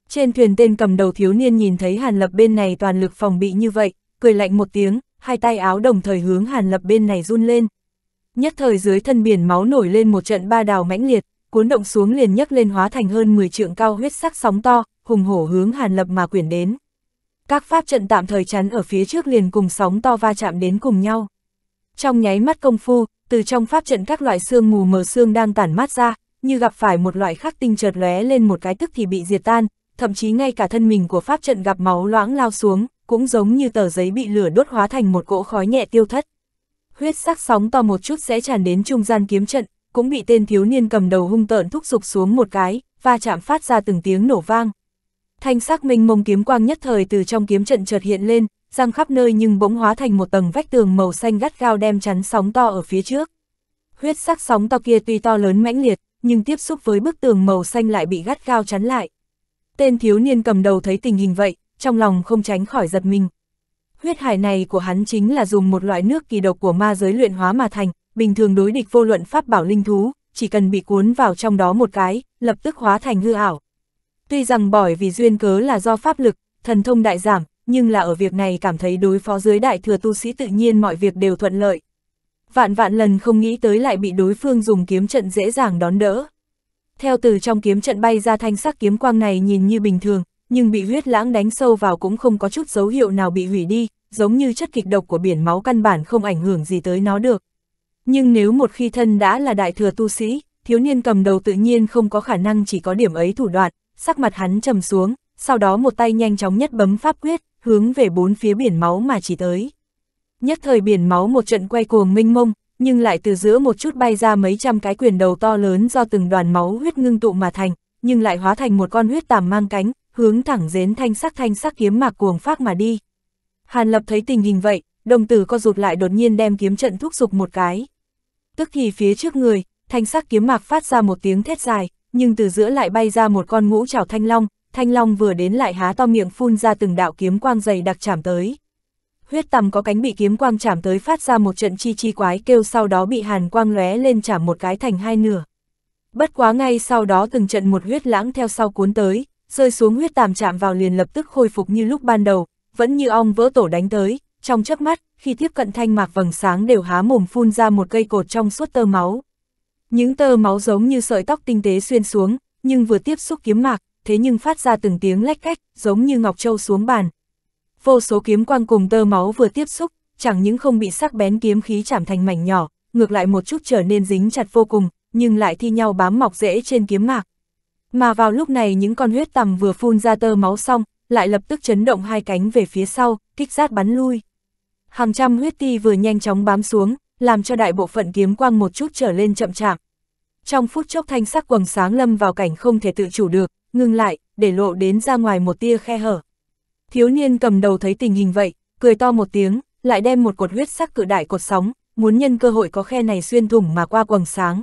Trên thuyền tên cầm đầu thiếu niên nhìn thấy Hàn Lập bên này toàn lực phòng bị như vậy, cười lạnh một tiếng, hai tay áo đồng thời hướng Hàn Lập bên này run lên. Nhất thời dưới thân biển máu nổi lên một trận ba đào mãnh liệt, cuốn động xuống liền nhấc lên hóa thành hơn 10 trượng cao huyết sắc sóng to, hùng hổ hướng Hàn Lập mà quyển đến. Các pháp trận tạm thời chắn ở phía trước liền cùng sóng to va chạm đến cùng nhau. Trong nháy mắt công phu, từ trong pháp trận các loại xương mù mờ xương đang tản mát ra, như gặp phải một loại khắc tinh chợt lóe lên một cái tức thì bị diệt tan, thậm chí ngay cả thân mình của pháp trận gặp máu loãng lao xuống, cũng giống như tờ giấy bị lửa đốt hóa thành một cỗ khói nhẹ tiêu thất. Huyết sắc sóng to một chút sẽ tràn đến trung gian kiếm trận, cũng bị tên thiếu niên cầm đầu hung tợn thúc giục xuống một cái, va chạm phát ra từng tiếng nổ vang. Thanh sắc minh mông kiếm quang nhất thời từ trong kiếm trận chợt hiện lên, răng khắp nơi nhưng bỗng hóa thành một tầng vách tường màu xanh gắt gao đem chắn sóng to ở phía trước. Huyết sắc sóng to kia tuy to lớn mãnh liệt, nhưng tiếp xúc với bức tường màu xanh lại bị gắt gao chắn lại. Tên thiếu niên cầm đầu thấy tình hình vậy, trong lòng không tránh khỏi giật mình. Huyết hải này của hắn chính là dùng một loại nước kỳ độc của ma giới luyện hóa mà thành, bình thường đối địch vô luận pháp bảo linh thú, chỉ cần bị cuốn vào trong đó một cái, lập tức hóa thành hư ảo. Tuy rằng bởi vì duyên cớ là do pháp lực, thần thông đại giảm, nhưng là ở việc này cảm thấy đối phó dưới đại thừa tu sĩ tự nhiên mọi việc đều thuận lợi. Vạn vạn lần không nghĩ tới lại bị đối phương dùng kiếm trận dễ dàng đón đỡ. Theo từ trong kiếm trận bay ra thanh sắc kiếm quang này nhìn như bình thường, nhưng bị huyết lãng đánh sâu vào cũng không có chút dấu hiệu nào bị hủy đi, giống như chất kịch độc của biển máu căn bản không ảnh hưởng gì tới nó được. Nhưng nếu một khi thân đã là đại thừa tu sĩ, thiếu niên cầm đầu tự nhiên không có khả năng chỉ có điểm ấy thủ đoạn, sắc mặt hắn trầm xuống, sau đó một tay nhanh chóng nhất bấm pháp quyết, hướng về bốn phía biển máu mà chỉ tới. Nhất thời biển máu một trận quay cuồng minh mông, nhưng lại từ giữa một chút bay ra mấy trăm cái quyền đầu to lớn do từng đoàn máu huyết ngưng tụ mà thành, nhưng lại hóa thành một con huyết tàm mang cánh, hướng thẳng dến thanh sắc thanh sắc kiếm mạc cuồng phát mà đi. Hàn Lập thấy tình hình vậy, đồng tử co rụt lại đột nhiên đem kiếm trận thúc giục một cái. Tức thì phía trước người, thanh sắc kiếm mạc phát ra một tiếng thét dài, nhưng từ giữa lại bay ra một con ngũ trảo thanh long, Thanh Long vừa đến lại há to miệng phun ra từng đạo kiếm quang dày đặc chạm tới. Huyết tầm có cánh bị kiếm quang chạm tới phát ra một trận chi chi quái kêu sau đó bị hàn quang lóe lên chạm một cái thành hai nửa. Bất quá ngay sau đó từng trận một huyết lãng theo sau cuốn tới, rơi xuống huyết tàm chạm vào liền lập tức khôi phục như lúc ban đầu, vẫn như ong vỡ tổ đánh tới, trong chớp mắt, khi tiếp cận thanh mạc vầng sáng đều há mồm phun ra một cây cột trong suốt tơ máu. Những tơ máu giống như sợi tóc tinh tế xuyên xuống, nhưng vừa tiếp xúc kiếm mạc, thế nhưng phát ra từng tiếng lách cách, giống như Ngọc Châu xuống bàn. Vô số kiếm quang cùng tơ máu vừa tiếp xúc, chẳng những không bị sắc bén kiếm khí chạm thành mảnh nhỏ, ngược lại một chút trở nên dính chặt vô cùng, nhưng lại thi nhau bám mọc rễ trên kiếm mạc. Mà vào lúc này những con huyết tầm vừa phun ra tơ máu xong, lại lập tức chấn động hai cánh về phía sau, kích sát bắn lui. Hàng trăm huyết ti vừa nhanh chóng bám xuống, làm cho đại bộ phận kiếm quang một chút trở lên chậm chạp. Trong phút chốc thanh sắc quầng sáng lâm vào cảnh không thể tự chủ được, ngừng lại, để lộ đến ra ngoài một tia khe hở. Thiếu niên cầm đầu thấy tình hình vậy, cười to một tiếng, lại đem một cột huyết sắc cự đại cột sóng, muốn nhân cơ hội có khe này xuyên thủng mà qua quầng sáng.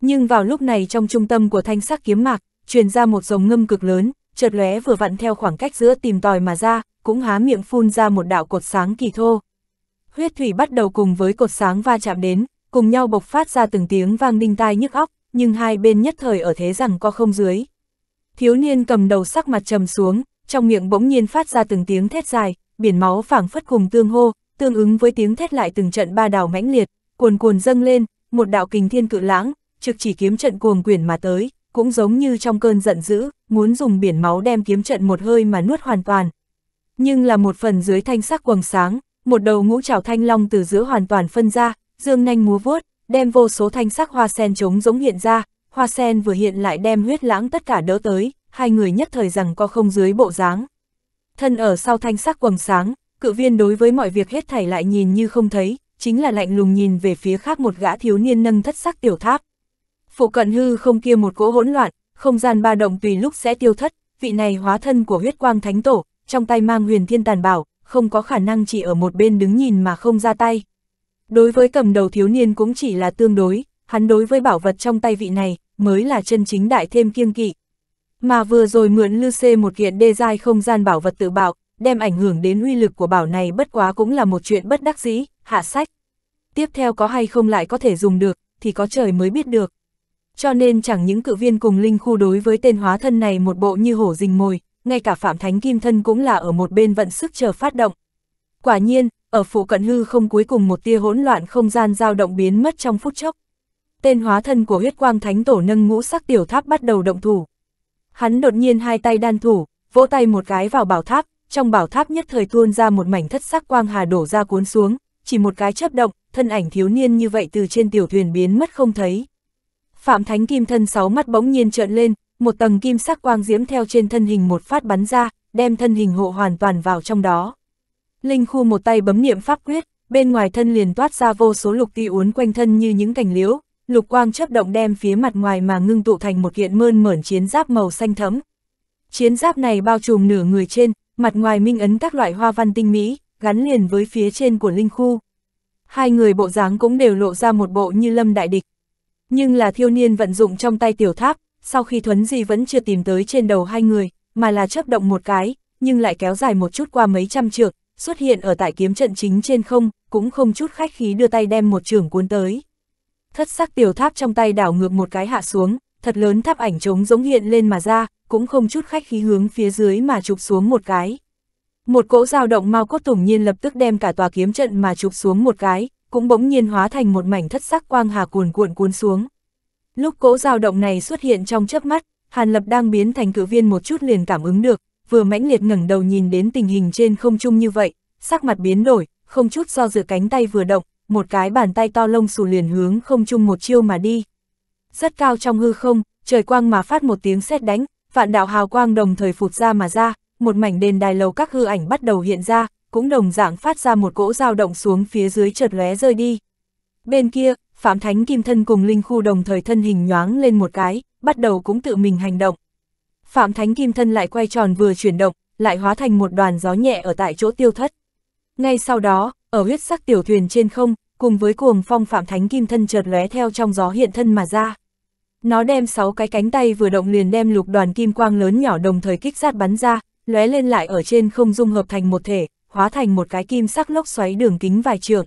Nhưng vào lúc này trong trung tâm của thanh sắc kiếm mạc, truyền ra một dòng ngâm cực lớn, chợt lóe vừa vặn theo khoảng cách giữa tìm tòi mà ra, cũng há miệng phun ra một đạo cột sáng kỳ thô. Huyết thủy bắt đầu cùng với cột sáng va chạm đến, cùng nhau bộc phát ra từng tiếng vang đinh tai nhức óc, nhưng hai bên nhất thời ở thế rằng co không dưới thiếu niên cầm đầu sắc mặt trầm xuống, trong miệng bỗng nhiên phát ra từng tiếng thét dài, biển máu phảng phất cùng tương hô, tương ứng với tiếng thét lại từng trận ba đảo mãnh liệt, cuồn cuồn dâng lên, một đạo kình thiên cự lãng, trực chỉ kiếm trận cuồng quyển mà tới, cũng giống như trong cơn giận dữ, muốn dùng biển máu đem kiếm trận một hơi mà nuốt hoàn toàn. Nhưng là một phần dưới thanh sắc quầng sáng, một đầu ngũ trảo thanh long từ giữa hoàn toàn phân ra, dương nhanh múa vuốt, đem vô số thanh sắc hoa sen trống giống hiện ra, hoa sen vừa hiện lại đem huyết lãng tất cả đỡ tới, hai người nhất thời rằng co không dưới bộ dáng. Thân ở sau thanh sắc quầng sáng, cự viên đối với mọi việc hết thảy lại nhìn như không thấy, chính là lạnh lùng nhìn về phía khác một gã thiếu niên nâng thất sắc tiểu tháp. Phụ cận hư không kia một cỗ hỗn loạn, không gian ba động tùy lúc sẽ tiêu thất, vị này hóa thân của huyết quang thánh tổ, trong tay mang huyền thiên tàn bảo, không có khả năng chỉ ở một bên đứng nhìn mà không ra tay. Đối với cầm đầu thiếu niên cũng chỉ là tương đối, hắn đối với bảo vật trong tay vị này, mới là chân chính đại thêm kiêng kỵ. Mà vừa rồi mượn lư xê một kiện đê dai không gian bảo vật tự bạo, đem ảnh hưởng đến uy lực của bảo này bất quá cũng là một chuyện bất đắc dĩ, hạ sách. Tiếp theo có hay không lại có thể dùng được, thì có trời mới biết được. Cho nên chẳng những cự viên cùng linh khu đối với tên hóa thân này một bộ như hổ rình mồi, ngay cả phạm thánh kim thân cũng là ở một bên vận sức chờ phát động. Quả nhiên, ở phụ cận hư không cuối cùng một tia hỗn loạn không gian dao động biến mất trong phút chốc tên hóa thân của huyết quang thánh tổ nâng ngũ sắc tiểu tháp bắt đầu động thủ. Hắn đột nhiên hai tay đan thủ, vỗ tay một cái vào bảo tháp, trong bảo tháp nhất thời tuôn ra một mảnh thất sắc quang hà đổ ra cuốn xuống, chỉ một cái chớp động, thân ảnh thiếu niên như vậy từ trên tiểu thuyền biến mất không thấy. Phạm Thánh Kim thân sáu mắt bỗng nhiên trợn lên, một tầng kim sắc quang diễm theo trên thân hình một phát bắn ra, đem thân hình hộ hoàn toàn vào trong đó. Linh khu một tay bấm niệm pháp quyết, bên ngoài thân liền toát ra vô số lục ti uốn quanh thân như những cành liễu, lục quang chấp động đem phía mặt ngoài mà ngưng tụ thành một kiện mơn mởn chiến giáp màu xanh thấm. Chiến giáp này bao trùm nửa người trên, mặt ngoài minh ấn các loại hoa văn tinh mỹ, gắn liền với phía trên của linh khu. Hai người bộ dáng cũng đều lộ ra một bộ như lâm đại địch. Nhưng là thiêu niên vận dụng trong tay tiểu tháp, sau khi thuấn di vẫn chưa tìm tới trên đầu hai người, mà là chấp động một cái, nhưng lại kéo dài một chút qua mấy trăm trượng, xuất hiện ở tại kiếm trận chính trên không, cũng không chút khách khí đưa tay đem một trường cuốn tới thất sắc tiểu tháp trong tay đảo ngược một cái hạ xuống, thật lớn tháp ảnh trống giống hiện lên mà ra, cũng không chút khách khí hướng phía dưới mà chụp xuống một cái. Một cỗ dao động mau cốt tủng nhiên lập tức đem cả tòa kiếm trận mà chụp xuống một cái, cũng bỗng nhiên hóa thành một mảnh thất sắc quang hà cuồn cuộn cuốn xuống. Lúc cỗ dao động này xuất hiện trong chớp mắt, Hàn Lập đang biến thành cử viên một chút liền cảm ứng được, vừa mãnh liệt ngẩng đầu nhìn đến tình hình trên không trung như vậy, sắc mặt biến đổi, không chút do dự cánh tay vừa động, một cái bàn tay to lông xù liền hướng không chung một chiêu mà đi. Rất cao trong hư không, trời quang mà phát một tiếng sét đánh, vạn đạo hào quang đồng thời phụt ra mà ra, một mảnh đền đài lầu các hư ảnh bắt đầu hiện ra, cũng đồng dạng phát ra một cỗ dao động xuống phía dưới chợt lóe rơi đi. Bên kia, Phạm Thánh Kim Thân cùng Linh Khu đồng thời thân hình nhoáng lên một cái, bắt đầu cũng tự mình hành động. Phạm Thánh Kim Thân lại quay tròn vừa chuyển động, lại hóa thành một đoàn gió nhẹ ở tại chỗ tiêu thất. Ngay sau đó, ở huyết sắc tiểu thuyền trên không, cùng với cuồng phong phạm thánh kim thân chợt lóe theo trong gió hiện thân mà ra. Nó đem sáu cái cánh tay vừa động liền đem lục đoàn kim quang lớn nhỏ đồng thời kích sát bắn ra, lóe lên lại ở trên không dung hợp thành một thể, hóa thành một cái kim sắc lốc xoáy đường kính vài trượng.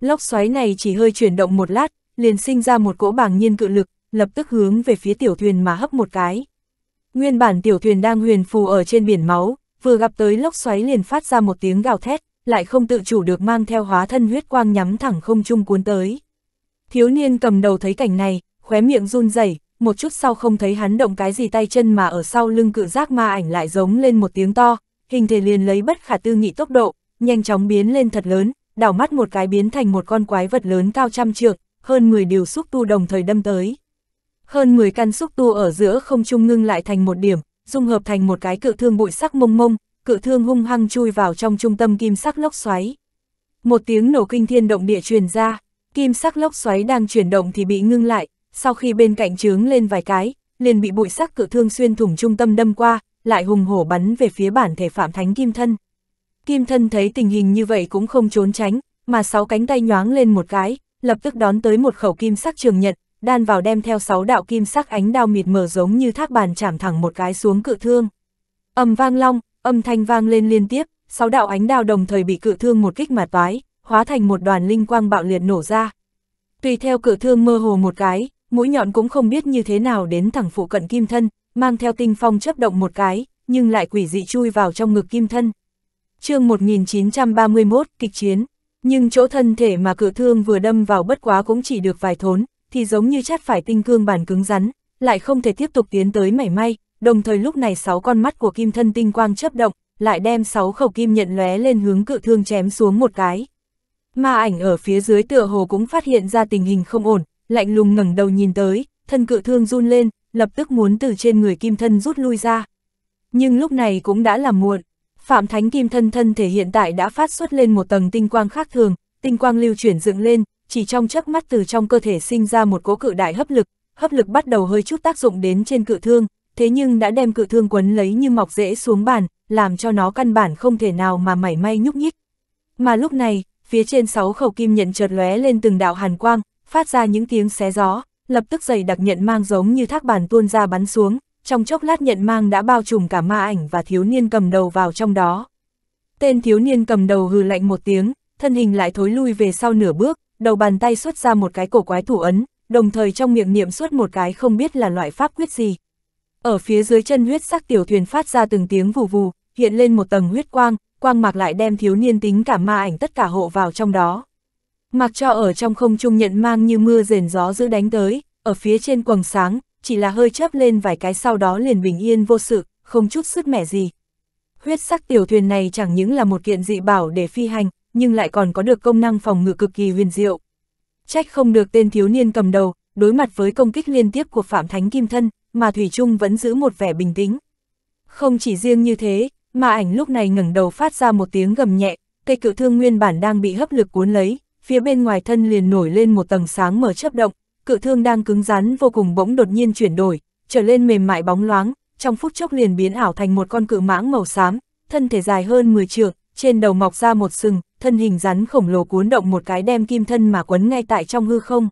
Lốc xoáy này chỉ hơi chuyển động một lát, liền sinh ra một cỗ bảng nhiên cự lực, lập tức hướng về phía tiểu thuyền mà hấp một cái. Nguyên bản tiểu thuyền đang huyền phù ở trên biển máu, vừa gặp tới lốc xoáy liền phát ra một tiếng gào thét lại không tự chủ được mang theo hóa thân huyết quang nhắm thẳng không trung cuốn tới. Thiếu niên cầm đầu thấy cảnh này, khóe miệng run rẩy, một chút sau không thấy hắn động cái gì tay chân mà ở sau lưng cự giác ma ảnh lại giống lên một tiếng to, hình thể liền lấy bất khả tư nghị tốc độ, nhanh chóng biến lên thật lớn, đảo mắt một cái biến thành một con quái vật lớn cao trăm trượng, hơn 10 điều xúc tu đồng thời đâm tới. Hơn 10 căn xúc tu ở giữa không trung ngưng lại thành một điểm, dung hợp thành một cái cự thương bụi sắc mông mông, cự thương hung hăng chui vào trong trung tâm kim sắc lốc xoáy. Một tiếng nổ kinh thiên động địa truyền ra, kim sắc lốc xoáy đang chuyển động thì bị ngưng lại, sau khi bên cạnh trướng lên vài cái, liền bị bụi sắc cự thương xuyên thủng trung tâm đâm qua, lại hùng hổ bắn về phía bản thể Phạm Thánh Kim Thân. Kim Thân thấy tình hình như vậy cũng không trốn tránh, mà sáu cánh tay nhoáng lên một cái, lập tức đón tới một khẩu kim sắc trường nhật, đan vào đem theo sáu đạo kim sắc ánh đao mịt mờ giống như thác bàn chạm thẳng một cái xuống cự thương. âm vang long, âm thanh vang lên liên tiếp, sáu đạo ánh đao đồng thời bị cự thương một kích mặt vái hóa thành một đoàn linh quang bạo liệt nổ ra. Tùy theo cự thương mơ hồ một cái, mũi nhọn cũng không biết như thế nào đến thẳng phụ cận kim thân, mang theo tinh phong chấp động một cái, nhưng lại quỷ dị chui vào trong ngực kim thân. chương 1931, kịch chiến, nhưng chỗ thân thể mà cự thương vừa đâm vào bất quá cũng chỉ được vài thốn, thì giống như chát phải tinh cương bản cứng rắn, lại không thể tiếp tục tiến tới mảy may, đồng thời lúc này sáu con mắt của kim thân tinh quang chớp động, lại đem sáu khẩu kim nhận lóe lên hướng cự thương chém xuống một cái. Ma ảnh ở phía dưới tựa hồ cũng phát hiện ra tình hình không ổn, lạnh lùng ngẩng đầu nhìn tới, thân cự thương run lên, lập tức muốn từ trên người kim thân rút lui ra. Nhưng lúc này cũng đã là muộn, Phạm Thánh Kim thân thân thể hiện tại đã phát xuất lên một tầng tinh quang khác thường, tinh quang lưu chuyển dựng lên, chỉ trong chớp mắt từ trong cơ thể sinh ra một cỗ cự đại hấp lực, hấp lực bắt đầu hơi chút tác dụng đến trên cự thương, thế nhưng đã đem cự thương quấn lấy như mọc rễ xuống bàn, làm cho nó căn bản không thể nào mà mảy may nhúc nhích. Mà lúc này, phía trên sáu khẩu kim nhận chợt lóe lên từng đạo hàn quang, phát ra những tiếng xé gió, lập tức dày đặc nhận mang giống như thác bản tuôn ra bắn xuống, trong chốc lát nhận mang đã bao trùm cả ma ảnh và thiếu niên cầm đầu vào trong đó. Tên thiếu niên cầm đầu hừ lạnh một tiếng, thân hình lại thối lui về sau nửa bước, đầu bàn tay xuất ra một cái cổ quái thủ ấn, đồng thời trong miệng niệm suốt một cái không biết là loại pháp quyết gì, ở phía dưới chân huyết sắc tiểu thuyền phát ra từng tiếng vù vù, hiện lên một tầng huyết quang, quang mạc lại đem thiếu niên tính cả ma ảnh tất cả hộ vào trong đó. Mặc cho ở trong không trung nhận mang như mưa rền gió giữ đánh tới, ở phía trên quầng sáng, chỉ là hơi chớp lên vài cái sau đó liền bình yên vô sự, không chút sức mẻ gì. Huyết sắc tiểu thuyền này chẳng những là một kiện dị bảo để phi hành, nhưng lại còn có được công năng phòng ngự cực kỳ huyền diệu. Trách không được tên thiếu niên cầm đầu, đối mặt với công kích liên tiếp của Phạm Thánh Kim Thân, mà Thủy Trung vẫn giữ một vẻ bình tĩnh. Không chỉ riêng như thế, mà ảnh lúc này ngẩng đầu phát ra một tiếng gầm nhẹ, cây cự thương nguyên bản đang bị hấp lực cuốn lấy, phía bên ngoài thân liền nổi lên một tầng sáng mở chấp động, cự thương đang cứng rắn vô cùng bỗng đột nhiên chuyển đổi, trở lên mềm mại bóng loáng, trong phút chốc liền biến ảo thành một con cự mãng màu xám, thân thể dài hơn 10 trượng, trên đầu mọc ra một sừng, thân hình rắn khổng lồ cuốn động một cái đem kim thân mà quấn ngay tại trong hư không.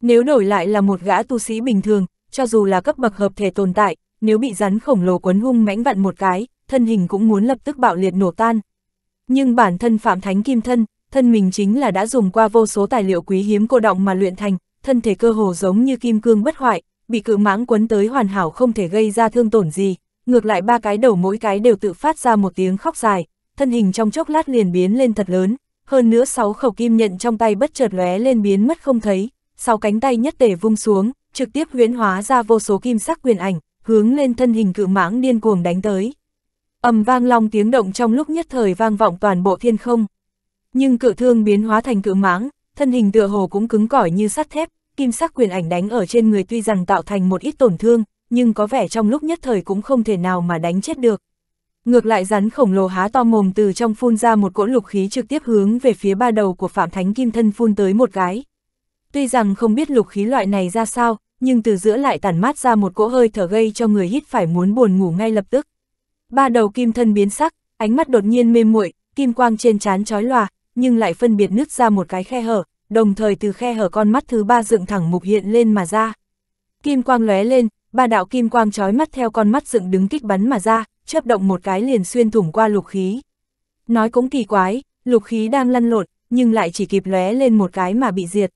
Nếu đổi lại là một gã tu sĩ bình thường, cho dù là cấp bậc hợp thể tồn tại, nếu bị rắn khổng lồ quấn hung mãnh vặn một cái, thân hình cũng muốn lập tức bạo liệt nổ tan. Nhưng bản thân Phạm Thánh Kim Thân, thân mình chính là đã dùng qua vô số tài liệu quý hiếm cô động mà luyện thành, thân thể cơ hồ giống như kim cương bất hoại, bị cự mãng quấn tới hoàn hảo không thể gây ra thương tổn gì, ngược lại ba cái đầu mỗi cái đều tự phát ra một tiếng khóc dài, thân hình trong chốc lát liền biến lên thật lớn, hơn nữa sáu khẩu kim nhận trong tay bất chợt lóe lên biến mất không thấy, sáu cánh tay nhất tề vung xuống, trực tiếp huyễn hóa ra vô số kim sắc quyền ảnh, hướng lên thân hình cự mãng điên cuồng đánh tới. Ầm vang long tiếng động trong lúc nhất thời vang vọng toàn bộ thiên không. Nhưng cự thương biến hóa thành cự mãng, thân hình tựa hồ cũng cứng cỏi như sắt thép, kim sắc quyền ảnh đánh ở trên người tuy rằng tạo thành một ít tổn thương, nhưng có vẻ trong lúc nhất thời cũng không thể nào mà đánh chết được. Ngược lại rắn khổng lồ há to mồm từ trong phun ra một cỗ lục khí trực tiếp hướng về phía ba đầu của Phạm Thánh Kim Thân phun tới một cái. Tuy rằng không biết lục khí loại này ra sao, nhưng từ giữa lại tản mát ra một cỗ hơi thở gây cho người hít phải muốn buồn ngủ ngay lập tức. Ba đầu kim thân biến sắc, ánh mắt đột nhiên mê muội, kim quang trên trán chói lòa, nhưng lại phân biệt nứt ra một cái khe hở, đồng thời từ khe hở con mắt thứ ba dựng thẳng mục hiện lên mà ra. Kim quang lóe lên, ba đạo kim quang chói mắt theo con mắt dựng đứng kích bắn mà ra, chớp động một cái liền xuyên thủng qua lục khí. Nói cũng kỳ quái, lục khí đang lăn lộn, nhưng lại chỉ kịp lóe lên một cái mà bị diệt.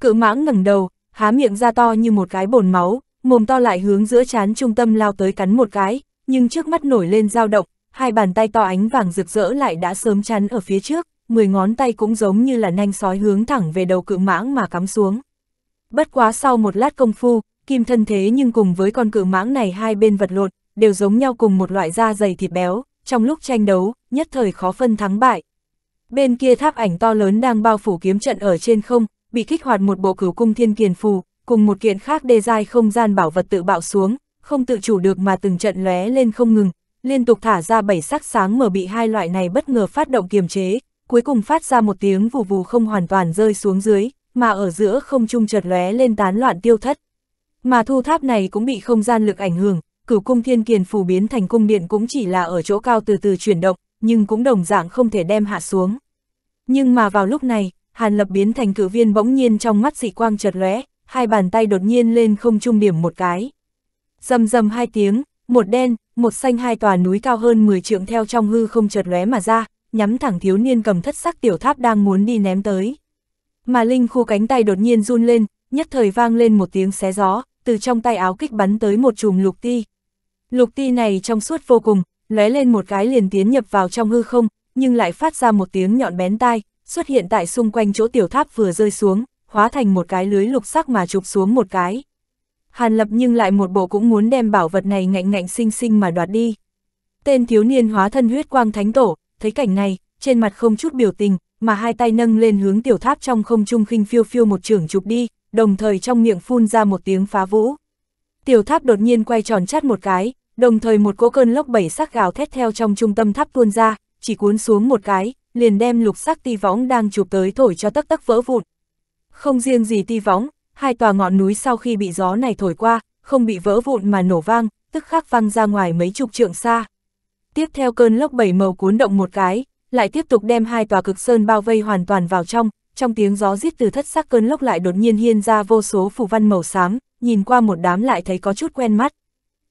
Cự mãng ngẩng đầu, há miệng ra to như một cái bồn máu, mồm to lại hướng giữa chán trung tâm lao tới cắn một cái, nhưng trước mắt nổi lên dao động, hai bàn tay to ánh vàng rực rỡ lại đã sớm chắn ở phía trước, mười ngón tay cũng giống như là nanh sói hướng thẳng về đầu cự mãng mà cắm xuống. Bất quá sau một lát công phu, kim thân thế nhưng cùng với con cự mãng này hai bên vật lộn, đều giống nhau cùng một loại da dày thịt béo, trong lúc tranh đấu, nhất thời khó phân thắng bại. Bên kia tháp ảnh to lớn đang bao phủ kiếm trận ở trên không, bị kích hoạt một bộ cửu cung thiên kiền phù, cùng một kiện khác đê dai không gian bảo vật tự bạo xuống, không tự chủ được mà từng trận lóe lên không ngừng, liên tục thả ra bảy sắc sáng mở bị hai loại này bất ngờ phát động kiềm chế, cuối cùng phát ra một tiếng vù vù không hoàn toàn rơi xuống dưới, mà ở giữa không trung chợt lóe lên tán loạn tiêu thất. Mà thu tháp này cũng bị không gian lực ảnh hưởng, cửu cung thiên kiền phù biến thành cung điện cũng chỉ là ở chỗ cao từ từ chuyển động, nhưng cũng đồng dạng không thể đem hạ xuống. Nhưng mà vào lúc này, Hàn Lập biến thành cử viên bỗng nhiên trong mắt dị quang chợt lóe, hai bàn tay đột nhiên lên không trung điểm một cái. Dầm dầm hai tiếng, một đen, một xanh hai tòa núi cao hơn 10 trượng theo trong hư không chợt lóe mà ra, nhắm thẳng thiếu niên cầm thất sắc tiểu tháp đang muốn đi ném tới. Mà Linh khu cánh tay đột nhiên run lên, nhất thời vang lên một tiếng xé gió, từ trong tay áo kích bắn tới một chùm lục ti. Lục ti này trong suốt vô cùng, lóe lên một cái liền tiến nhập vào trong hư không, nhưng lại phát ra một tiếng nhọn bén tai, xuất hiện tại xung quanh chỗ tiểu tháp vừa rơi xuống, hóa thành một cái lưới lục sắc mà chụp xuống một cái. Hàn Lập nhưng lại một bộ cũng muốn đem bảo vật này ngạnh ngạnh xinh xinh mà đoạt đi. Tên thiếu niên hóa thân huyết quang thánh tổ, thấy cảnh này, trên mặt không chút biểu tình, mà hai tay nâng lên hướng tiểu tháp trong không trung khinh phiêu phiêu một trường chụp đi, đồng thời trong miệng phun ra một tiếng phá vũ. Tiểu tháp đột nhiên quay tròn chát một cái, đồng thời một cỗ cơn lốc bảy sắc gào thét theo trong trung tâm tháp tuôn ra, chỉ cuốn xuống một cái, liền đem lục sắc ti võng đang chụp tới thổi cho tắc tắc vỡ vụn. Không riêng gì ti võng, hai tòa ngọn núi sau khi bị gió này thổi qua, không bị vỡ vụn mà nổ vang, tức khắc văng ra ngoài mấy chục trượng xa. Tiếp theo cơn lốc bảy màu cuốn động một cái, lại tiếp tục đem hai tòa cực sơn bao vây hoàn toàn vào trong, trong tiếng gió giết từ thất sắc cơn lốc lại đột nhiên hiên ra vô số phù văn màu xám, nhìn qua một đám lại thấy có chút quen mắt.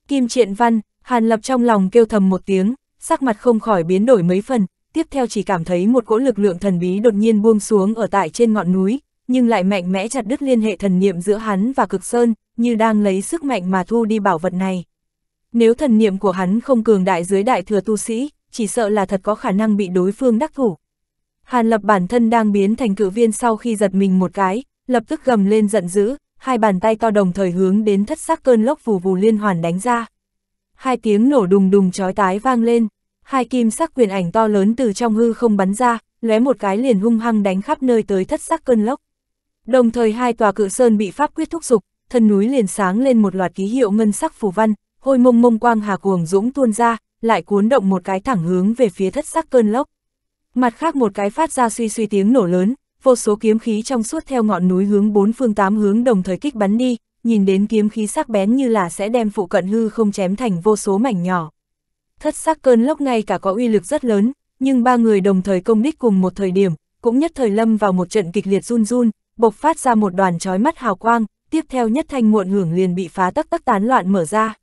Kim Triện Văn, Hàn Lập trong lòng kêu thầm một tiếng, sắc mặt không khỏi biến đổi mấy phần, tiếp theo chỉ cảm thấy một cỗ lực lượng thần bí đột nhiên buông xuống ở tại trên ngọn núi, nhưng lại mạnh mẽ chặt đứt liên hệ thần niệm giữa hắn và cực sơn, như đang lấy sức mạnh mà thu đi bảo vật này. Nếu thần niệm của hắn không cường đại dưới đại thừa tu sĩ, chỉ sợ là thật có khả năng bị đối phương đắc thủ. Hàn lập bản thân đang biến thành cự viên sau khi giật mình một cái, lập tức gầm lên giận dữ, hai bàn tay to đồng thời hướng đến thất sắc cơn lốc vù vù liên hoàn đánh ra. Hai tiếng nổ đùng đùng chói tái vang lên, hai kim sắc quyền ảnh to lớn từ trong hư không bắn ra, lóe một cái liền hung hăng đánh khắp nơi tới thất sắc cơn lốc. Đồng thời hai tòa cự sơn bị pháp quyết thúc dục, thân núi liền sáng lên một loạt ký hiệu ngân sắc phù văn, hôi mông mông quang hà cuồng dũng tuôn ra, lại cuốn động một cái thẳng hướng về phía thất sắc cơn lốc. Mặt khác một cái phát ra suy suy tiếng nổ lớn, vô số kiếm khí trong suốt theo ngọn núi hướng bốn phương tám hướng đồng thời kích bắn đi, nhìn đến kiếm khí sắc bén như là sẽ đem phụ cận hư không chém thành vô số mảnh nhỏ thất sắc cơn lốc ngay cả có uy lực rất lớn, nhưng ba người đồng thời công đích cùng một thời điểm, cũng nhất thời lâm vào một trận kịch liệt run run, bộc phát ra một đoàn chói mắt hào quang, tiếp theo nhất thanh muộn hưởng liền bị phá tắc tắc tán loạn mở ra.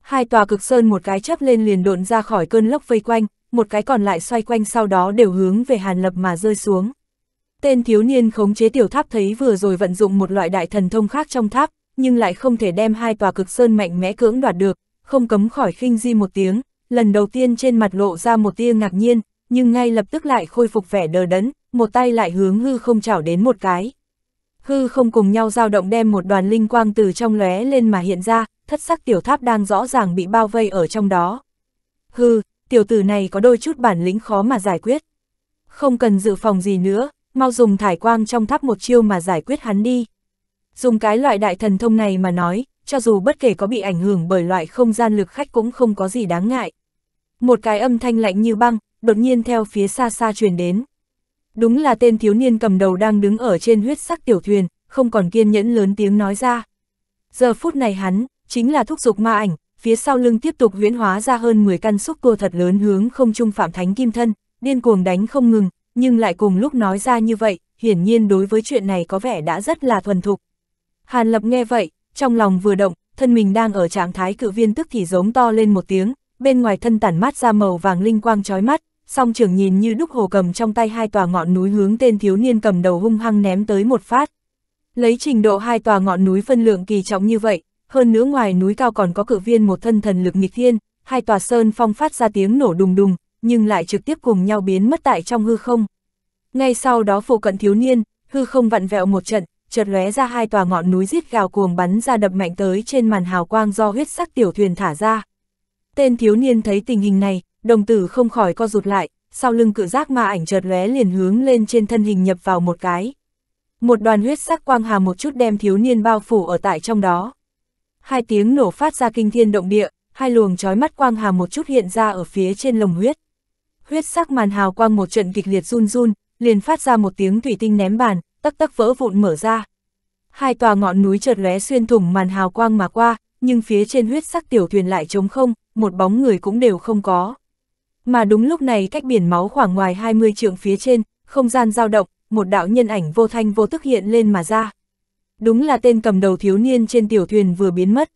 Hai tòa cực sơn một cái chấp lên liền độn ra khỏi cơn lốc vây quanh, một cái còn lại xoay quanh sau đó đều hướng về Hàn Lập mà rơi xuống. Tên thiếu niên khống chế tiểu tháp thấy vừa rồi vận dụng một loại đại thần thông khác trong tháp, nhưng lại không thể đem hai tòa cực sơn mạnh mẽ cưỡng đoạt được, không cấm khỏi khinh di một tiếng, lần đầu tiên trên mặt lộ ra một tia ngạc nhiên, nhưng ngay lập tức lại khôi phục vẻ đờ đẫn, một tay lại hướng hư không chảo đến một cái. Hư không cùng nhau dao động đem một đoàn linh quang từ trong lóe lên mà hiện ra, thất sắc tiểu tháp đang rõ ràng bị bao vây ở trong đó. Hư, tiểu tử này có đôi chút bản lĩnh khó mà giải quyết. Không cần dự phòng gì nữa, mau dùng thải quang trong tháp một chiêu mà giải quyết hắn đi. Dùng cái loại đại thần thông này mà nói, cho dù bất kể có bị ảnh hưởng bởi loại không gian lực khách cũng không có gì đáng ngại một cái âm thanh lạnh như băng, đột nhiên theo phía xa xa truyền đến. Đúng là tên thiếu niên cầm đầu đang đứng ở trên huyết sắc tiểu thuyền, không còn kiên nhẫn lớn tiếng nói ra. Giờ phút này hắn, chính là thúc dục ma ảnh, phía sau lưng tiếp tục huyễn hóa ra hơn 10 căn xúc cua thật lớn hướng không trung phạm thánh kim thân, điên cuồng đánh không ngừng, nhưng lại cùng lúc nói ra như vậy, hiển nhiên đối với chuyện này có vẻ đã rất là thuần thục. Hàn Lập nghe vậy, trong lòng vừa động, thân mình đang ở trạng thái cự viên tức thì giống to lên một tiếng, bên ngoài thân tản mát ra màu vàng linh quang chói mắt, song trưởng nhìn như đúc hồ cầm trong tay hai tòa ngọn núi hướng tên thiếu niên cầm đầu hung hăng ném tới một phát. Lấy trình độ hai tòa ngọn núi phân lượng kỳ trọng như vậy, hơn nữa ngoài núi cao còn có cự viên một thân thần lực nghịch thiên, hai tòa sơn phong phát ra tiếng nổ đùng đùng, nhưng lại trực tiếp cùng nhau biến mất tại trong hư không. Ngay sau đó phụ cận thiếu niên, hư không vặn vẹo một trận, chợt lóe ra hai tòa ngọn núi giết gào cuồng bắn ra đập mạnh tới trên màn hào quang do huyết sắc tiểu thuyền thả ra. Tên thiếu niên thấy tình hình này, đồng tử không khỏi co rụt lại, sau lưng cự giác ma ảnh chợt lóe liền hướng lên trên thân hình nhập vào một cái. Một đoàn huyết sắc quang hà một chút đem thiếu niên bao phủ ở tại trong đó. Hai tiếng nổ phát ra kinh thiên động địa, hai luồng chói mắt quang hà một chút hiện ra ở phía trên lồng huyết. Huyết sắc màn hào quang một trận kịch liệt run run, liền phát ra một tiếng thủy tinh ném bàn, tắc tắc vỡ vụn mở ra. Hai tòa ngọn núi chợt lóe xuyên thủng màn hào quang mà qua, nhưng phía trên huyết sắc tiểu thuyền lại trống không, một bóng người cũng đều không có. Mà đúng lúc này cách biển máu khoảng ngoài 20 trượng phía trên, không gian dao động, một đạo nhân ảnh vô thanh vô tức hiện lên mà ra. Đúng là tên cầm đầu thiếu niên trên tiểu thuyền vừa biến mất.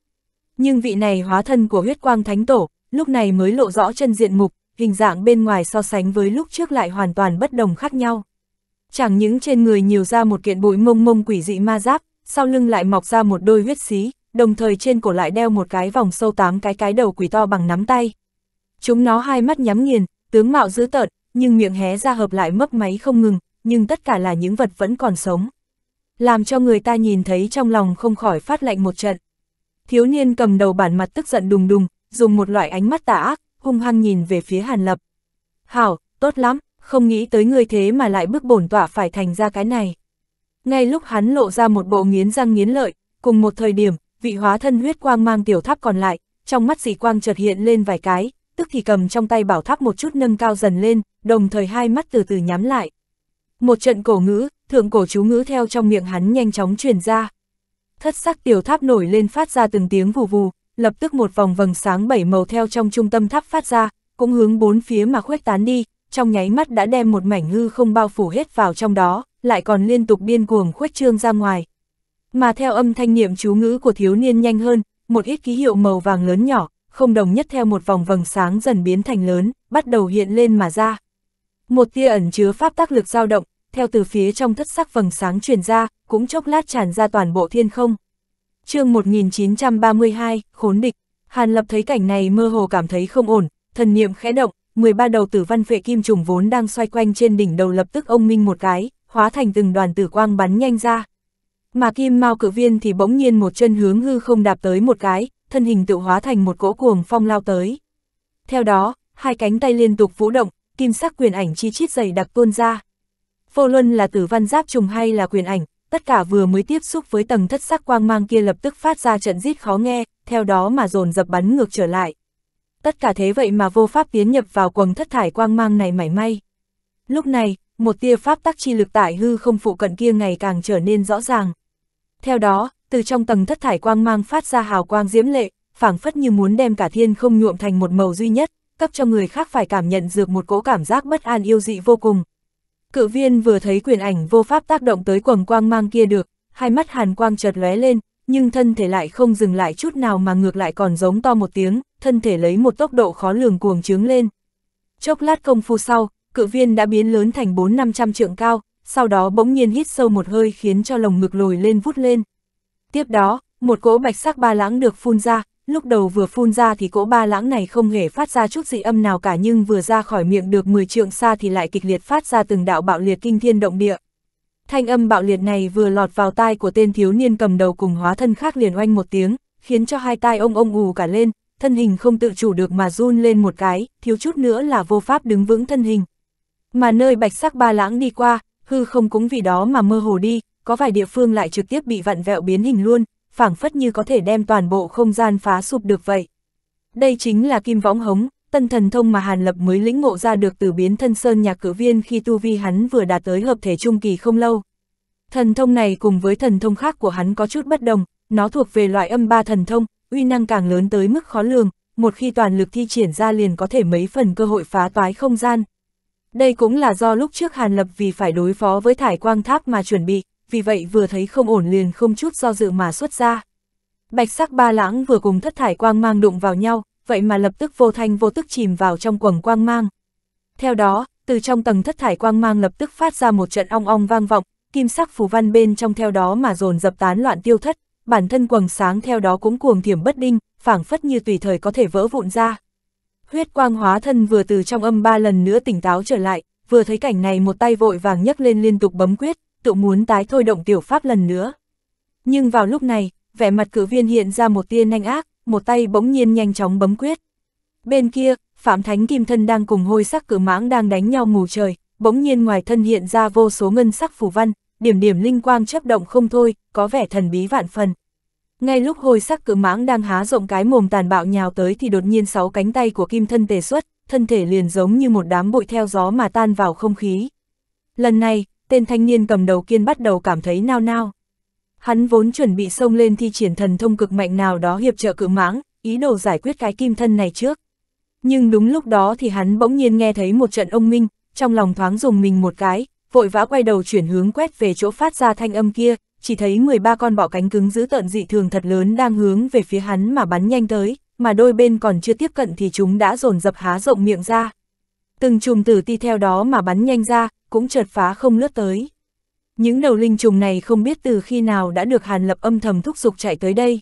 Nhưng vị này hóa thân của huyết quang thánh tổ, lúc này mới lộ rõ chân diện mục, hình dạng bên ngoài so sánh với lúc trước lại hoàn toàn bất đồng khác nhau. Chẳng những trên người nhiều ra một kiện bụi mông mông quỷ dị ma giáp, sau lưng lại mọc ra một đôi huyết xí, đồng thời trên cổ lại đeo một cái vòng sâu tám cái cái đầu quỷ to bằng nắm tay. Chúng nó hai mắt nhắm nghiền, tướng mạo dữ tợn, nhưng miệng hé ra hợp lại mấp máy không ngừng, nhưng tất cả là những vật vẫn còn sống. Làm cho người ta nhìn thấy trong lòng không khỏi phát lạnh một trận. Thiếu niên cầm đầu bản mặt tức giận đùng đùng, dùng một loại ánh mắt tà ác, hung hăng nhìn về phía Hàn Lập. Hảo, tốt lắm, không nghĩ tới người thế mà lại bức bổn tỏa phải thành ra cái này. Ngay lúc hắn lộ ra một bộ nghiến răng nghiến lợi, cùng một thời điểm, vị hóa thân huyết quang mang tiểu tháp còn lại, trong mắt dị quang chợt hiện lên vài cái, tức thì cầm trong tay bảo tháp một chút nâng cao dần lên, đồng thời hai mắt từ từ nhắm lại. Một trận cổ ngữ, thượng cổ chú ngữ theo trong miệng hắn nhanh chóng truyền ra. Thất sắc tiểu tháp nổi lên phát ra từng tiếng vù vù, lập tức một vòng vầng sáng bảy màu theo trong trung tâm tháp phát ra, cũng hướng bốn phía mà khuếch tán đi, trong nháy mắt đã đem một mảnh hư không bao phủ hết vào trong đó, lại còn liên tục điên cuồng khuếch trương ra ngoài mà theo âm thanh niệm chú ngữ của thiếu niên nhanh hơn, một ít ký hiệu màu vàng lớn nhỏ, không đồng nhất theo một vòng vầng sáng dần biến thành lớn, bắt đầu hiện lên mà ra. Một tia ẩn chứa pháp tác lực dao động, theo từ phía trong thất sắc vầng sáng truyền ra, cũng chốc lát tràn ra toàn bộ thiên không. chương 1932, khốn địch, Hàn Lập thấy cảnh này mơ hồ cảm thấy không ổn, thần niệm khẽ động, 13 đầu tử văn phệ kim trùng vốn đang xoay quanh trên đỉnh đầu lập tức ông minh một cái, hóa thành từng đoàn tử quang bắn nhanh ra mà kim mao cử viên thì bỗng nhiên một chân hướng hư không đạp tới một cái, thân hình tự hóa thành một cỗ cuồng phong lao tới. Theo đó, hai cánh tay liên tục vũ động, kim sắc quyền ảnh chi chít dày đặc tuôn ra. Vô luân là tử văn giáp trùng hay là quyền ảnh, tất cả vừa mới tiếp xúc với tầng thất sắc quang mang kia lập tức phát ra trận rít khó nghe, theo đó mà dồn dập bắn ngược trở lại. Tất cả thế vậy mà vô pháp tiến nhập vào quầng thất thải quang mang này mảy may. Lúc này, một tia pháp tắc chi lực tại hư không phụ cận kia ngày càng trở nên rõ ràng. Theo đó, từ trong tầng thất thải quang mang phát ra hào quang diễm lệ, phảng phất như muốn đem cả thiên không nhuộm thành một màu duy nhất, cấp cho người khác phải cảm nhận được một cỗ cảm giác bất an yêu dị vô cùng. Cự viên vừa thấy quyền ảnh vô pháp tác động tới quầng quang mang kia được, hai mắt hàn quang chợt lóe lên, nhưng thân thể lại không dừng lại chút nào mà ngược lại còn giống to một tiếng, thân thể lấy một tốc độ khó lường cuồng trướng lên. Chốc lát công phu sau, cự viên đã biến lớn thành 4-500 trượng cao, sau đó bỗng nhiên hít sâu một hơi khiến cho lồng ngực lồi lên vút lên. Tiếp đó, một cỗ bạch sắc ba lãng được phun ra, lúc đầu vừa phun ra thì cỗ ba lãng này không hề phát ra chút dị âm nào cả nhưng vừa ra khỏi miệng được 10 trượng xa thì lại kịch liệt phát ra từng đạo bạo liệt kinh thiên động địa. Thanh âm bạo liệt này vừa lọt vào tai của tên thiếu niên cầm đầu cùng hóa thân khác liền oanh một tiếng, khiến cho hai tai ông ông ù cả lên, thân hình không tự chủ được mà run lên một cái, thiếu chút nữa là vô pháp đứng vững thân hình. Mà nơi bạch sắc ba lãng đi qua, hư không cũng vì đó mà mơ hồ đi, có vài địa phương lại trực tiếp bị vặn vẹo biến hình luôn, phảng phất như có thể đem toàn bộ không gian phá sụp được vậy. Đây chính là kim võng hống, tân thần thông mà Hàn Lập mới lĩnh ngộ ra được từ biến thân sơn nhạc cử viên khi tu vi hắn vừa đạt tới hợp thể trung kỳ không lâu. Thần thông này cùng với thần thông khác của hắn có chút bất đồng, nó thuộc về loại âm ba thần thông, uy năng càng lớn tới mức khó lường, một khi toàn lực thi triển ra liền có thể mấy phần cơ hội phá toái không gian. Đây cũng là do lúc trước Hàn Lập vì phải đối phó với thải quang tháp mà chuẩn bị, vì vậy vừa thấy không ổn liền không chút do dự mà xuất ra. Bạch sắc ba lãng vừa cùng thất thải quang mang đụng vào nhau, vậy mà lập tức vô thanh vô tức chìm vào trong quầng quang mang. Theo đó, từ trong tầng thất thải quang mang lập tức phát ra một trận ong ong vang vọng, kim sắc phù văn bên trong theo đó mà dồn dập tán loạn tiêu thất, bản thân quầng sáng theo đó cũng cuồng thiểm bất đinh, phảng phất như tùy thời có thể vỡ vụn ra. Huyết quang hóa thân vừa từ trong âm ba lần nữa tỉnh táo trở lại, vừa thấy cảnh này một tay vội vàng nhấc lên liên tục bấm quyết, tự muốn tái thôi động tiểu pháp lần nữa. Nhưng vào lúc này, vẻ mặt cử viên hiện ra một tia nhanh ác, một tay bỗng nhiên nhanh chóng bấm quyết. Bên kia, Phạm Thánh Kim Thân đang cùng hôi sắc cử mãng đang đánh nhau mù trời, bỗng nhiên ngoài thân hiện ra vô số ngân sắc phù văn, điểm điểm linh quang chấp động không thôi, có vẻ thần bí vạn phần. Ngay lúc hồi sắc cự mãng đang há rộng cái mồm tàn bạo nhào tới thì đột nhiên sáu cánh tay của kim thân tề xuất, thân thể liền giống như một đám bụi theo gió mà tan vào không khí. Lần này, tên thanh niên cầm đầu kiên bắt đầu cảm thấy nao nao. Hắn vốn chuẩn bị xông lên thi triển thần thông cực mạnh nào đó hiệp trợ cự mãng, ý đồ giải quyết cái kim thân này trước. Nhưng đúng lúc đó thì hắn bỗng nhiên nghe thấy một trận ông minh, trong lòng thoáng dùng mình một cái, vội vã quay đầu chuyển hướng quét về chỗ phát ra thanh âm kia, chỉ thấy 13 con bọ cánh cứng giữ tợn dị thường thật lớn đang hướng về phía hắn mà bắn nhanh tới, mà đôi bên còn chưa tiếp cận thì chúng đã dồn dập há rộng miệng ra. Từng chùm tử ti theo đó mà bắn nhanh ra, cũng chợt phá không lướt tới. Những đầu linh trùng này không biết từ khi nào đã được Hàn Lập âm thầm thúc giục chạy tới đây.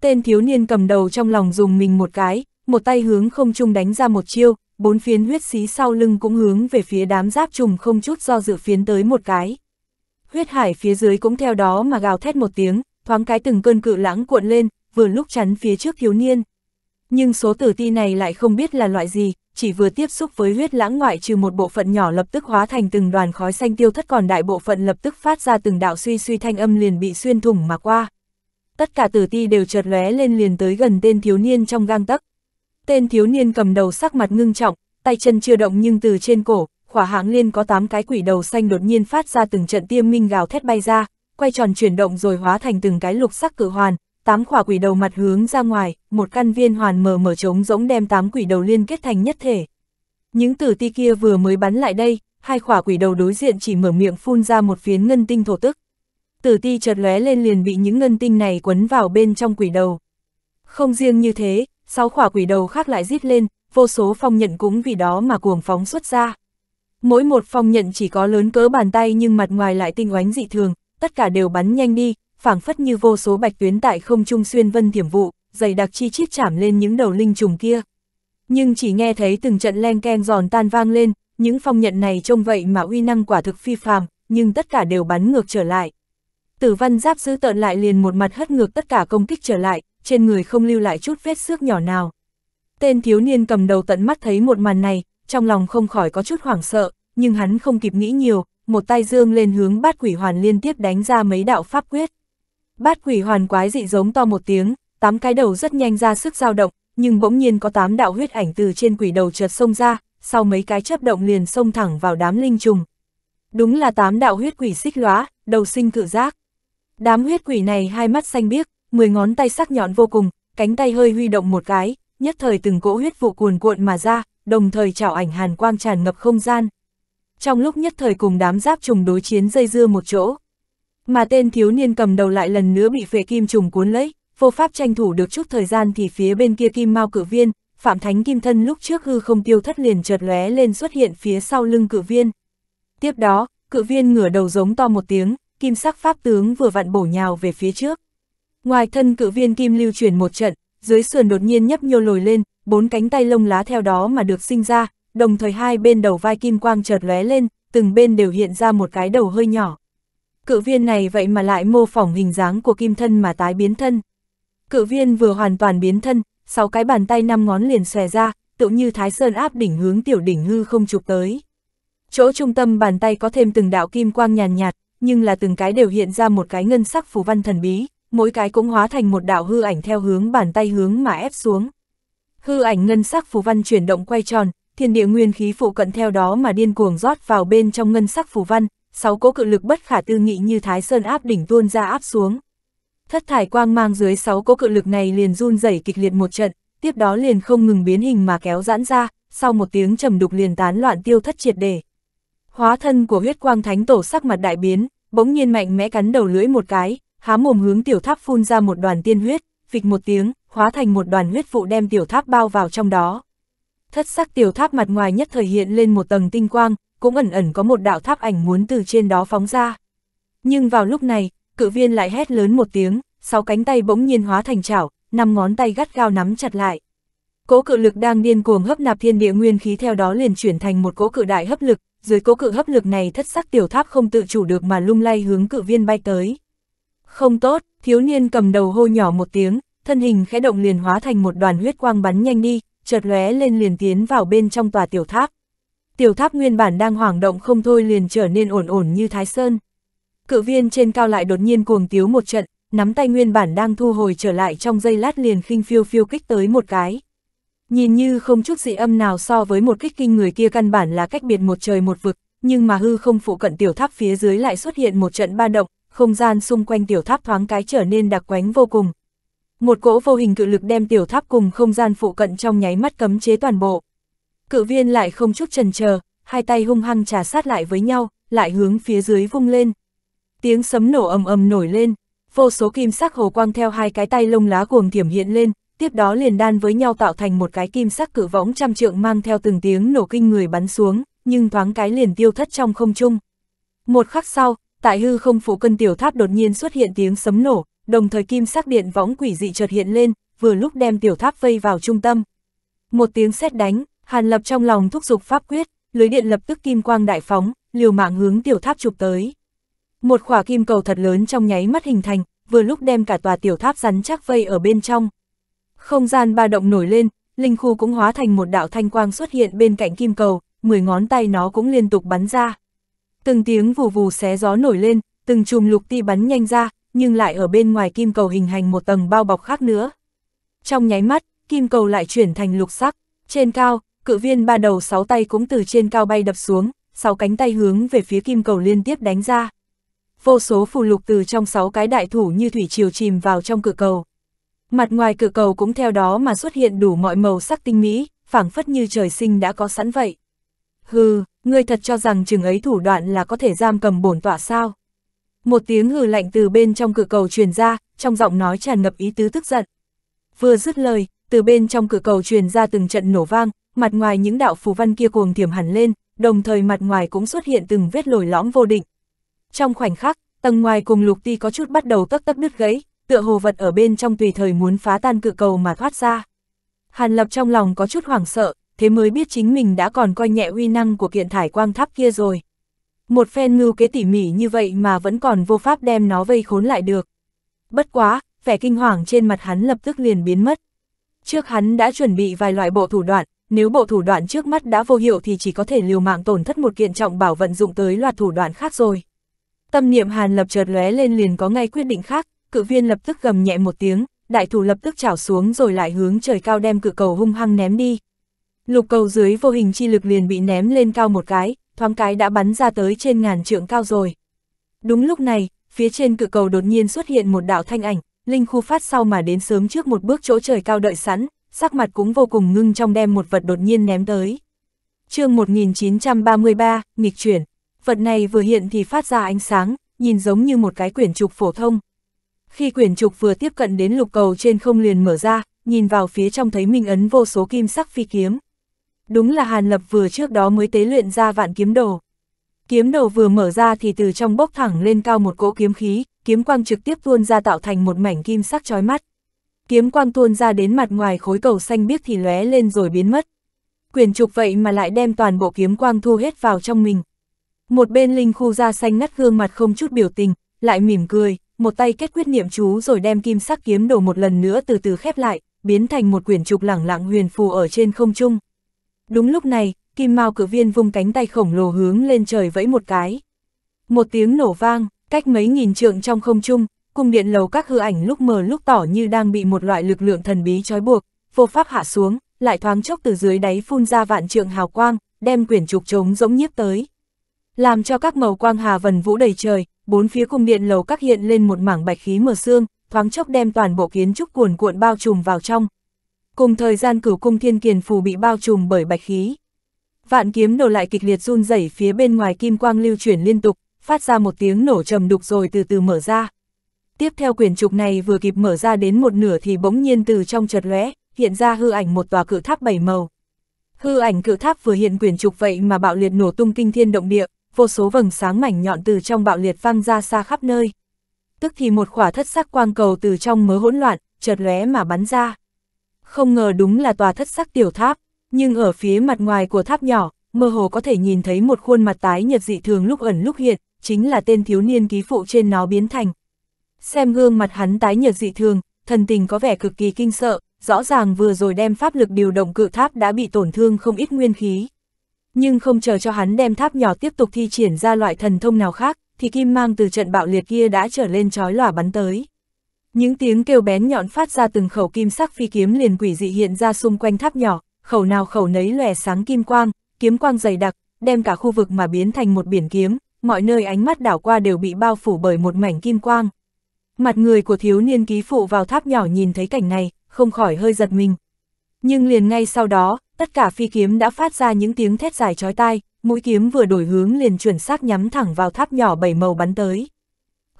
Tên thiếu niên cầm đầu trong lòng dùng mình một cái, một tay hướng không trung đánh ra một chiêu, bốn phiến huyết xí sau lưng cũng hướng về phía đám giáp trùng không chút do dự phiến tới một cái huyết hải phía dưới cũng theo đó mà gào thét một tiếng, thoáng cái từng cơn cự lãng cuộn lên, vừa lúc chắn phía trước thiếu niên. Nhưng số tử ti này lại không biết là loại gì, chỉ vừa tiếp xúc với huyết lãng ngoại trừ một bộ phận nhỏ lập tức hóa thành từng đoàn khói xanh tiêu thất còn đại bộ phận lập tức phát ra từng đạo suy suy thanh âm liền bị xuyên thủng mà qua. Tất cả tử ti đều chợt lóe lên liền tới gần tên thiếu niên trong gang tấc. Tên thiếu niên cầm đầu sắc mặt ngưng trọng, tay chân chưa động nhưng từ trên cổ, khỏa hạng liên có 8 cái quỷ đầu xanh đột nhiên phát ra từng trận tiêm minh gào thét bay ra, quay tròn chuyển động rồi hóa thành từng cái lục sắc cử hoàn, tám khỏa quỷ đầu mặt hướng ra ngoài, một căn viên hoàn mở mở trống rỗng đem tám quỷ đầu liên kết thành nhất thể. Những tử ti kia vừa mới bắn lại đây, hai khỏa quỷ đầu đối diện chỉ mở miệng phun ra một phiến ngân tinh thổ tức. Tử ti chợt lóe lên liền bị những ngân tinh này quấn vào bên trong quỷ đầu. Không riêng như thế, sáu khỏa quỷ đầu khác lại rít lên, vô số phong nhận cũng vì đó mà cuồng phóng xuất ra. Mỗi một phong nhận chỉ có lớn cỡ bàn tay nhưng mặt ngoài lại tinh oánh dị thường, tất cả đều bắn nhanh đi, phảng phất như vô số bạch tuyến tại không trung xuyên vân thiểm vụ, dày đặc chi chít chạm lên những đầu linh trùng kia. Nhưng chỉ nghe thấy từng trận len keng giòn tan vang lên, những phong nhận này trông vậy mà uy năng quả thực phi phàm, nhưng tất cả đều bắn ngược trở lại. Tử văn giáp giữ tợn lại liền một mặt hất ngược tất cả công kích trở lại, trên người không lưu lại chút vết xước nhỏ nào. Tên thiếu niên cầm đầu tận mắt thấy một màn này, trong lòng không khỏi có chút hoảng sợ, nhưng hắn không kịp nghĩ nhiều, một tay dương lên hướng bát quỷ hoàn liên tiếp đánh ra mấy đạo pháp quyết. Bát quỷ hoàn quái dị giống to một tiếng, tám cái đầu rất nhanh ra sức dao động, nhưng bỗng nhiên có tám đạo huyết ảnh từ trên quỷ đầu chợt xông ra, sau mấy cái chấp động liền xông thẳng vào đám linh trùng. Đúng là tám đạo huyết quỷ xích lóa, đầu sinh cự giác. Đám huyết quỷ này hai mắt xanh biếc, mười ngón tay sắc nhọn vô cùng, cánh tay hơi huy động một cái, nhất thời từng cỗ huyết vụ cuồn cuộn mà ra, đồng thời trảo ảnh hàn quang tràn ngập không gian. Trong lúc nhất thời cùng đám giáp trùng đối chiến dây dưa một chỗ. Mà tên thiếu niên cầm đầu lại lần nữa bị phệ kim trùng cuốn lấy, vô pháp tranh thủ được chút thời gian thì phía bên kia kim mao cử viên, phạm thánh kim thân lúc trước hư không tiêu thất liền chợt lóe lên xuất hiện phía sau lưng cử viên. Tiếp đó, cự viên ngửa đầu giống to một tiếng, kim sắc pháp tướng vừa vặn bổ nhào về phía trước. Ngoài thân cự viên kim lưu chuyển một trận, dưới sườn đột nhiên nhấp nhô lồi lên, bốn cánh tay lông lá theo đó mà được sinh ra, đồng thời hai bên đầu vai kim quang chợt lóe lên, từng bên đều hiện ra một cái đầu hơi nhỏ. Cự viên này vậy mà lại mô phỏng hình dáng của kim thân mà tái biến thân. Cự viên vừa hoàn toàn biến thân, sáu cái bàn tay năm ngón liền xòe ra, tự như thái sơn áp đỉnh hướng tiểu đỉnh hư không chụp tới. Chỗ trung tâm bàn tay có thêm từng đạo kim quang nhàn nhạt, nhạt, nhưng là từng cái đều hiện ra một cái ngân sắc phù văn thần bí, mỗi cái cũng hóa thành một đạo hư ảnh theo hướng bàn tay hướng mà ép xuống. Hư ảnh ngân sắc phù văn chuyển động quay tròn, thiên địa nguyên khí phụ cận theo đó mà điên cuồng rót vào bên trong ngân sắc phù văn, sáu cỗ cự lực bất khả tư nghị như thái sơn áp đỉnh tuôn ra áp xuống. Thất thải quang mang dưới sáu cỗ cự lực này liền run rẩy kịch liệt một trận, tiếp đó liền không ngừng biến hình mà kéo giãn ra, sau một tiếng trầm đục liền tán loạn tiêu thất triệt để. Hóa thân của huyết quang thánh tổ sắc mặt đại biến, bỗng nhiên mạnh mẽ cắn đầu lưỡi một cái, há mồm hướng tiểu tháp phun ra một đoàn tiên huyết, phịch một tiếng, hóa thành một đoàn huyết vụ đem tiểu tháp bao vào trong đó. Thất sắc tiểu tháp mặt ngoài nhất thời hiện lên một tầng tinh quang, cũng ẩn ẩn có một đạo tháp ảnh muốn từ trên đó phóng ra. Nhưng vào lúc này, cự viên lại hét lớn một tiếng, sáu cánh tay bỗng nhiên hóa thành chảo, năm ngón tay gắt gao nắm chặt lại. cố cự lực đang điên cuồng hấp nạp thiên địa nguyên khí theo đó liền chuyển thành một cố cự đại hấp lực, dưới cố cự hấp lực này thất sắc tiểu tháp không tự chủ được mà lung lay hướng cự viên bay tới. Không tốt, thiếu niên cầm đầu hô nhỏ một tiếng, thân hình khẽ động liền hóa thành một đoàn huyết quang bắn nhanh đi, chợt lóe lên liền tiến vào bên trong tòa tiểu tháp. Tiểu tháp nguyên bản đang hoảng động không thôi liền trở nên ổn ổn như thái sơn. Cự viên trên cao lại đột nhiên cuồng tiếu một trận, nắm tay nguyên bản đang thu hồi trở lại trong giây lát liền khinh phiêu phiêu kích tới một cái. Nhìn như không chút dị âm nào so với một kích kinh người kia căn bản là cách biệt một trời một vực, nhưng mà hư không phụ cận tiểu tháp phía dưới lại xuất hiện một trận ba động, không gian xung quanh tiểu tháp thoáng cái trở nên đặc quánh vô cùng, một cỗ vô hình cự lực đem tiểu tháp cùng không gian phụ cận trong nháy mắt cấm chế toàn bộ. Cự viên lại không chút trần chờ, hai tay hung hăng trà sát lại với nhau, lại hướng phía dưới vung lên. Tiếng sấm nổ ầm ầm nổi lên, vô số kim sắc hồ quang theo hai cái tay lông lá cuồng thiểm hiện lên, tiếp đó liền đan với nhau tạo thành một cái kim sắc cự võng trăm trượng mang theo từng tiếng nổ kinh người bắn xuống, nhưng thoáng cái liền tiêu thất trong không trung. Một khắc sau, tại hư không phủ cân tiểu tháp đột nhiên xuất hiện tiếng sấm nổ, đồng thời kim sắc điện võng quỷ dị chợt hiện lên, vừa lúc đem tiểu tháp vây vào trung tâm. Một tiếng sét đánh, Hàn Lập trong lòng thúc giục pháp quyết, lưới điện lập tức kim quang đại phóng, liều mạng hướng tiểu tháp chụp tới. Một khỏa kim cầu thật lớn trong nháy mắt hình thành, vừa lúc đem cả tòa tiểu tháp rắn chắc vây ở bên trong. Không gian ba động nổi lên, linh khu cũng hóa thành một đạo thanh quang xuất hiện bên cạnh kim cầu, mười ngón tay nó cũng liên tục bắn ra. Từng tiếng vù vù xé gió nổi lên, từng chùm lục ti bắn nhanh ra, nhưng lại ở bên ngoài kim cầu hình thành một tầng bao bọc khác nữa. Trong nháy mắt, kim cầu lại chuyển thành lục sắc, trên cao, cự viên ba đầu sáu tay cũng từ trên cao bay đập xuống, sáu cánh tay hướng về phía kim cầu liên tiếp đánh ra. Vô số phù lục từ trong sáu cái đại thủ như thủy triều chìm vào trong cự cầu. Mặt ngoài cự cầu cũng theo đó mà xuất hiện đủ mọi màu sắc tinh mỹ, phảng phất như trời sinh đã có sẵn vậy. Hừ, ngươi thật cho rằng chừng ấy thủ đoạn là có thể giam cầm bổn tọa sao? Một tiếng hừ lạnh từ bên trong cửa cầu truyền ra, trong giọng nói tràn ngập ý tứ tức giận. Vừa dứt lời, từ bên trong cửa cầu truyền ra từng trận nổ vang, mặt ngoài những đạo phù văn kia cuồng thiểm hẳn lên, đồng thời mặt ngoài cũng xuất hiện từng vết lồi lõm vô định. Trong khoảnh khắc, tầng ngoài cùng lục ti có chút bắt đầu tấc tấc đứt gãy, tựa hồ vật ở bên trong tùy thời muốn phá tan cửa cầu mà thoát ra. Hàn Lập trong lòng có chút hoảng sợ, thế mới biết chính mình đã còn coi nhẹ uy năng của kiện thải quang tháp kia rồi. Một phen ngưu kế tỉ mỉ như vậy mà vẫn còn vô pháp đem nó vây khốn lại được. Bất quá, vẻ kinh hoàng trên mặt hắn lập tức liền biến mất. Trước hắn đã chuẩn bị vài loại bộ thủ đoạn, nếu bộ thủ đoạn trước mắt đã vô hiệu thì chỉ có thể liều mạng tổn thất một kiện trọng bảo vận dụng tới loạt thủ đoạn khác rồi. Tâm niệm Hàn Lập chợt lóe lên liền có ngay quyết định khác, cự viên lập tức gầm nhẹ một tiếng, đại thủ lập tức chảo xuống rồi lại hướng trời cao đem cự cầu hung hăng ném đi. Lục cầu dưới vô hình chi lực liền bị ném lên cao một cái, thoáng cái đã bắn ra tới trên ngàn trượng cao rồi. Đúng lúc này, phía trên cự cầu đột nhiên xuất hiện một đạo thanh ảnh, Linh Khu phát sau mà đến sớm trước một bước chỗ trời cao đợi sẵn, sắc mặt cũng vô cùng ngưng trong đem một vật đột nhiên ném tới. chương 1933, nghịch chuyển, vật này vừa hiện thì phát ra ánh sáng, nhìn giống như một cái quyển trục phổ thông. Khi quyển trục vừa tiếp cận đến lục cầu trên không liền mở ra, nhìn vào phía trong thấy minh ấn vô số kim sắc phi kiếm đúng là Hàn Lập vừa trước đó mới tế luyện ra vạn kiếm đồ. Kiếm đồ vừa mở ra thì từ trong bốc thẳng lên cao một cỗ kiếm khí, kiếm quang trực tiếp tuôn ra tạo thành một mảnh kim sắc chói mắt. Kiếm quang tuôn ra đến mặt ngoài khối cầu xanh biếc thì lóe lên rồi biến mất. Quyền trục vậy mà lại đem toàn bộ kiếm quang thu hết vào trong mình. Một bên linh khu da xanh ngắt gương mặt không chút biểu tình, lại mỉm cười, một tay kết quyết niệm chú rồi đem kim sắc kiếm đồ một lần nữa từ từ khép lại, biến thành một quyển trục lẳng lặng huyền phù ở trên không trung. Đúng lúc này, kim mao cử viên vung cánh tay khổng lồ hướng lên trời vẫy một cái. Một tiếng nổ vang, cách mấy nghìn trượng trong không trung, cung điện lầu các hư ảnh lúc mờ lúc tỏ như đang bị một loại lực lượng thần bí trói buộc, vô pháp hạ xuống, lại thoáng chốc từ dưới đáy phun ra vạn trượng hào quang, đem quyển trục trống giống nhiếp tới. Làm cho các màu quang hà vần vũ đầy trời, bốn phía cung điện lầu các hiện lên một mảng bạch khí mờ sương, thoáng chốc đem toàn bộ kiến trúc cuồn cuộn bao trùm vào trong, Cùng thời gian cửu cung thiên kiền phù bị bao trùm bởi bạch khí. Vạn kiếm nổ lại kịch liệt run rẩy phía bên ngoài kim quang lưu chuyển liên tục, phát ra một tiếng nổ trầm đục rồi từ từ mở ra. Tiếp theo quyển trục này vừa kịp mở ra đến một nửa thì bỗng nhiên từ trong chợt lóe, hiện ra hư ảnh một tòa cự tháp bảy màu. Hư ảnh cự tháp vừa hiện quyển trục vậy mà bạo liệt nổ tung kinh thiên động địa, vô số vầng sáng mảnh nhọn từ trong bạo liệt vang ra xa khắp nơi. Tức thì một khỏa thất sắc quang cầu từ trong mớ hỗn loạn, chợt lóe mà bắn ra không ngờ đúng là tòa thất sắc tiểu tháp, nhưng ở phía mặt ngoài của tháp nhỏ, mơ hồ có thể nhìn thấy một khuôn mặt tái nhật dị thường lúc ẩn lúc hiện, chính là tên thiếu niên ký phụ trên nó biến thành. Xem gương mặt hắn tái nhật dị thường, thần tình có vẻ cực kỳ kinh sợ, rõ ràng vừa rồi đem pháp lực điều động cự tháp đã bị tổn thương không ít nguyên khí. Nhưng không chờ cho hắn đem tháp nhỏ tiếp tục thi triển ra loại thần thông nào khác, thì kim mang từ trận bạo liệt kia đã trở lên trói lòa bắn tới. Những tiếng kêu bén nhọn phát ra từng khẩu kim sắc phi kiếm liền quỷ dị hiện ra xung quanh tháp nhỏ, khẩu nào khẩu nấy lòe sáng kim quang, kiếm quang dày đặc, đem cả khu vực mà biến thành một biển kiếm, mọi nơi ánh mắt đảo qua đều bị bao phủ bởi một mảnh kim quang. Mặt người của thiếu niên ký phụ vào tháp nhỏ nhìn thấy cảnh này, không khỏi hơi giật mình. Nhưng liền ngay sau đó, tất cả phi kiếm đã phát ra những tiếng thét dài chói tai, mũi kiếm vừa đổi hướng liền chuẩn xác nhắm thẳng vào tháp nhỏ bảy màu bắn tới.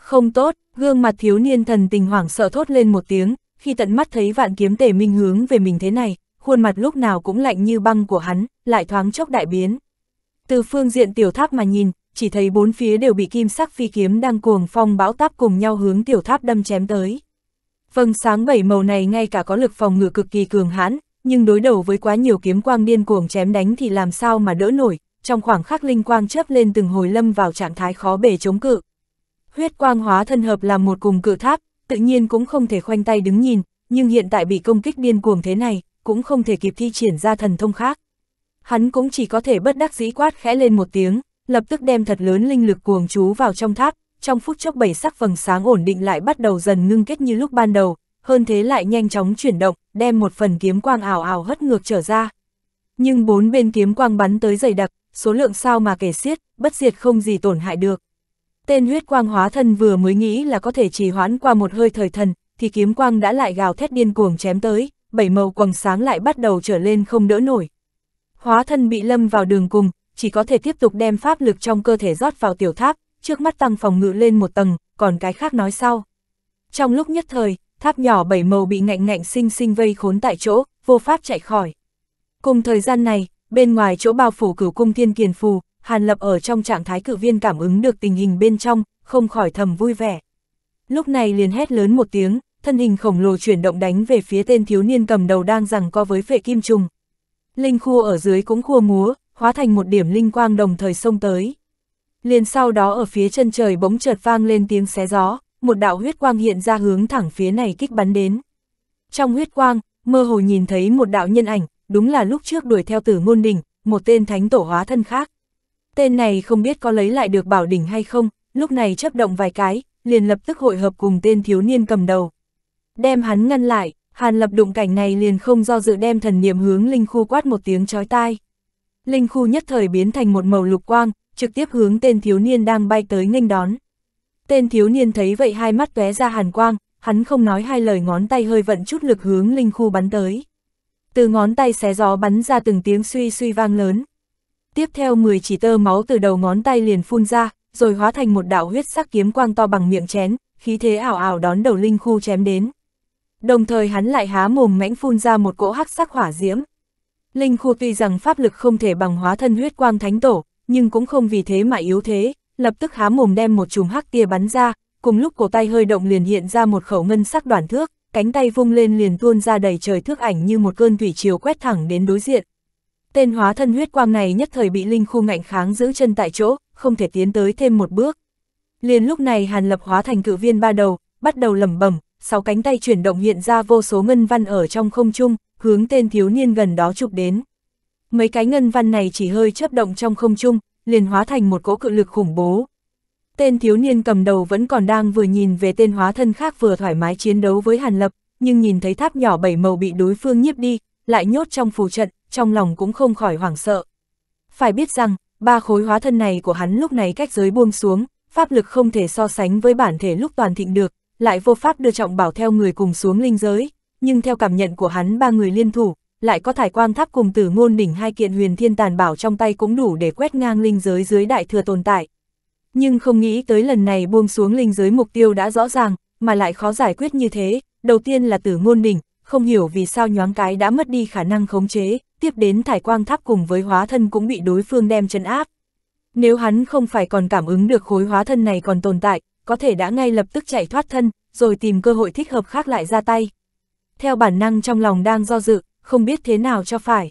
Không tốt, gương mặt thiếu niên thần tình hoảng sợ thốt lên một tiếng, khi tận mắt thấy vạn kiếm tề minh hướng về mình thế này, khuôn mặt lúc nào cũng lạnh như băng của hắn, lại thoáng chốc đại biến. Từ phương diện tiểu tháp mà nhìn, chỉ thấy bốn phía đều bị kim sắc phi kiếm đang cuồng phong bão táp cùng nhau hướng tiểu tháp đâm chém tới. Vầng sáng bảy màu này ngay cả có lực phòng ngự cực kỳ cường hãn, nhưng đối đầu với quá nhiều kiếm quang điên cuồng chém đánh thì làm sao mà đỡ nổi, trong khoảng khắc linh quang chớp lên từng hồi lâm vào trạng thái khó bề chống cự huyết quang hóa thân hợp làm một cùng cự tháp, tự nhiên cũng không thể khoanh tay đứng nhìn, nhưng hiện tại bị công kích điên cuồng thế này, cũng không thể kịp thi triển ra thần thông khác. Hắn cũng chỉ có thể bất đắc dĩ quát khẽ lên một tiếng, lập tức đem thật lớn linh lực cuồng chú vào trong tháp, trong phút chốc bảy sắc vầng sáng ổn định lại bắt đầu dần ngưng kết như lúc ban đầu, hơn thế lại nhanh chóng chuyển động, đem một phần kiếm quang ảo ảo hất ngược trở ra. Nhưng bốn bên kiếm quang bắn tới dày đặc, số lượng sao mà kể xiết, bất diệt không gì tổn hại được. Tên huyết quang hóa thân vừa mới nghĩ là có thể trì hoãn qua một hơi thời thần, thì kiếm quang đã lại gào thét điên cuồng chém tới, bảy màu quầng sáng lại bắt đầu trở lên không đỡ nổi. Hóa thân bị lâm vào đường cùng, chỉ có thể tiếp tục đem pháp lực trong cơ thể rót vào tiểu tháp, trước mắt tăng phòng ngự lên một tầng, còn cái khác nói sau. Trong lúc nhất thời, tháp nhỏ bảy màu bị ngạnh ngạnh sinh sinh vây khốn tại chỗ, vô pháp chạy khỏi. Cùng thời gian này, bên ngoài chỗ bao phủ cửu cung thiên kiền phù, Hàn Lập ở trong trạng thái cự viên cảm ứng được tình hình bên trong, không khỏi thầm vui vẻ. Lúc này liền hét lớn một tiếng, thân hình khổng lồ chuyển động đánh về phía tên thiếu niên cầm đầu đang rằng co với phệ kim trùng. Linh khu ở dưới cũng khua múa, hóa thành một điểm linh quang đồng thời xông tới. Liền sau đó ở phía chân trời bỗng chợt vang lên tiếng xé gió, một đạo huyết quang hiện ra hướng thẳng phía này kích bắn đến. Trong huyết quang, mơ hồ nhìn thấy một đạo nhân ảnh, đúng là lúc trước đuổi theo tử ngôn đình, một tên thánh tổ hóa thân khác. Tên này không biết có lấy lại được bảo đỉnh hay không, lúc này chấp động vài cái, liền lập tức hội hợp cùng tên thiếu niên cầm đầu. Đem hắn ngăn lại, Hàn lập đụng cảnh này liền không do dự đem thần niệm hướng linh khu quát một tiếng chói tai. Linh khu nhất thời biến thành một màu lục quang, trực tiếp hướng tên thiếu niên đang bay tới nghênh đón. Tên thiếu niên thấy vậy hai mắt tóe ra hàn quang, hắn không nói hai lời ngón tay hơi vận chút lực hướng linh khu bắn tới. Từ ngón tay xé gió bắn ra từng tiếng suy suy vang lớn, tiếp theo 10 chỉ tơ máu từ đầu ngón tay liền phun ra, rồi hóa thành một đạo huyết sắc kiếm quang to bằng miệng chén, khí thế ảo ảo đón đầu linh khu chém đến. Đồng thời hắn lại há mồm mãnh phun ra một cỗ hắc sắc hỏa diễm. Linh khu tuy rằng pháp lực không thể bằng hóa thân huyết quang thánh tổ, nhưng cũng không vì thế mà yếu thế, lập tức há mồm đem một chùm hắc tia bắn ra, cùng lúc cổ tay hơi động liền hiện ra một khẩu ngân sắc đoàn thước, cánh tay vung lên liền tuôn ra đầy trời thước ảnh như một cơn thủy chiều quét thẳng đến đối diện, tên hóa thân huyết quang này nhất thời bị linh khu ngạnh kháng giữ chân tại chỗ, không thể tiến tới thêm một bước. Liền lúc này Hàn Lập hóa thành cự viên ba đầu, bắt đầu lẩm bẩm, sáu cánh tay chuyển động hiện ra vô số ngân văn ở trong không trung, hướng tên thiếu niên gần đó chụp đến. Mấy cái ngân văn này chỉ hơi chớp động trong không trung, liền hóa thành một cỗ cự lực khủng bố. Tên thiếu niên cầm đầu vẫn còn đang vừa nhìn về tên hóa thân khác vừa thoải mái chiến đấu với Hàn Lập, nhưng nhìn thấy tháp nhỏ bảy màu bị đối phương nhiếp đi, lại nhốt trong phù trận, trong lòng cũng không khỏi hoảng sợ. Phải biết rằng, ba khối hóa thân này của hắn lúc này cách giới buông xuống, pháp lực không thể so sánh với bản thể lúc toàn thịnh được, lại vô pháp đưa trọng bảo theo người cùng xuống linh giới, nhưng theo cảm nhận của hắn ba người liên thủ, lại có thải quang tháp cùng tử ngôn đỉnh hai kiện huyền thiên tàn bảo trong tay cũng đủ để quét ngang linh giới dưới đại thừa tồn tại. Nhưng không nghĩ tới lần này buông xuống linh giới mục tiêu đã rõ ràng, mà lại khó giải quyết như thế, đầu tiên là tử ngôn đỉnh, không hiểu vì sao nhoáng cái đã mất đi khả năng khống chế, tiếp đến thải quang tháp cùng với hóa thân cũng bị đối phương đem chân áp. Nếu hắn không phải còn cảm ứng được khối hóa thân này còn tồn tại, có thể đã ngay lập tức chạy thoát thân, rồi tìm cơ hội thích hợp khác lại ra tay. Theo bản năng trong lòng đang do dự, không biết thế nào cho phải.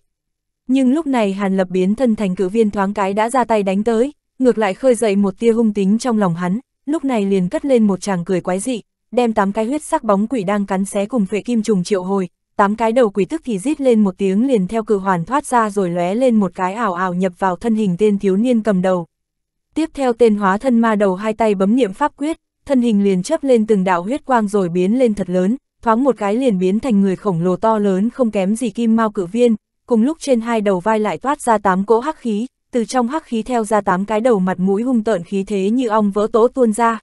Nhưng lúc này Hàn Lập biến thân thành cử viên thoáng cái đã ra tay đánh tới, ngược lại khơi dậy một tia hung tính trong lòng hắn, lúc này liền cất lên một chàng cười quái dị, đem tám cái huyết sắc bóng quỷ đang cắn xé cùng vệ kim trùng triệu hồi, tám cái đầu quỷ tức thì rít lên một tiếng liền theo cự hoàn thoát ra rồi lóe lên một cái ảo ảo nhập vào thân hình tên thiếu niên cầm đầu. Tiếp theo tên hóa thân ma đầu hai tay bấm niệm pháp quyết, thân hình liền chấp lên từng đạo huyết quang rồi biến lên thật lớn, thoáng một cái liền biến thành người khổng lồ to lớn không kém gì kim mao cự viên, cùng lúc trên hai đầu vai lại toát ra tám cỗ hắc khí, từ trong hắc khí theo ra tám cái đầu mặt mũi hung tợn khí thế như ong vỡ tố tuôn ra.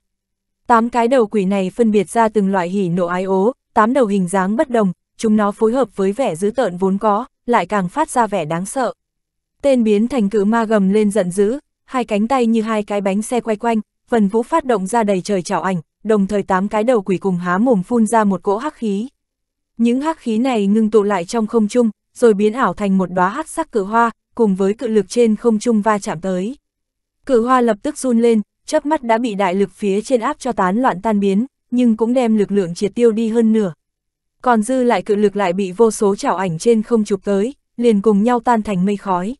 Tám cái đầu quỷ này phân biệt ra từng loại hỉ nộ ái ố, tám đầu hình dáng bất đồng, chúng nó phối hợp với vẻ dữ tợn vốn có, lại càng phát ra vẻ đáng sợ. Tên biến thành cự ma gầm lên giận dữ, hai cánh tay như hai cái bánh xe quay quanh, phần vũ phát động ra đầy trời chảo ảnh, đồng thời tám cái đầu quỷ cùng há mồm phun ra một cỗ hắc khí. Những hắc khí này ngưng tụ lại trong không trung, rồi biến ảo thành một đóa hắc sắc cự hoa, cùng với cự lực trên không trung va chạm tới. Cự hoa lập tức run lên, chớp mắt đã bị đại lực phía trên áp cho tán loạn tan biến, nhưng cũng đem lực lượng triệt tiêu đi hơn nửa còn dư lại cự lực lại bị vô số chảo ảnh trên không chụp tới, liền cùng nhau tan thành mây khói.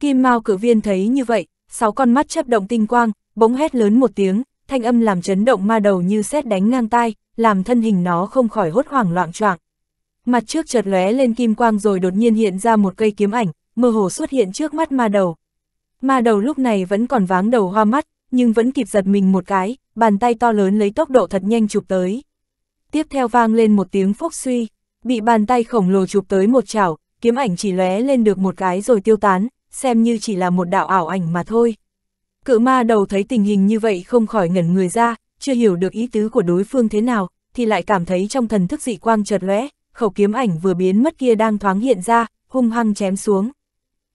Kim Mao cử viên thấy như vậy, sáu con mắt chấp động tinh quang, bỗng hét lớn một tiếng, thanh âm làm chấn động ma đầu như xét đánh ngang tai, làm thân hình nó không khỏi hốt hoảng loạn choạng. Mặt trước chợt lóe lên kim quang rồi đột nhiên hiện ra một cây kiếm ảnh, mơ hồ xuất hiện trước mắt ma đầu. Ma đầu lúc này vẫn còn váng đầu hoa mắt, nhưng vẫn kịp giật mình một cái, bàn tay to lớn lấy tốc độ thật nhanh chụp tới tiếp theo vang lên một tiếng phốc suy, bị bàn tay khổng lồ chụp tới một chảo, kiếm ảnh chỉ lóe lên được một cái rồi tiêu tán, xem như chỉ là một đạo ảo ảnh mà thôi. Cự ma đầu thấy tình hình như vậy không khỏi ngẩn người ra, chưa hiểu được ý tứ của đối phương thế nào, thì lại cảm thấy trong thần thức dị quang chợt lóe, khẩu kiếm ảnh vừa biến mất kia đang thoáng hiện ra, hung hăng chém xuống.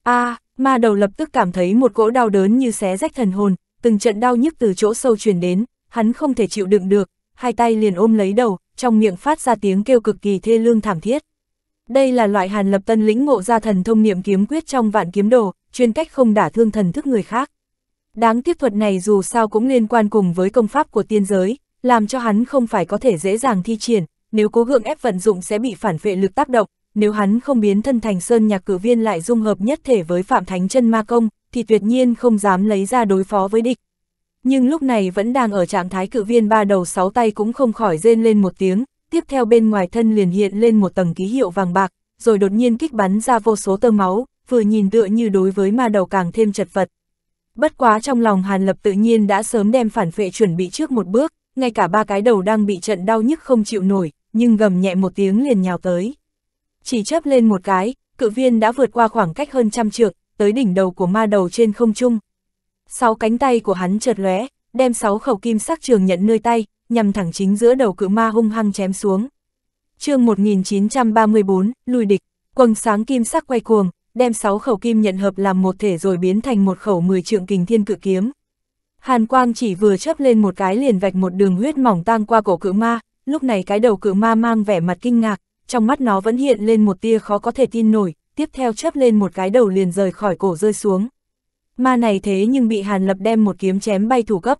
A, à, ma đầu lập tức cảm thấy một cỗ đau đớn như xé rách thần hồn, từng trận đau nhức từ chỗ sâu truyền đến, hắn không thể chịu đựng được, hai tay liền ôm lấy đầu, trong miệng phát ra tiếng kêu cực kỳ thê lương thảm thiết. Đây là loại hàn lập tân lĩnh ngộ ra thần thông niệm kiếm quyết trong vạn kiếm đồ, chuyên cách không đả thương thần thức người khác. Đáng tiếc thuật này dù sao cũng liên quan cùng với công pháp của tiên giới, làm cho hắn không phải có thể dễ dàng thi triển, nếu cố gượng ép vận dụng sẽ bị phản vệ lực tác động, nếu hắn không biến thân thành sơn nhạc cử viên lại dung hợp nhất thể với phạm thánh chân ma công, thì tuyệt nhiên không dám lấy ra đối phó với địch, nhưng lúc này vẫn đang ở trạng thái cự viên ba đầu sáu tay cũng không khỏi rên lên một tiếng, tiếp theo bên ngoài thân liền hiện lên một tầng ký hiệu vàng bạc, rồi đột nhiên kích bắn ra vô số tơ máu, vừa nhìn tựa như đối với ma đầu càng thêm chật vật. Bất quá trong lòng Hàn Lập tự nhiên đã sớm đem phản phệ chuẩn bị trước một bước, ngay cả ba cái đầu đang bị trận đau nhức không chịu nổi, nhưng gầm nhẹ một tiếng liền nhào tới. Chỉ chấp lên một cái, cự viên đã vượt qua khoảng cách hơn trăm trượng, tới đỉnh đầu của ma đầu trên không trung sáu cánh tay của hắn chợt lóe, đem sáu khẩu kim sắc trường nhận nơi tay, nhằm thẳng chính giữa đầu cự ma hung hăng chém xuống. chương 1934, lùi địch, quầng sáng kim sắc quay cuồng, đem sáu khẩu kim nhận hợp làm một thể rồi biến thành một khẩu mười trượng kình thiên cự kiếm. Hàn quang chỉ vừa chớp lên một cái liền vạch một đường huyết mỏng tang qua cổ cự ma, lúc này cái đầu cự ma mang vẻ mặt kinh ngạc, trong mắt nó vẫn hiện lên một tia khó có thể tin nổi, tiếp theo chớp lên một cái đầu liền rời khỏi cổ rơi xuống ma này thế nhưng bị Hàn Lập đem một kiếm chém bay thủ cấp.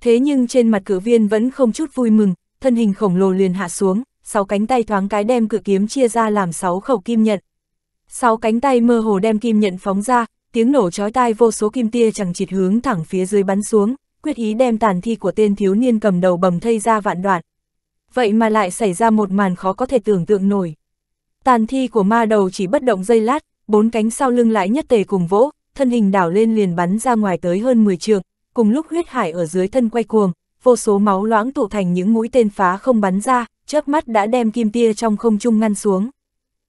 Thế nhưng trên mặt cử viên vẫn không chút vui mừng, thân hình khổng lồ liền hạ xuống, sáu cánh tay thoáng cái đem cự kiếm chia ra làm sáu khẩu kim nhận. Sáu cánh tay mơ hồ đem kim nhận phóng ra, tiếng nổ chói tai vô số kim tia chẳng chịt hướng thẳng phía dưới bắn xuống, quyết ý đem tàn thi của tên thiếu niên cầm đầu bầm thây ra vạn đoạn. Vậy mà lại xảy ra một màn khó có thể tưởng tượng nổi. Tàn thi của ma đầu chỉ bất động dây lát, bốn cánh sau lưng lại nhất tề cùng vỗ, thân hình đảo lên liền bắn ra ngoài tới hơn 10 trường, cùng lúc huyết hải ở dưới thân quay cuồng, vô số máu loãng tụ thành những mũi tên phá không bắn ra, chớp mắt đã đem kim tia trong không trung ngăn xuống.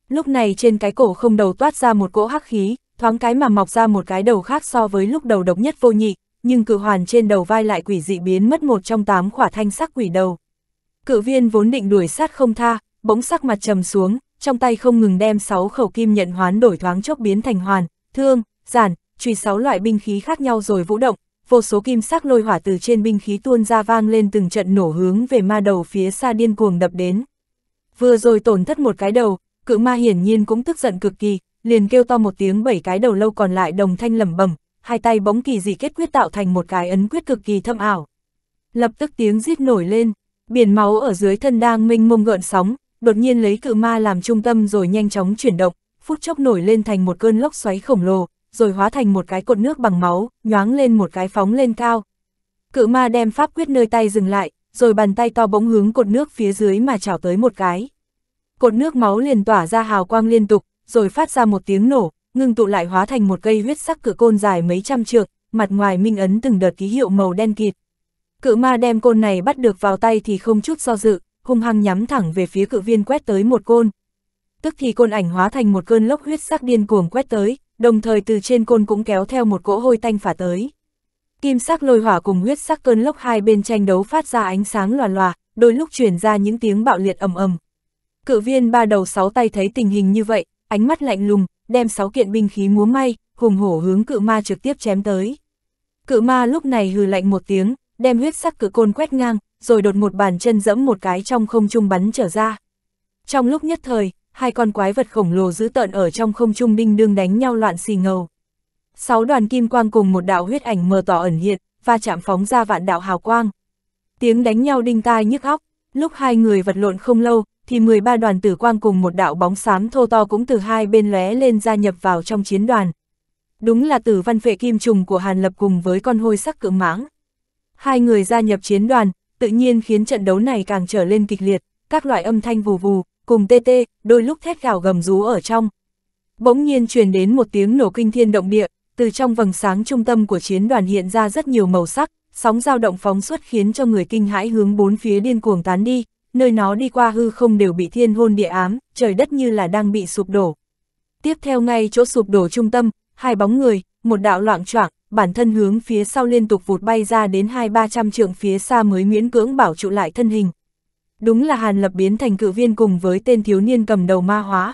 Lúc này trên cái cổ không đầu toát ra một cỗ hắc khí, thoáng cái mà mọc ra một cái đầu khác so với lúc đầu độc nhất vô nhị, nhưng cự hoàn trên đầu vai lại quỷ dị biến mất một trong tám khỏa thanh sắc quỷ đầu. Cự viên vốn định đuổi sát không tha, bỗng sắc mặt trầm xuống, trong tay không ngừng đem sáu khẩu kim nhận hoán đổi thoáng chốc biến thành hoàn, thương, giản, truy sáu loại binh khí khác nhau rồi vũ động, vô số kim sắc lôi hỏa từ trên binh khí tuôn ra vang lên từng trận nổ hướng về ma đầu phía xa điên cuồng đập đến. Vừa rồi tổn thất một cái đầu, cự ma hiển nhiên cũng tức giận cực kỳ, liền kêu to một tiếng bảy cái đầu lâu còn lại đồng thanh lẩm bẩm, hai tay bóng kỳ dị kết quyết tạo thành một cái ấn quyết cực kỳ thâm ảo. Lập tức tiếng rít nổi lên, biển máu ở dưới thân đang minh mông gợn sóng, đột nhiên lấy cự ma làm trung tâm rồi nhanh chóng chuyển động, phút chốc nổi lên thành một cơn lốc xoáy khổng lồ, rồi hóa thành một cái cột nước bằng máu, nhoáng lên một cái phóng lên cao. Cự ma đem pháp quyết nơi tay dừng lại, rồi bàn tay to bỗng hướng cột nước phía dưới mà chảo tới một cái. Cột nước máu liền tỏa ra hào quang liên tục, rồi phát ra một tiếng nổ, ngưng tụ lại hóa thành một cây huyết sắc cự côn dài mấy trăm trượng, mặt ngoài minh ấn từng đợt ký hiệu màu đen kịt. Cự ma đem côn này bắt được vào tay thì không chút do dự, hung hăng nhắm thẳng về phía cự viên quét tới một côn. Tức thì côn ảnh hóa thành một cơn lốc huyết sắc điên cuồng quét tới, đồng thời từ trên côn cũng kéo theo một cỗ hôi tanh phả tới. Kim sắc lôi hỏa cùng huyết sắc cơn lốc hai bên tranh đấu phát ra ánh sáng loà loà, đôi lúc chuyển ra những tiếng bạo liệt ầm ầm. Cự viên ba đầu sáu tay thấy tình hình như vậy, ánh mắt lạnh lùng, đem sáu kiện binh khí múa may, hùng hổ hướng cự ma trực tiếp chém tới. Cự ma lúc này hừ lạnh một tiếng, đem huyết sắc cự côn quét ngang, rồi đột một bàn chân dẫm một cái trong không trung bắn trở ra. Trong lúc nhất thời, hai con quái vật khổng lồ dữ tợn ở trong không trung đinh đương đánh nhau loạn xì ngầu. Sáu đoàn kim quang cùng một đạo huyết ảnh mờ tỏ ẩn hiện, va chạm phóng ra vạn đạo hào quang. Tiếng đánh nhau đinh tai nhức óc, lúc hai người vật lộn không lâu, thì 13 đoàn tử quang cùng một đạo bóng xám thô to cũng từ hai bên lóe lên gia nhập vào trong chiến đoàn. Đúng là tử văn vệ kim trùng của Hàn Lập cùng với con hôi sắc cự mãng. Hai người gia nhập chiến đoàn, tự nhiên khiến trận đấu này càng trở lên kịch liệt, các loại âm thanh vù vù, cùng tê tê, đôi lúc thét gào gầm rú ở trong. Bỗng nhiên truyền đến một tiếng nổ kinh thiên động địa, từ trong vầng sáng trung tâm của chiến đoàn hiện ra rất nhiều màu sắc, sóng dao động phóng xuất khiến cho người kinh hãi hướng bốn phía điên cuồng tán đi, nơi nó đi qua hư không đều bị thiên hôn địa ám, trời đất như là đang bị sụp đổ. Tiếp theo ngay chỗ sụp đổ trung tâm, hai bóng người, một đạo loạn choạng, bản thân hướng phía sau liên tục vụt bay ra đến hai ba trăm trượng phía xa mới miễn cưỡng bảo trụ lại thân hình, Đúng là Hàn Lập biến thành cự viên cùng với tên thiếu niên cầm đầu ma hóa.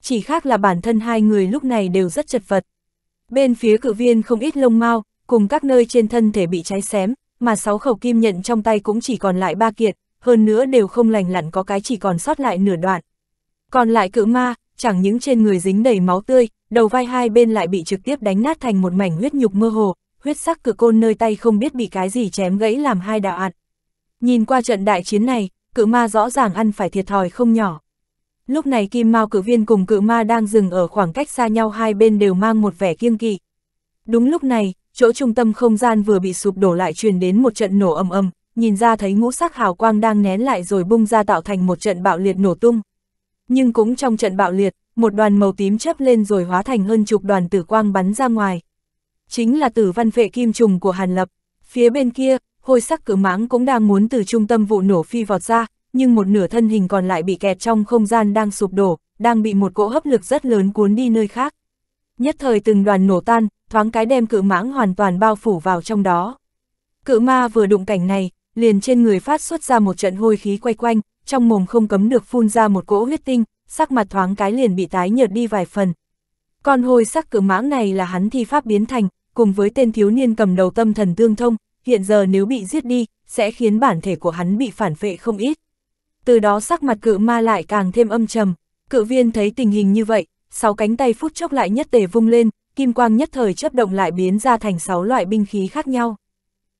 Chỉ khác là bản thân hai người lúc này đều rất chật vật. Bên phía cự viên không ít lông mau, cùng các nơi trên thân thể bị cháy xém, mà sáu khẩu kim nhận trong tay cũng chỉ còn lại ba kiệt, hơn nữa đều không lành lặn có cái chỉ còn sót lại nửa đoạn. Còn lại cự ma, chẳng những trên người dính đầy máu tươi, đầu vai hai bên lại bị trực tiếp đánh nát thành một mảnh huyết nhục mơ hồ, huyết sắc cự côn nơi tay không biết bị cái gì chém gãy làm hai đạo ạt. Nhìn qua trận đại chiến này, cự ma rõ ràng ăn phải thiệt thòi không nhỏ. Lúc này kim mao cự viên cùng cự ma đang dừng ở khoảng cách xa nhau hai bên đều mang một vẻ kiêng kỵ. Đúng lúc này, chỗ trung tâm không gian vừa bị sụp đổ lại truyền đến một trận nổ ầm ầm, nhìn ra thấy ngũ sắc hào quang đang nén lại rồi bung ra tạo thành một trận bạo liệt nổ tung. Nhưng cũng trong trận bạo liệt, một đoàn màu tím chớp lên rồi hóa thành hơn chục đoàn tử quang bắn ra ngoài. Chính là tử văn vệ kim trùng của Hàn Lập. Phía bên kia, hôi sắc cự mãng cũng đang muốn từ trung tâm vụ nổ phi vọt ra, nhưng một nửa thân hình còn lại bị kẹt trong không gian đang sụp đổ, đang bị một cỗ hấp lực rất lớn cuốn đi nơi khác. Nhất thời từng đoàn nổ tan, thoáng cái đem cự mãng hoàn toàn bao phủ vào trong đó. Cự ma vừa đụng cảnh này, liền trên người phát xuất ra một trận hôi khí quay quanh, trong mồm không cấm được phun ra một cỗ huyết tinh, sắc mặt thoáng cái liền bị tái nhợt đi vài phần. Con hôi sắc cự mãng này là hắn thi pháp biến thành, cùng với tên thiếu niên cầm đầu tâm thần tương thông, hiện giờ nếu bị giết đi, sẽ khiến bản thể của hắn bị phản phệ không ít. Từ đó sắc mặt cự ma lại càng thêm âm trầm, cự viên thấy tình hình như vậy, sáu cánh tay phút chốc lại nhất tề vung lên, kim quang nhất thời chấp động lại biến ra thành sáu loại binh khí khác nhau.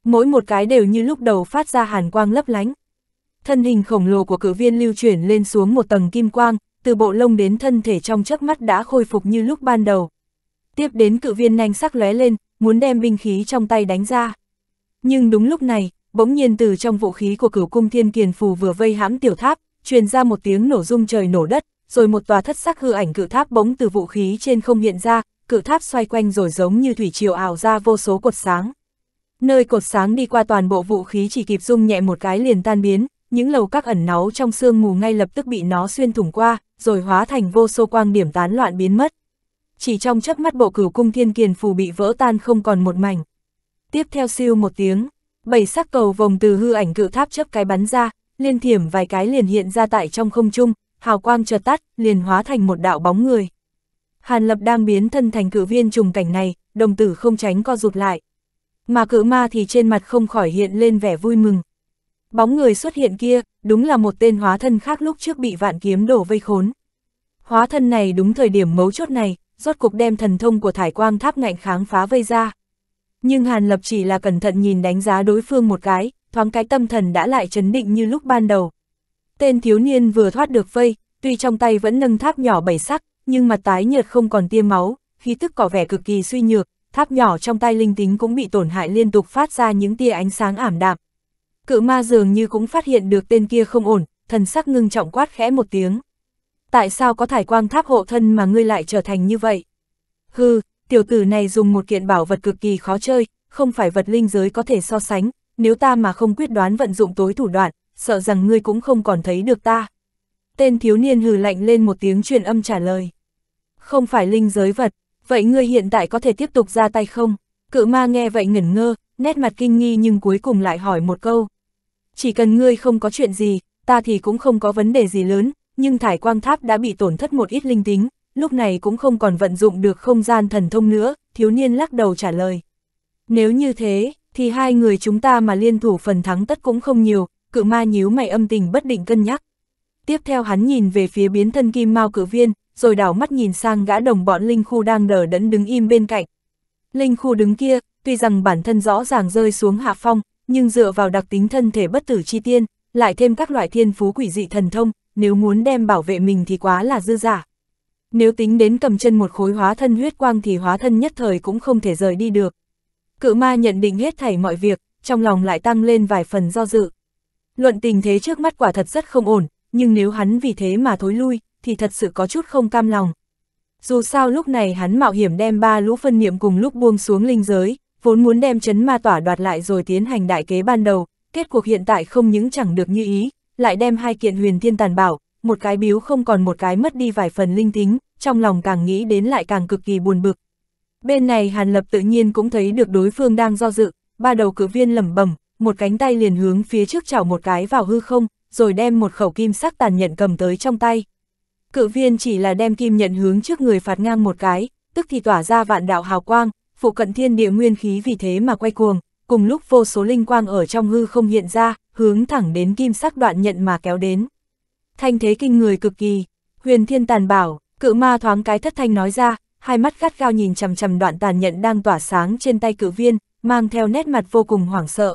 Mỗi một cái đều như lúc đầu phát ra hàn quang lấp lánh. Thân hình khổng lồ của cự viên lưu chuyển lên xuống một tầng kim quang, từ bộ lông đến thân thể trong chớp mắt đã khôi phục như lúc ban đầu. Tiếp đến cự viên nhanh sắc lóe lên, muốn đem binh khí trong tay đánh ra. Nhưng đúng lúc này, bỗng nhiên từ trong vũ khí của cửu cung thiên kiền phù vừa vây hãm tiểu tháp, truyền ra một tiếng nổ rung trời nổ đất, rồi một tòa thất sắc hư ảnh cự tháp bỗng từ vũ khí trên không hiện ra, cự tháp xoay quanh rồi giống như thủy triều ảo ra vô số cột sáng. Nơi cột sáng đi qua toàn bộ vũ khí chỉ kịp rung nhẹ một cái liền tan biến, những lầu các ẩn náu trong sương mù ngay lập tức bị nó xuyên thủng qua, rồi hóa thành vô số quang điểm tán loạn biến mất. Chỉ trong chớp mắt bộ cửu cung thiên kiền phù bị vỡ tan không còn một mảnh tiếp theo siêu một tiếng, bảy sắc cầu vòng từ hư ảnh cự tháp chấp cái bắn ra, liên thiểm vài cái liền hiện ra tại trong không trung, hào quang chợt tắt, liền hóa thành một đạo bóng người. Hàn Lập đang biến thân thành cự viên trùng cảnh này, đồng tử không tránh co rụt lại. Mà cự ma thì trên mặt không khỏi hiện lên vẻ vui mừng. Bóng người xuất hiện kia, đúng là một tên hóa thân khác lúc trước bị vạn kiếm đổ vây khốn. Hóa thân này đúng thời điểm mấu chốt này, rốt cục đem thần thông của thải quang tháp ngạnh kháng phá vây ra nhưng Hàn Lập chỉ là cẩn thận nhìn đánh giá đối phương một cái, thoáng cái tâm thần đã lại chấn định như lúc ban đầu. Tên thiếu niên vừa thoát được vây, tuy trong tay vẫn nâng tháp nhỏ bảy sắc, nhưng mặt tái nhợt không còn tia máu, khí tức có vẻ cực kỳ suy nhược, tháp nhỏ trong tay linh tính cũng bị tổn hại liên tục phát ra những tia ánh sáng ảm đạm. Cự ma dường như cũng phát hiện được tên kia không ổn, thần sắc ngưng trọng quát khẽ một tiếng. Tại sao có thải quang tháp hộ thân mà ngươi lại trở thành như vậy? Hừ, tiểu tử này dùng một kiện bảo vật cực kỳ khó chơi, không phải vật linh giới có thể so sánh, nếu ta mà không quyết đoán vận dụng tối thủ đoạn, sợ rằng ngươi cũng không còn thấy được ta. Tên thiếu niên hừ lạnh lên một tiếng truyền âm trả lời. Không phải linh giới vật, vậy ngươi hiện tại có thể tiếp tục ra tay không? Cự ma nghe vậy ngẩn ngơ, nét mặt kinh nghi nhưng cuối cùng lại hỏi một câu. Chỉ cần ngươi không có chuyện gì, ta thì cũng không có vấn đề gì lớn, nhưng thải quang tháp đã bị tổn thất một ít linh tính, lúc này cũng không còn vận dụng được không gian thần thông nữa, thiếu niên lắc đầu trả lời. Nếu như thế, thì hai người chúng ta mà liên thủ phần thắng tất cũng không nhiều, cự ma nhíu mày âm tình bất định cân nhắc. Tiếp theo hắn nhìn về phía biến thân kim mao cử viên, rồi đảo mắt nhìn sang gã đồng bọn Linh Khu đang đờ đẫn đứng im bên cạnh. Linh Khu đứng kia, tuy rằng bản thân rõ ràng rơi xuống hạ phong, nhưng dựa vào đặc tính thân thể bất tử chi tiên, lại thêm các loại thiên phú quỷ dị thần thông, nếu muốn đem bảo vệ mình thì quá là dư giả. Nếu tính đến cầm chân một khối hóa thân huyết quang thì hóa thân nhất thời cũng không thể rời đi được. Cự ma nhận định hết thảy mọi việc, trong lòng lại tăng lên vài phần do dự. Luận tình thế trước mắt quả thật rất không ổn, nhưng nếu hắn vì thế mà thối lui, thì thật sự có chút không cam lòng. Dù sao lúc này hắn mạo hiểm đem ba lũ phân niệm cùng lúc buông xuống linh giới, vốn muốn đem chấn ma tỏa đoạt lại rồi tiến hành đại kế ban đầu, kết cuộc hiện tại không những chẳng được như ý, lại đem hai kiện huyền thiên tàn bảo, một cái biếu không còn một cái mất đi vài phần linh tính, trong lòng càng nghĩ đến lại càng cực kỳ buồn bực. Bên này Hàn Lập tự nhiên cũng thấy được đối phương đang do dự, ba đầu cử viên lẩm bẩm, một cánh tay liền hướng phía trước chảo một cái vào hư không, rồi đem một khẩu kim sắc tàn nhận cầm tới trong tay. Cự viên chỉ là đem kim nhận hướng trước người phạt ngang một cái, tức thì tỏa ra vạn đạo hào quang, phụ cận thiên địa nguyên khí vì thế mà quay cuồng, cùng lúc vô số linh quang ở trong hư không hiện ra, hướng thẳng đến kim sắc đoạn nhận mà kéo đến. Thanh thế kinh người cực kỳ, huyền thiên tàn bảo, Cự ma thoáng cái thất thanh nói ra, hai mắt gắt gao nhìn chằm chằm đoạn tàn nhận đang tỏa sáng trên tay cự viên, mang theo nét mặt vô cùng hoảng sợ.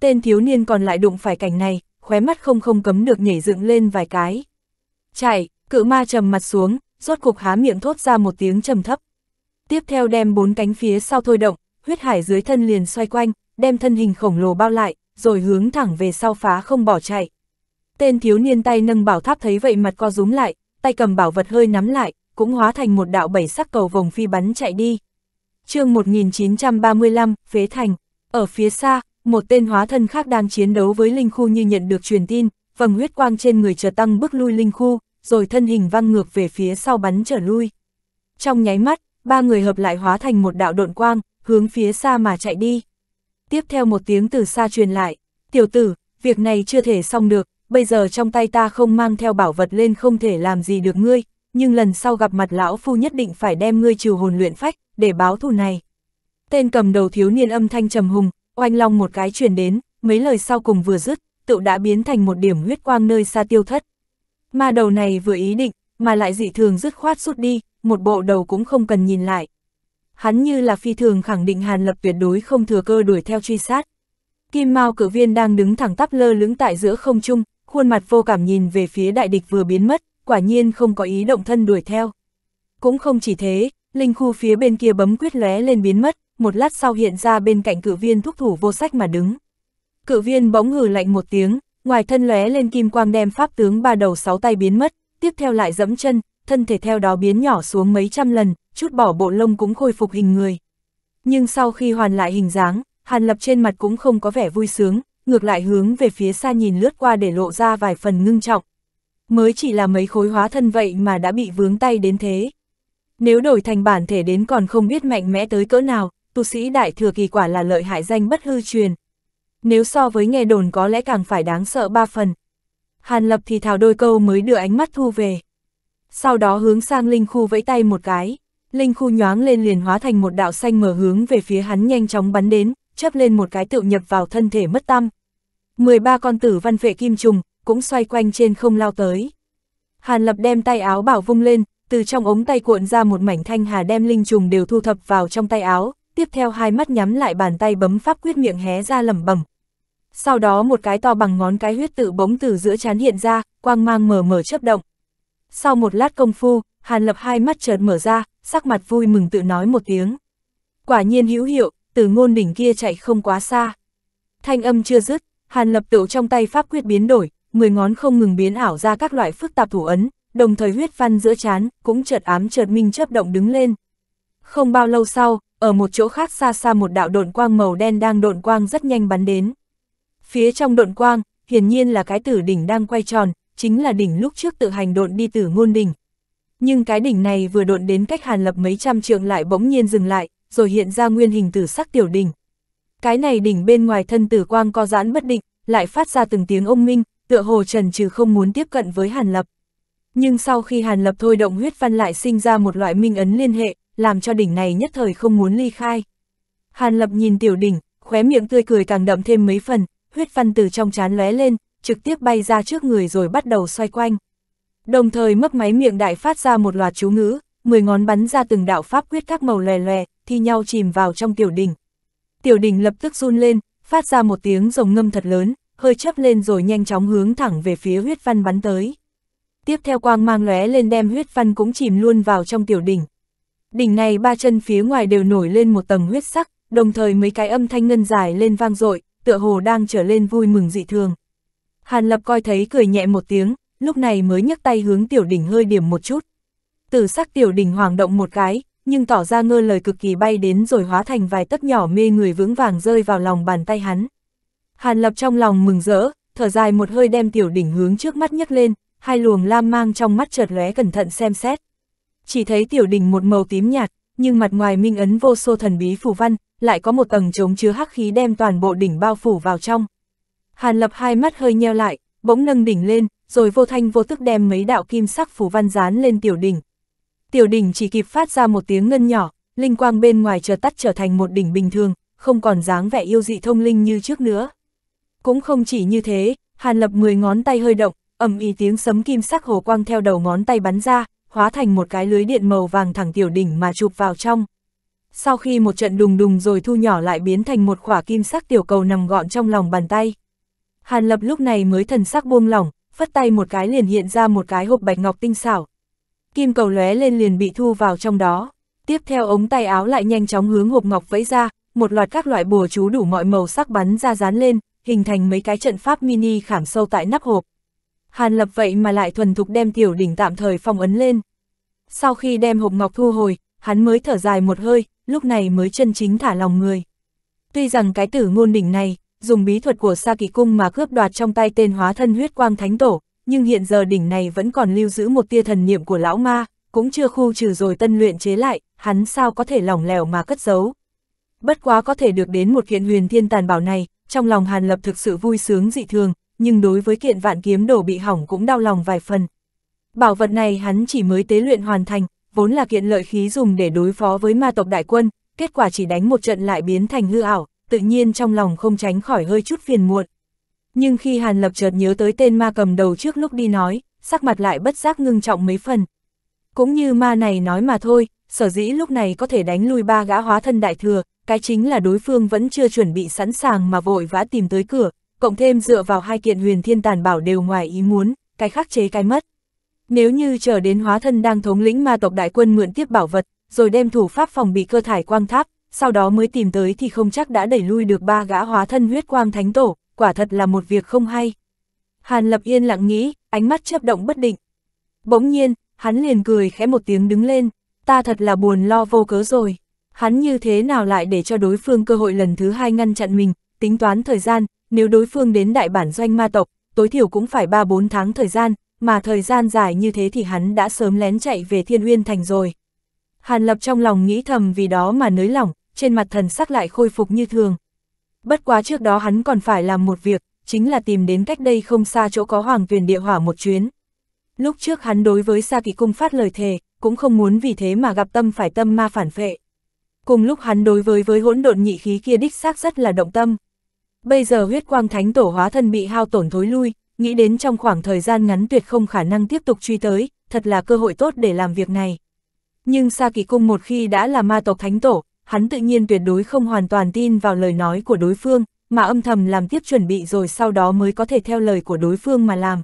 Tên thiếu niên còn lại đụng phải cảnh này, khóe mắt không không cấm được nhảy dựng lên vài cái. Chạy, cự ma trầm mặt xuống, rốt cục há miệng thốt ra một tiếng trầm thấp. Tiếp theo đem bốn cánh phía sau thôi động, huyết hải dưới thân liền xoay quanh, đem thân hình khổng lồ bao lại, rồi hướng thẳng về sau phá không bỏ chạy. Tên thiếu niên tay nâng bảo tháp thấy vậy mặt co rúm lại, tay cầm bảo vật hơi nắm lại, cũng hóa thành một đạo bảy sắc cầu vồng phi bắn chạy đi. chương 1935, Phế Thành, ở phía xa, một tên hóa thân khác đang chiến đấu với linh khu như nhận được truyền tin, vầng huyết quang trên người chờ tăng bước lui linh khu, rồi thân hình văng ngược về phía sau bắn trở lui. Trong nháy mắt, ba người hợp lại hóa thành một đạo độn quang, hướng phía xa mà chạy đi. Tiếp theo một tiếng từ xa truyền lại, tiểu tử, việc này chưa thể xong được, bây giờ trong tay ta không mang theo bảo vật lên không thể làm gì được ngươi, nhưng lần sau gặp mặt lão phu nhất định phải đem ngươi trừ hồn luyện phách, để báo thù này. Tên cầm đầu thiếu niên âm thanh trầm hùng, oanh long một cái truyền đến, mấy lời sau cùng vừa dứt, tựu đã biến thành một điểm huyết quang nơi xa tiêu thất. Ma đầu này vừa ý định, mà lại dị thường dứt khoát rút đi, một bộ đầu cũng không cần nhìn lại. Hắn như là phi thường khẳng định Hàn Lập tuyệt đối không thừa cơ đuổi theo truy sát. Kim Mao cử viên đang đứng thẳng tắp lơ lững tại giữa không trung, khuôn mặt vô cảm nhìn về phía đại địch vừa biến mất, quả nhiên không có ý động thân đuổi theo. Cũng không chỉ thế, linh khu phía bên kia bấm quyết lóe lên biến mất, một lát sau hiện ra bên cạnh cử viên thúc thủ vô sách mà đứng. Cử viên bỗng hừ lạnh một tiếng, ngoài thân lóe lên kim quang đem pháp tướng ba đầu sáu tay biến mất, tiếp theo lại dẫm chân, thân thể theo đó biến nhỏ xuống mấy trăm lần, chút bỏ bộ lông cũng khôi phục hình người. Nhưng sau khi hoàn lại hình dáng, Hàn Lập trên mặt cũng không có vẻ vui sướng, ngược lại hướng về phía xa nhìn lướt qua để lộ ra vài phần ngưng trọng. Mới chỉ là mấy khối hóa thân vậy mà đã bị vướng tay đến thế. Nếu đổi thành bản thể đến còn không biết mạnh mẽ tới cỡ nào, tu sĩ đại thừa kỳ quả là lợi hại danh bất hư truyền. Nếu so với nghe đồn có lẽ càng phải đáng sợ ba phần. Hàn lập thì thào đôi câu mới đưa ánh mắt thu về. Sau đó hướng sang Linh Khu vẫy tay một cái. Linh Khu nhoáng lên liền hóa thành một đạo xanh mở hướng về phía hắn nhanh chóng bắn đến, chấp lên một cái tự nhập vào thân thể mất tâm. 13 con tử văn vệ kim trùng, cũng xoay quanh trên không lao tới. Hàn Lập đem tay áo bảo vung lên, từ trong ống tay cuộn ra một mảnh thanh hà đem linh trùng đều thu thập vào trong tay áo, tiếp theo hai mắt nhắm lại bàn tay bấm pháp quyết miệng hé ra lẩm bẩm. Sau đó một cái to bằng ngón cái huyết tự bóng từ giữa chán hiện ra, quang mang mờ mờ chớp động. Sau một lát công phu, Hàn Lập hai mắt chợt mở ra, sắc mặt vui mừng tự nói một tiếng. Quả nhiên hữu hiệu, từ ngôn đỉnh kia chạy không quá xa. Thanh âm chưa dứt, Hàn lập tựu trong tay pháp quyết biến đổi, 10 ngón không ngừng biến ảo ra các loại phức tạp thủ ấn, đồng thời huyết văn giữa chán, cũng chợt ám chợt minh chớp động đứng lên. Không bao lâu sau, ở một chỗ khác xa xa một đạo độn quang màu đen đang độn quang rất nhanh bắn đến. Phía trong độn quang, hiển nhiên là cái tử đỉnh đang quay tròn, chính là đỉnh lúc trước tự hành độn đi tử ngôn đỉnh. Nhưng cái đỉnh này vừa độn đến cách Hàn Lập mấy trăm trượng lại bỗng nhiên dừng lại, rồi hiện ra nguyên hình tử sắc tiểu đỉnh cái này đỉnh bên ngoài thân tử quang co giãn bất định, lại phát ra từng tiếng ông minh, tựa hồ trần trừ không muốn tiếp cận với Hàn Lập. Nhưng sau khi Hàn Lập thôi động huyết văn lại sinh ra một loại minh ấn liên hệ, làm cho đỉnh này nhất thời không muốn ly khai. Hàn Lập nhìn tiểu đỉnh, khóe miệng tươi cười càng đậm thêm mấy phần, huyết văn từ trong chán lóe lên, trực tiếp bay ra trước người rồi bắt đầu xoay quanh. Đồng thời mấp máy miệng đại phát ra một loạt chú ngữ, mười ngón bắn ra từng đạo pháp quyết các màu lè lè thi nhau chìm vào trong tiểu đỉnh, tiểu đỉnh lập tức run lên, phát ra một tiếng rồng ngâm thật lớn, hơi chấp lên rồi nhanh chóng hướng thẳng về phía huyết văn bắn tới. Tiếp theo quang mang lóe lên đem huyết văn cũng chìm luôn vào trong tiểu đỉnh. Đỉnh này ba chân phía ngoài đều nổi lên một tầng huyết sắc, đồng thời mấy cái âm thanh ngân dài lên vang dội, tựa hồ đang trở lên vui mừng dị thường. Hàn Lập coi thấy cười nhẹ một tiếng, lúc này mới nhấc tay hướng tiểu đỉnh hơi điểm một chút. từ sắc tiểu đỉnh hoàng động một cái, nhưng tỏ ra ngơ lời cực kỳ bay đến rồi hóa thành vài tấc nhỏ mê người vững vàng rơi vào lòng bàn tay hắn. Hàn Lập trong lòng mừng rỡ, thở dài một hơi đem tiểu đỉnh hướng trước mắt nhấc lên, hai luồng lam mang trong mắt chợt lóe cẩn thận xem xét. Chỉ thấy tiểu đỉnh một màu tím nhạt, nhưng mặt ngoài minh ấn vô số thần bí phù văn, lại có một tầng chống chứa hắc khí đem toàn bộ đỉnh bao phủ vào trong. Hàn Lập hai mắt hơi nheo lại, bỗng nâng đỉnh lên, rồi vô thanh vô tức đem mấy đạo kim sắc phù văn dán lên tiểu đỉnh, Tiểu đỉnh chỉ kịp phát ra một tiếng ngân nhỏ, linh quang bên ngoài chợt tắt trở thành một đỉnh bình thường, không còn dáng vẻ yêu dị thông linh như trước nữa. Cũng không chỉ như thế, Hàn Lập 10 ngón tay hơi động, ầm ý tiếng sấm kim sắc hồ quang theo đầu ngón tay bắn ra, hóa thành một cái lưới điện màu vàng thẳng tiểu đỉnh mà chụp vào trong. Sau khi một trận đùng đùng rồi thu nhỏ lại biến thành một quả kim sắc tiểu cầu nằm gọn trong lòng bàn tay. Hàn Lập lúc này mới thần sắc buông lỏng, phất tay một cái liền hiện ra một cái hộp bạch ngọc tinh xảo, kim cầu lóe lên liền bị thu vào trong đó. Tiếp theo ống tay áo lại nhanh chóng hướng hộp ngọc vẫy ra, một loạt các loại bùa chú đủ mọi màu sắc bắn ra dán lên, hình thành mấy cái trận pháp mini khảm sâu tại nắp hộp. Hàn lập vậy mà lại thuần thục đem tiểu đỉnh tạm thời phong ấn lên. Sau khi đem hộp ngọc thu hồi, hắn mới thở dài một hơi, lúc này mới chân chính thả lòng người. Tuy rằng cái tử ngôn đỉnh này, dùng bí thuật của Sa Kỳ Cung mà cướp đoạt trong tay tên hóa thân huyết quang thánh tổ, nhưng hiện giờ đỉnh này vẫn còn lưu giữ một tia thần niệm của lão ma, cũng chưa khu trừ rồi tân luyện chế lại, hắn sao có thể lỏng lẻo mà cất giấu. Bất quá có thể được đến một kiện huyền thiên tàn bảo này, trong lòng Hàn Lập thực sự vui sướng dị thường, nhưng đối với kiện vạn kiếm đồ bị hỏng cũng đau lòng vài phần. Bảo vật này hắn chỉ mới tế luyện hoàn thành, vốn là kiện lợi khí dùng để đối phó với ma tộc đại quân, kết quả chỉ đánh một trận lại biến thành hư ảo, tự nhiên trong lòng không tránh khỏi hơi chút phiền muộn. Nhưng khi Hàn Lập chợt nhớ tới tên ma cầm đầu trước lúc đi nói, sắc mặt lại bất giác ngưng trọng mấy phần. Cũng như ma này nói mà thôi, sở dĩ lúc này có thể đánh lui ba gã hóa thân đại thừa, cái chính là đối phương vẫn chưa chuẩn bị sẵn sàng mà vội vã tìm tới cửa, cộng thêm dựa vào hai kiện huyền thiên tàn bảo đều ngoài ý muốn, cái khắc chế cái mất. Nếu như chờ đến hóa thân đang thống lĩnh ma tộc đại quân mượn tiếp bảo vật, rồi đem thủ pháp phòng bị cơ thải quang tháp, sau đó mới tìm tới thì không chắc đã đẩy lui được ba gã hóa thân huyết quang thánh tổ, quả thật là một việc không hay. Hàn Lập yên lặng nghĩ, ánh mắt chớp động bất định. Bỗng nhiên, hắn liền cười khẽ một tiếng đứng lên, ta thật là buồn lo vô cớ rồi. Hắn như thế nào lại để cho đối phương cơ hội lần thứ hai ngăn chặn mình, tính toán thời gian, nếu đối phương đến đại bản doanh ma tộc, tối thiểu cũng phải 3-4 tháng thời gian, mà thời gian dài như thế thì hắn đã sớm lén chạy về Thiên Uyên Thành rồi. Hàn Lập trong lòng nghĩ thầm vì đó mà nới lỏng, trên mặt thần sắc lại khôi phục như thường. Bất quá trước đó hắn còn phải làm một việc, chính là tìm đến cách đây không xa chỗ có hoàng tuyển địa hỏa một chuyến. Lúc trước hắn đối với Sa Kỳ Cung phát lời thề, cũng không muốn vì thế mà gặp tâm phải tâm ma phản phệ. Cùng lúc hắn đối với với hỗn độn nhị khí kia đích xác rất là động tâm. Bây giờ huyết quang thánh tổ hóa thân bị hao tổn thối lui, nghĩ đến trong khoảng thời gian ngắn tuyệt không khả năng tiếp tục truy tới, thật là cơ hội tốt để làm việc này. Nhưng Sa Kỳ Cung một khi đã là ma tộc thánh tổ, hắn tự nhiên tuyệt đối không hoàn toàn tin vào lời nói của đối phương, mà âm thầm làm tiếp chuẩn bị rồi sau đó mới có thể theo lời của đối phương mà làm.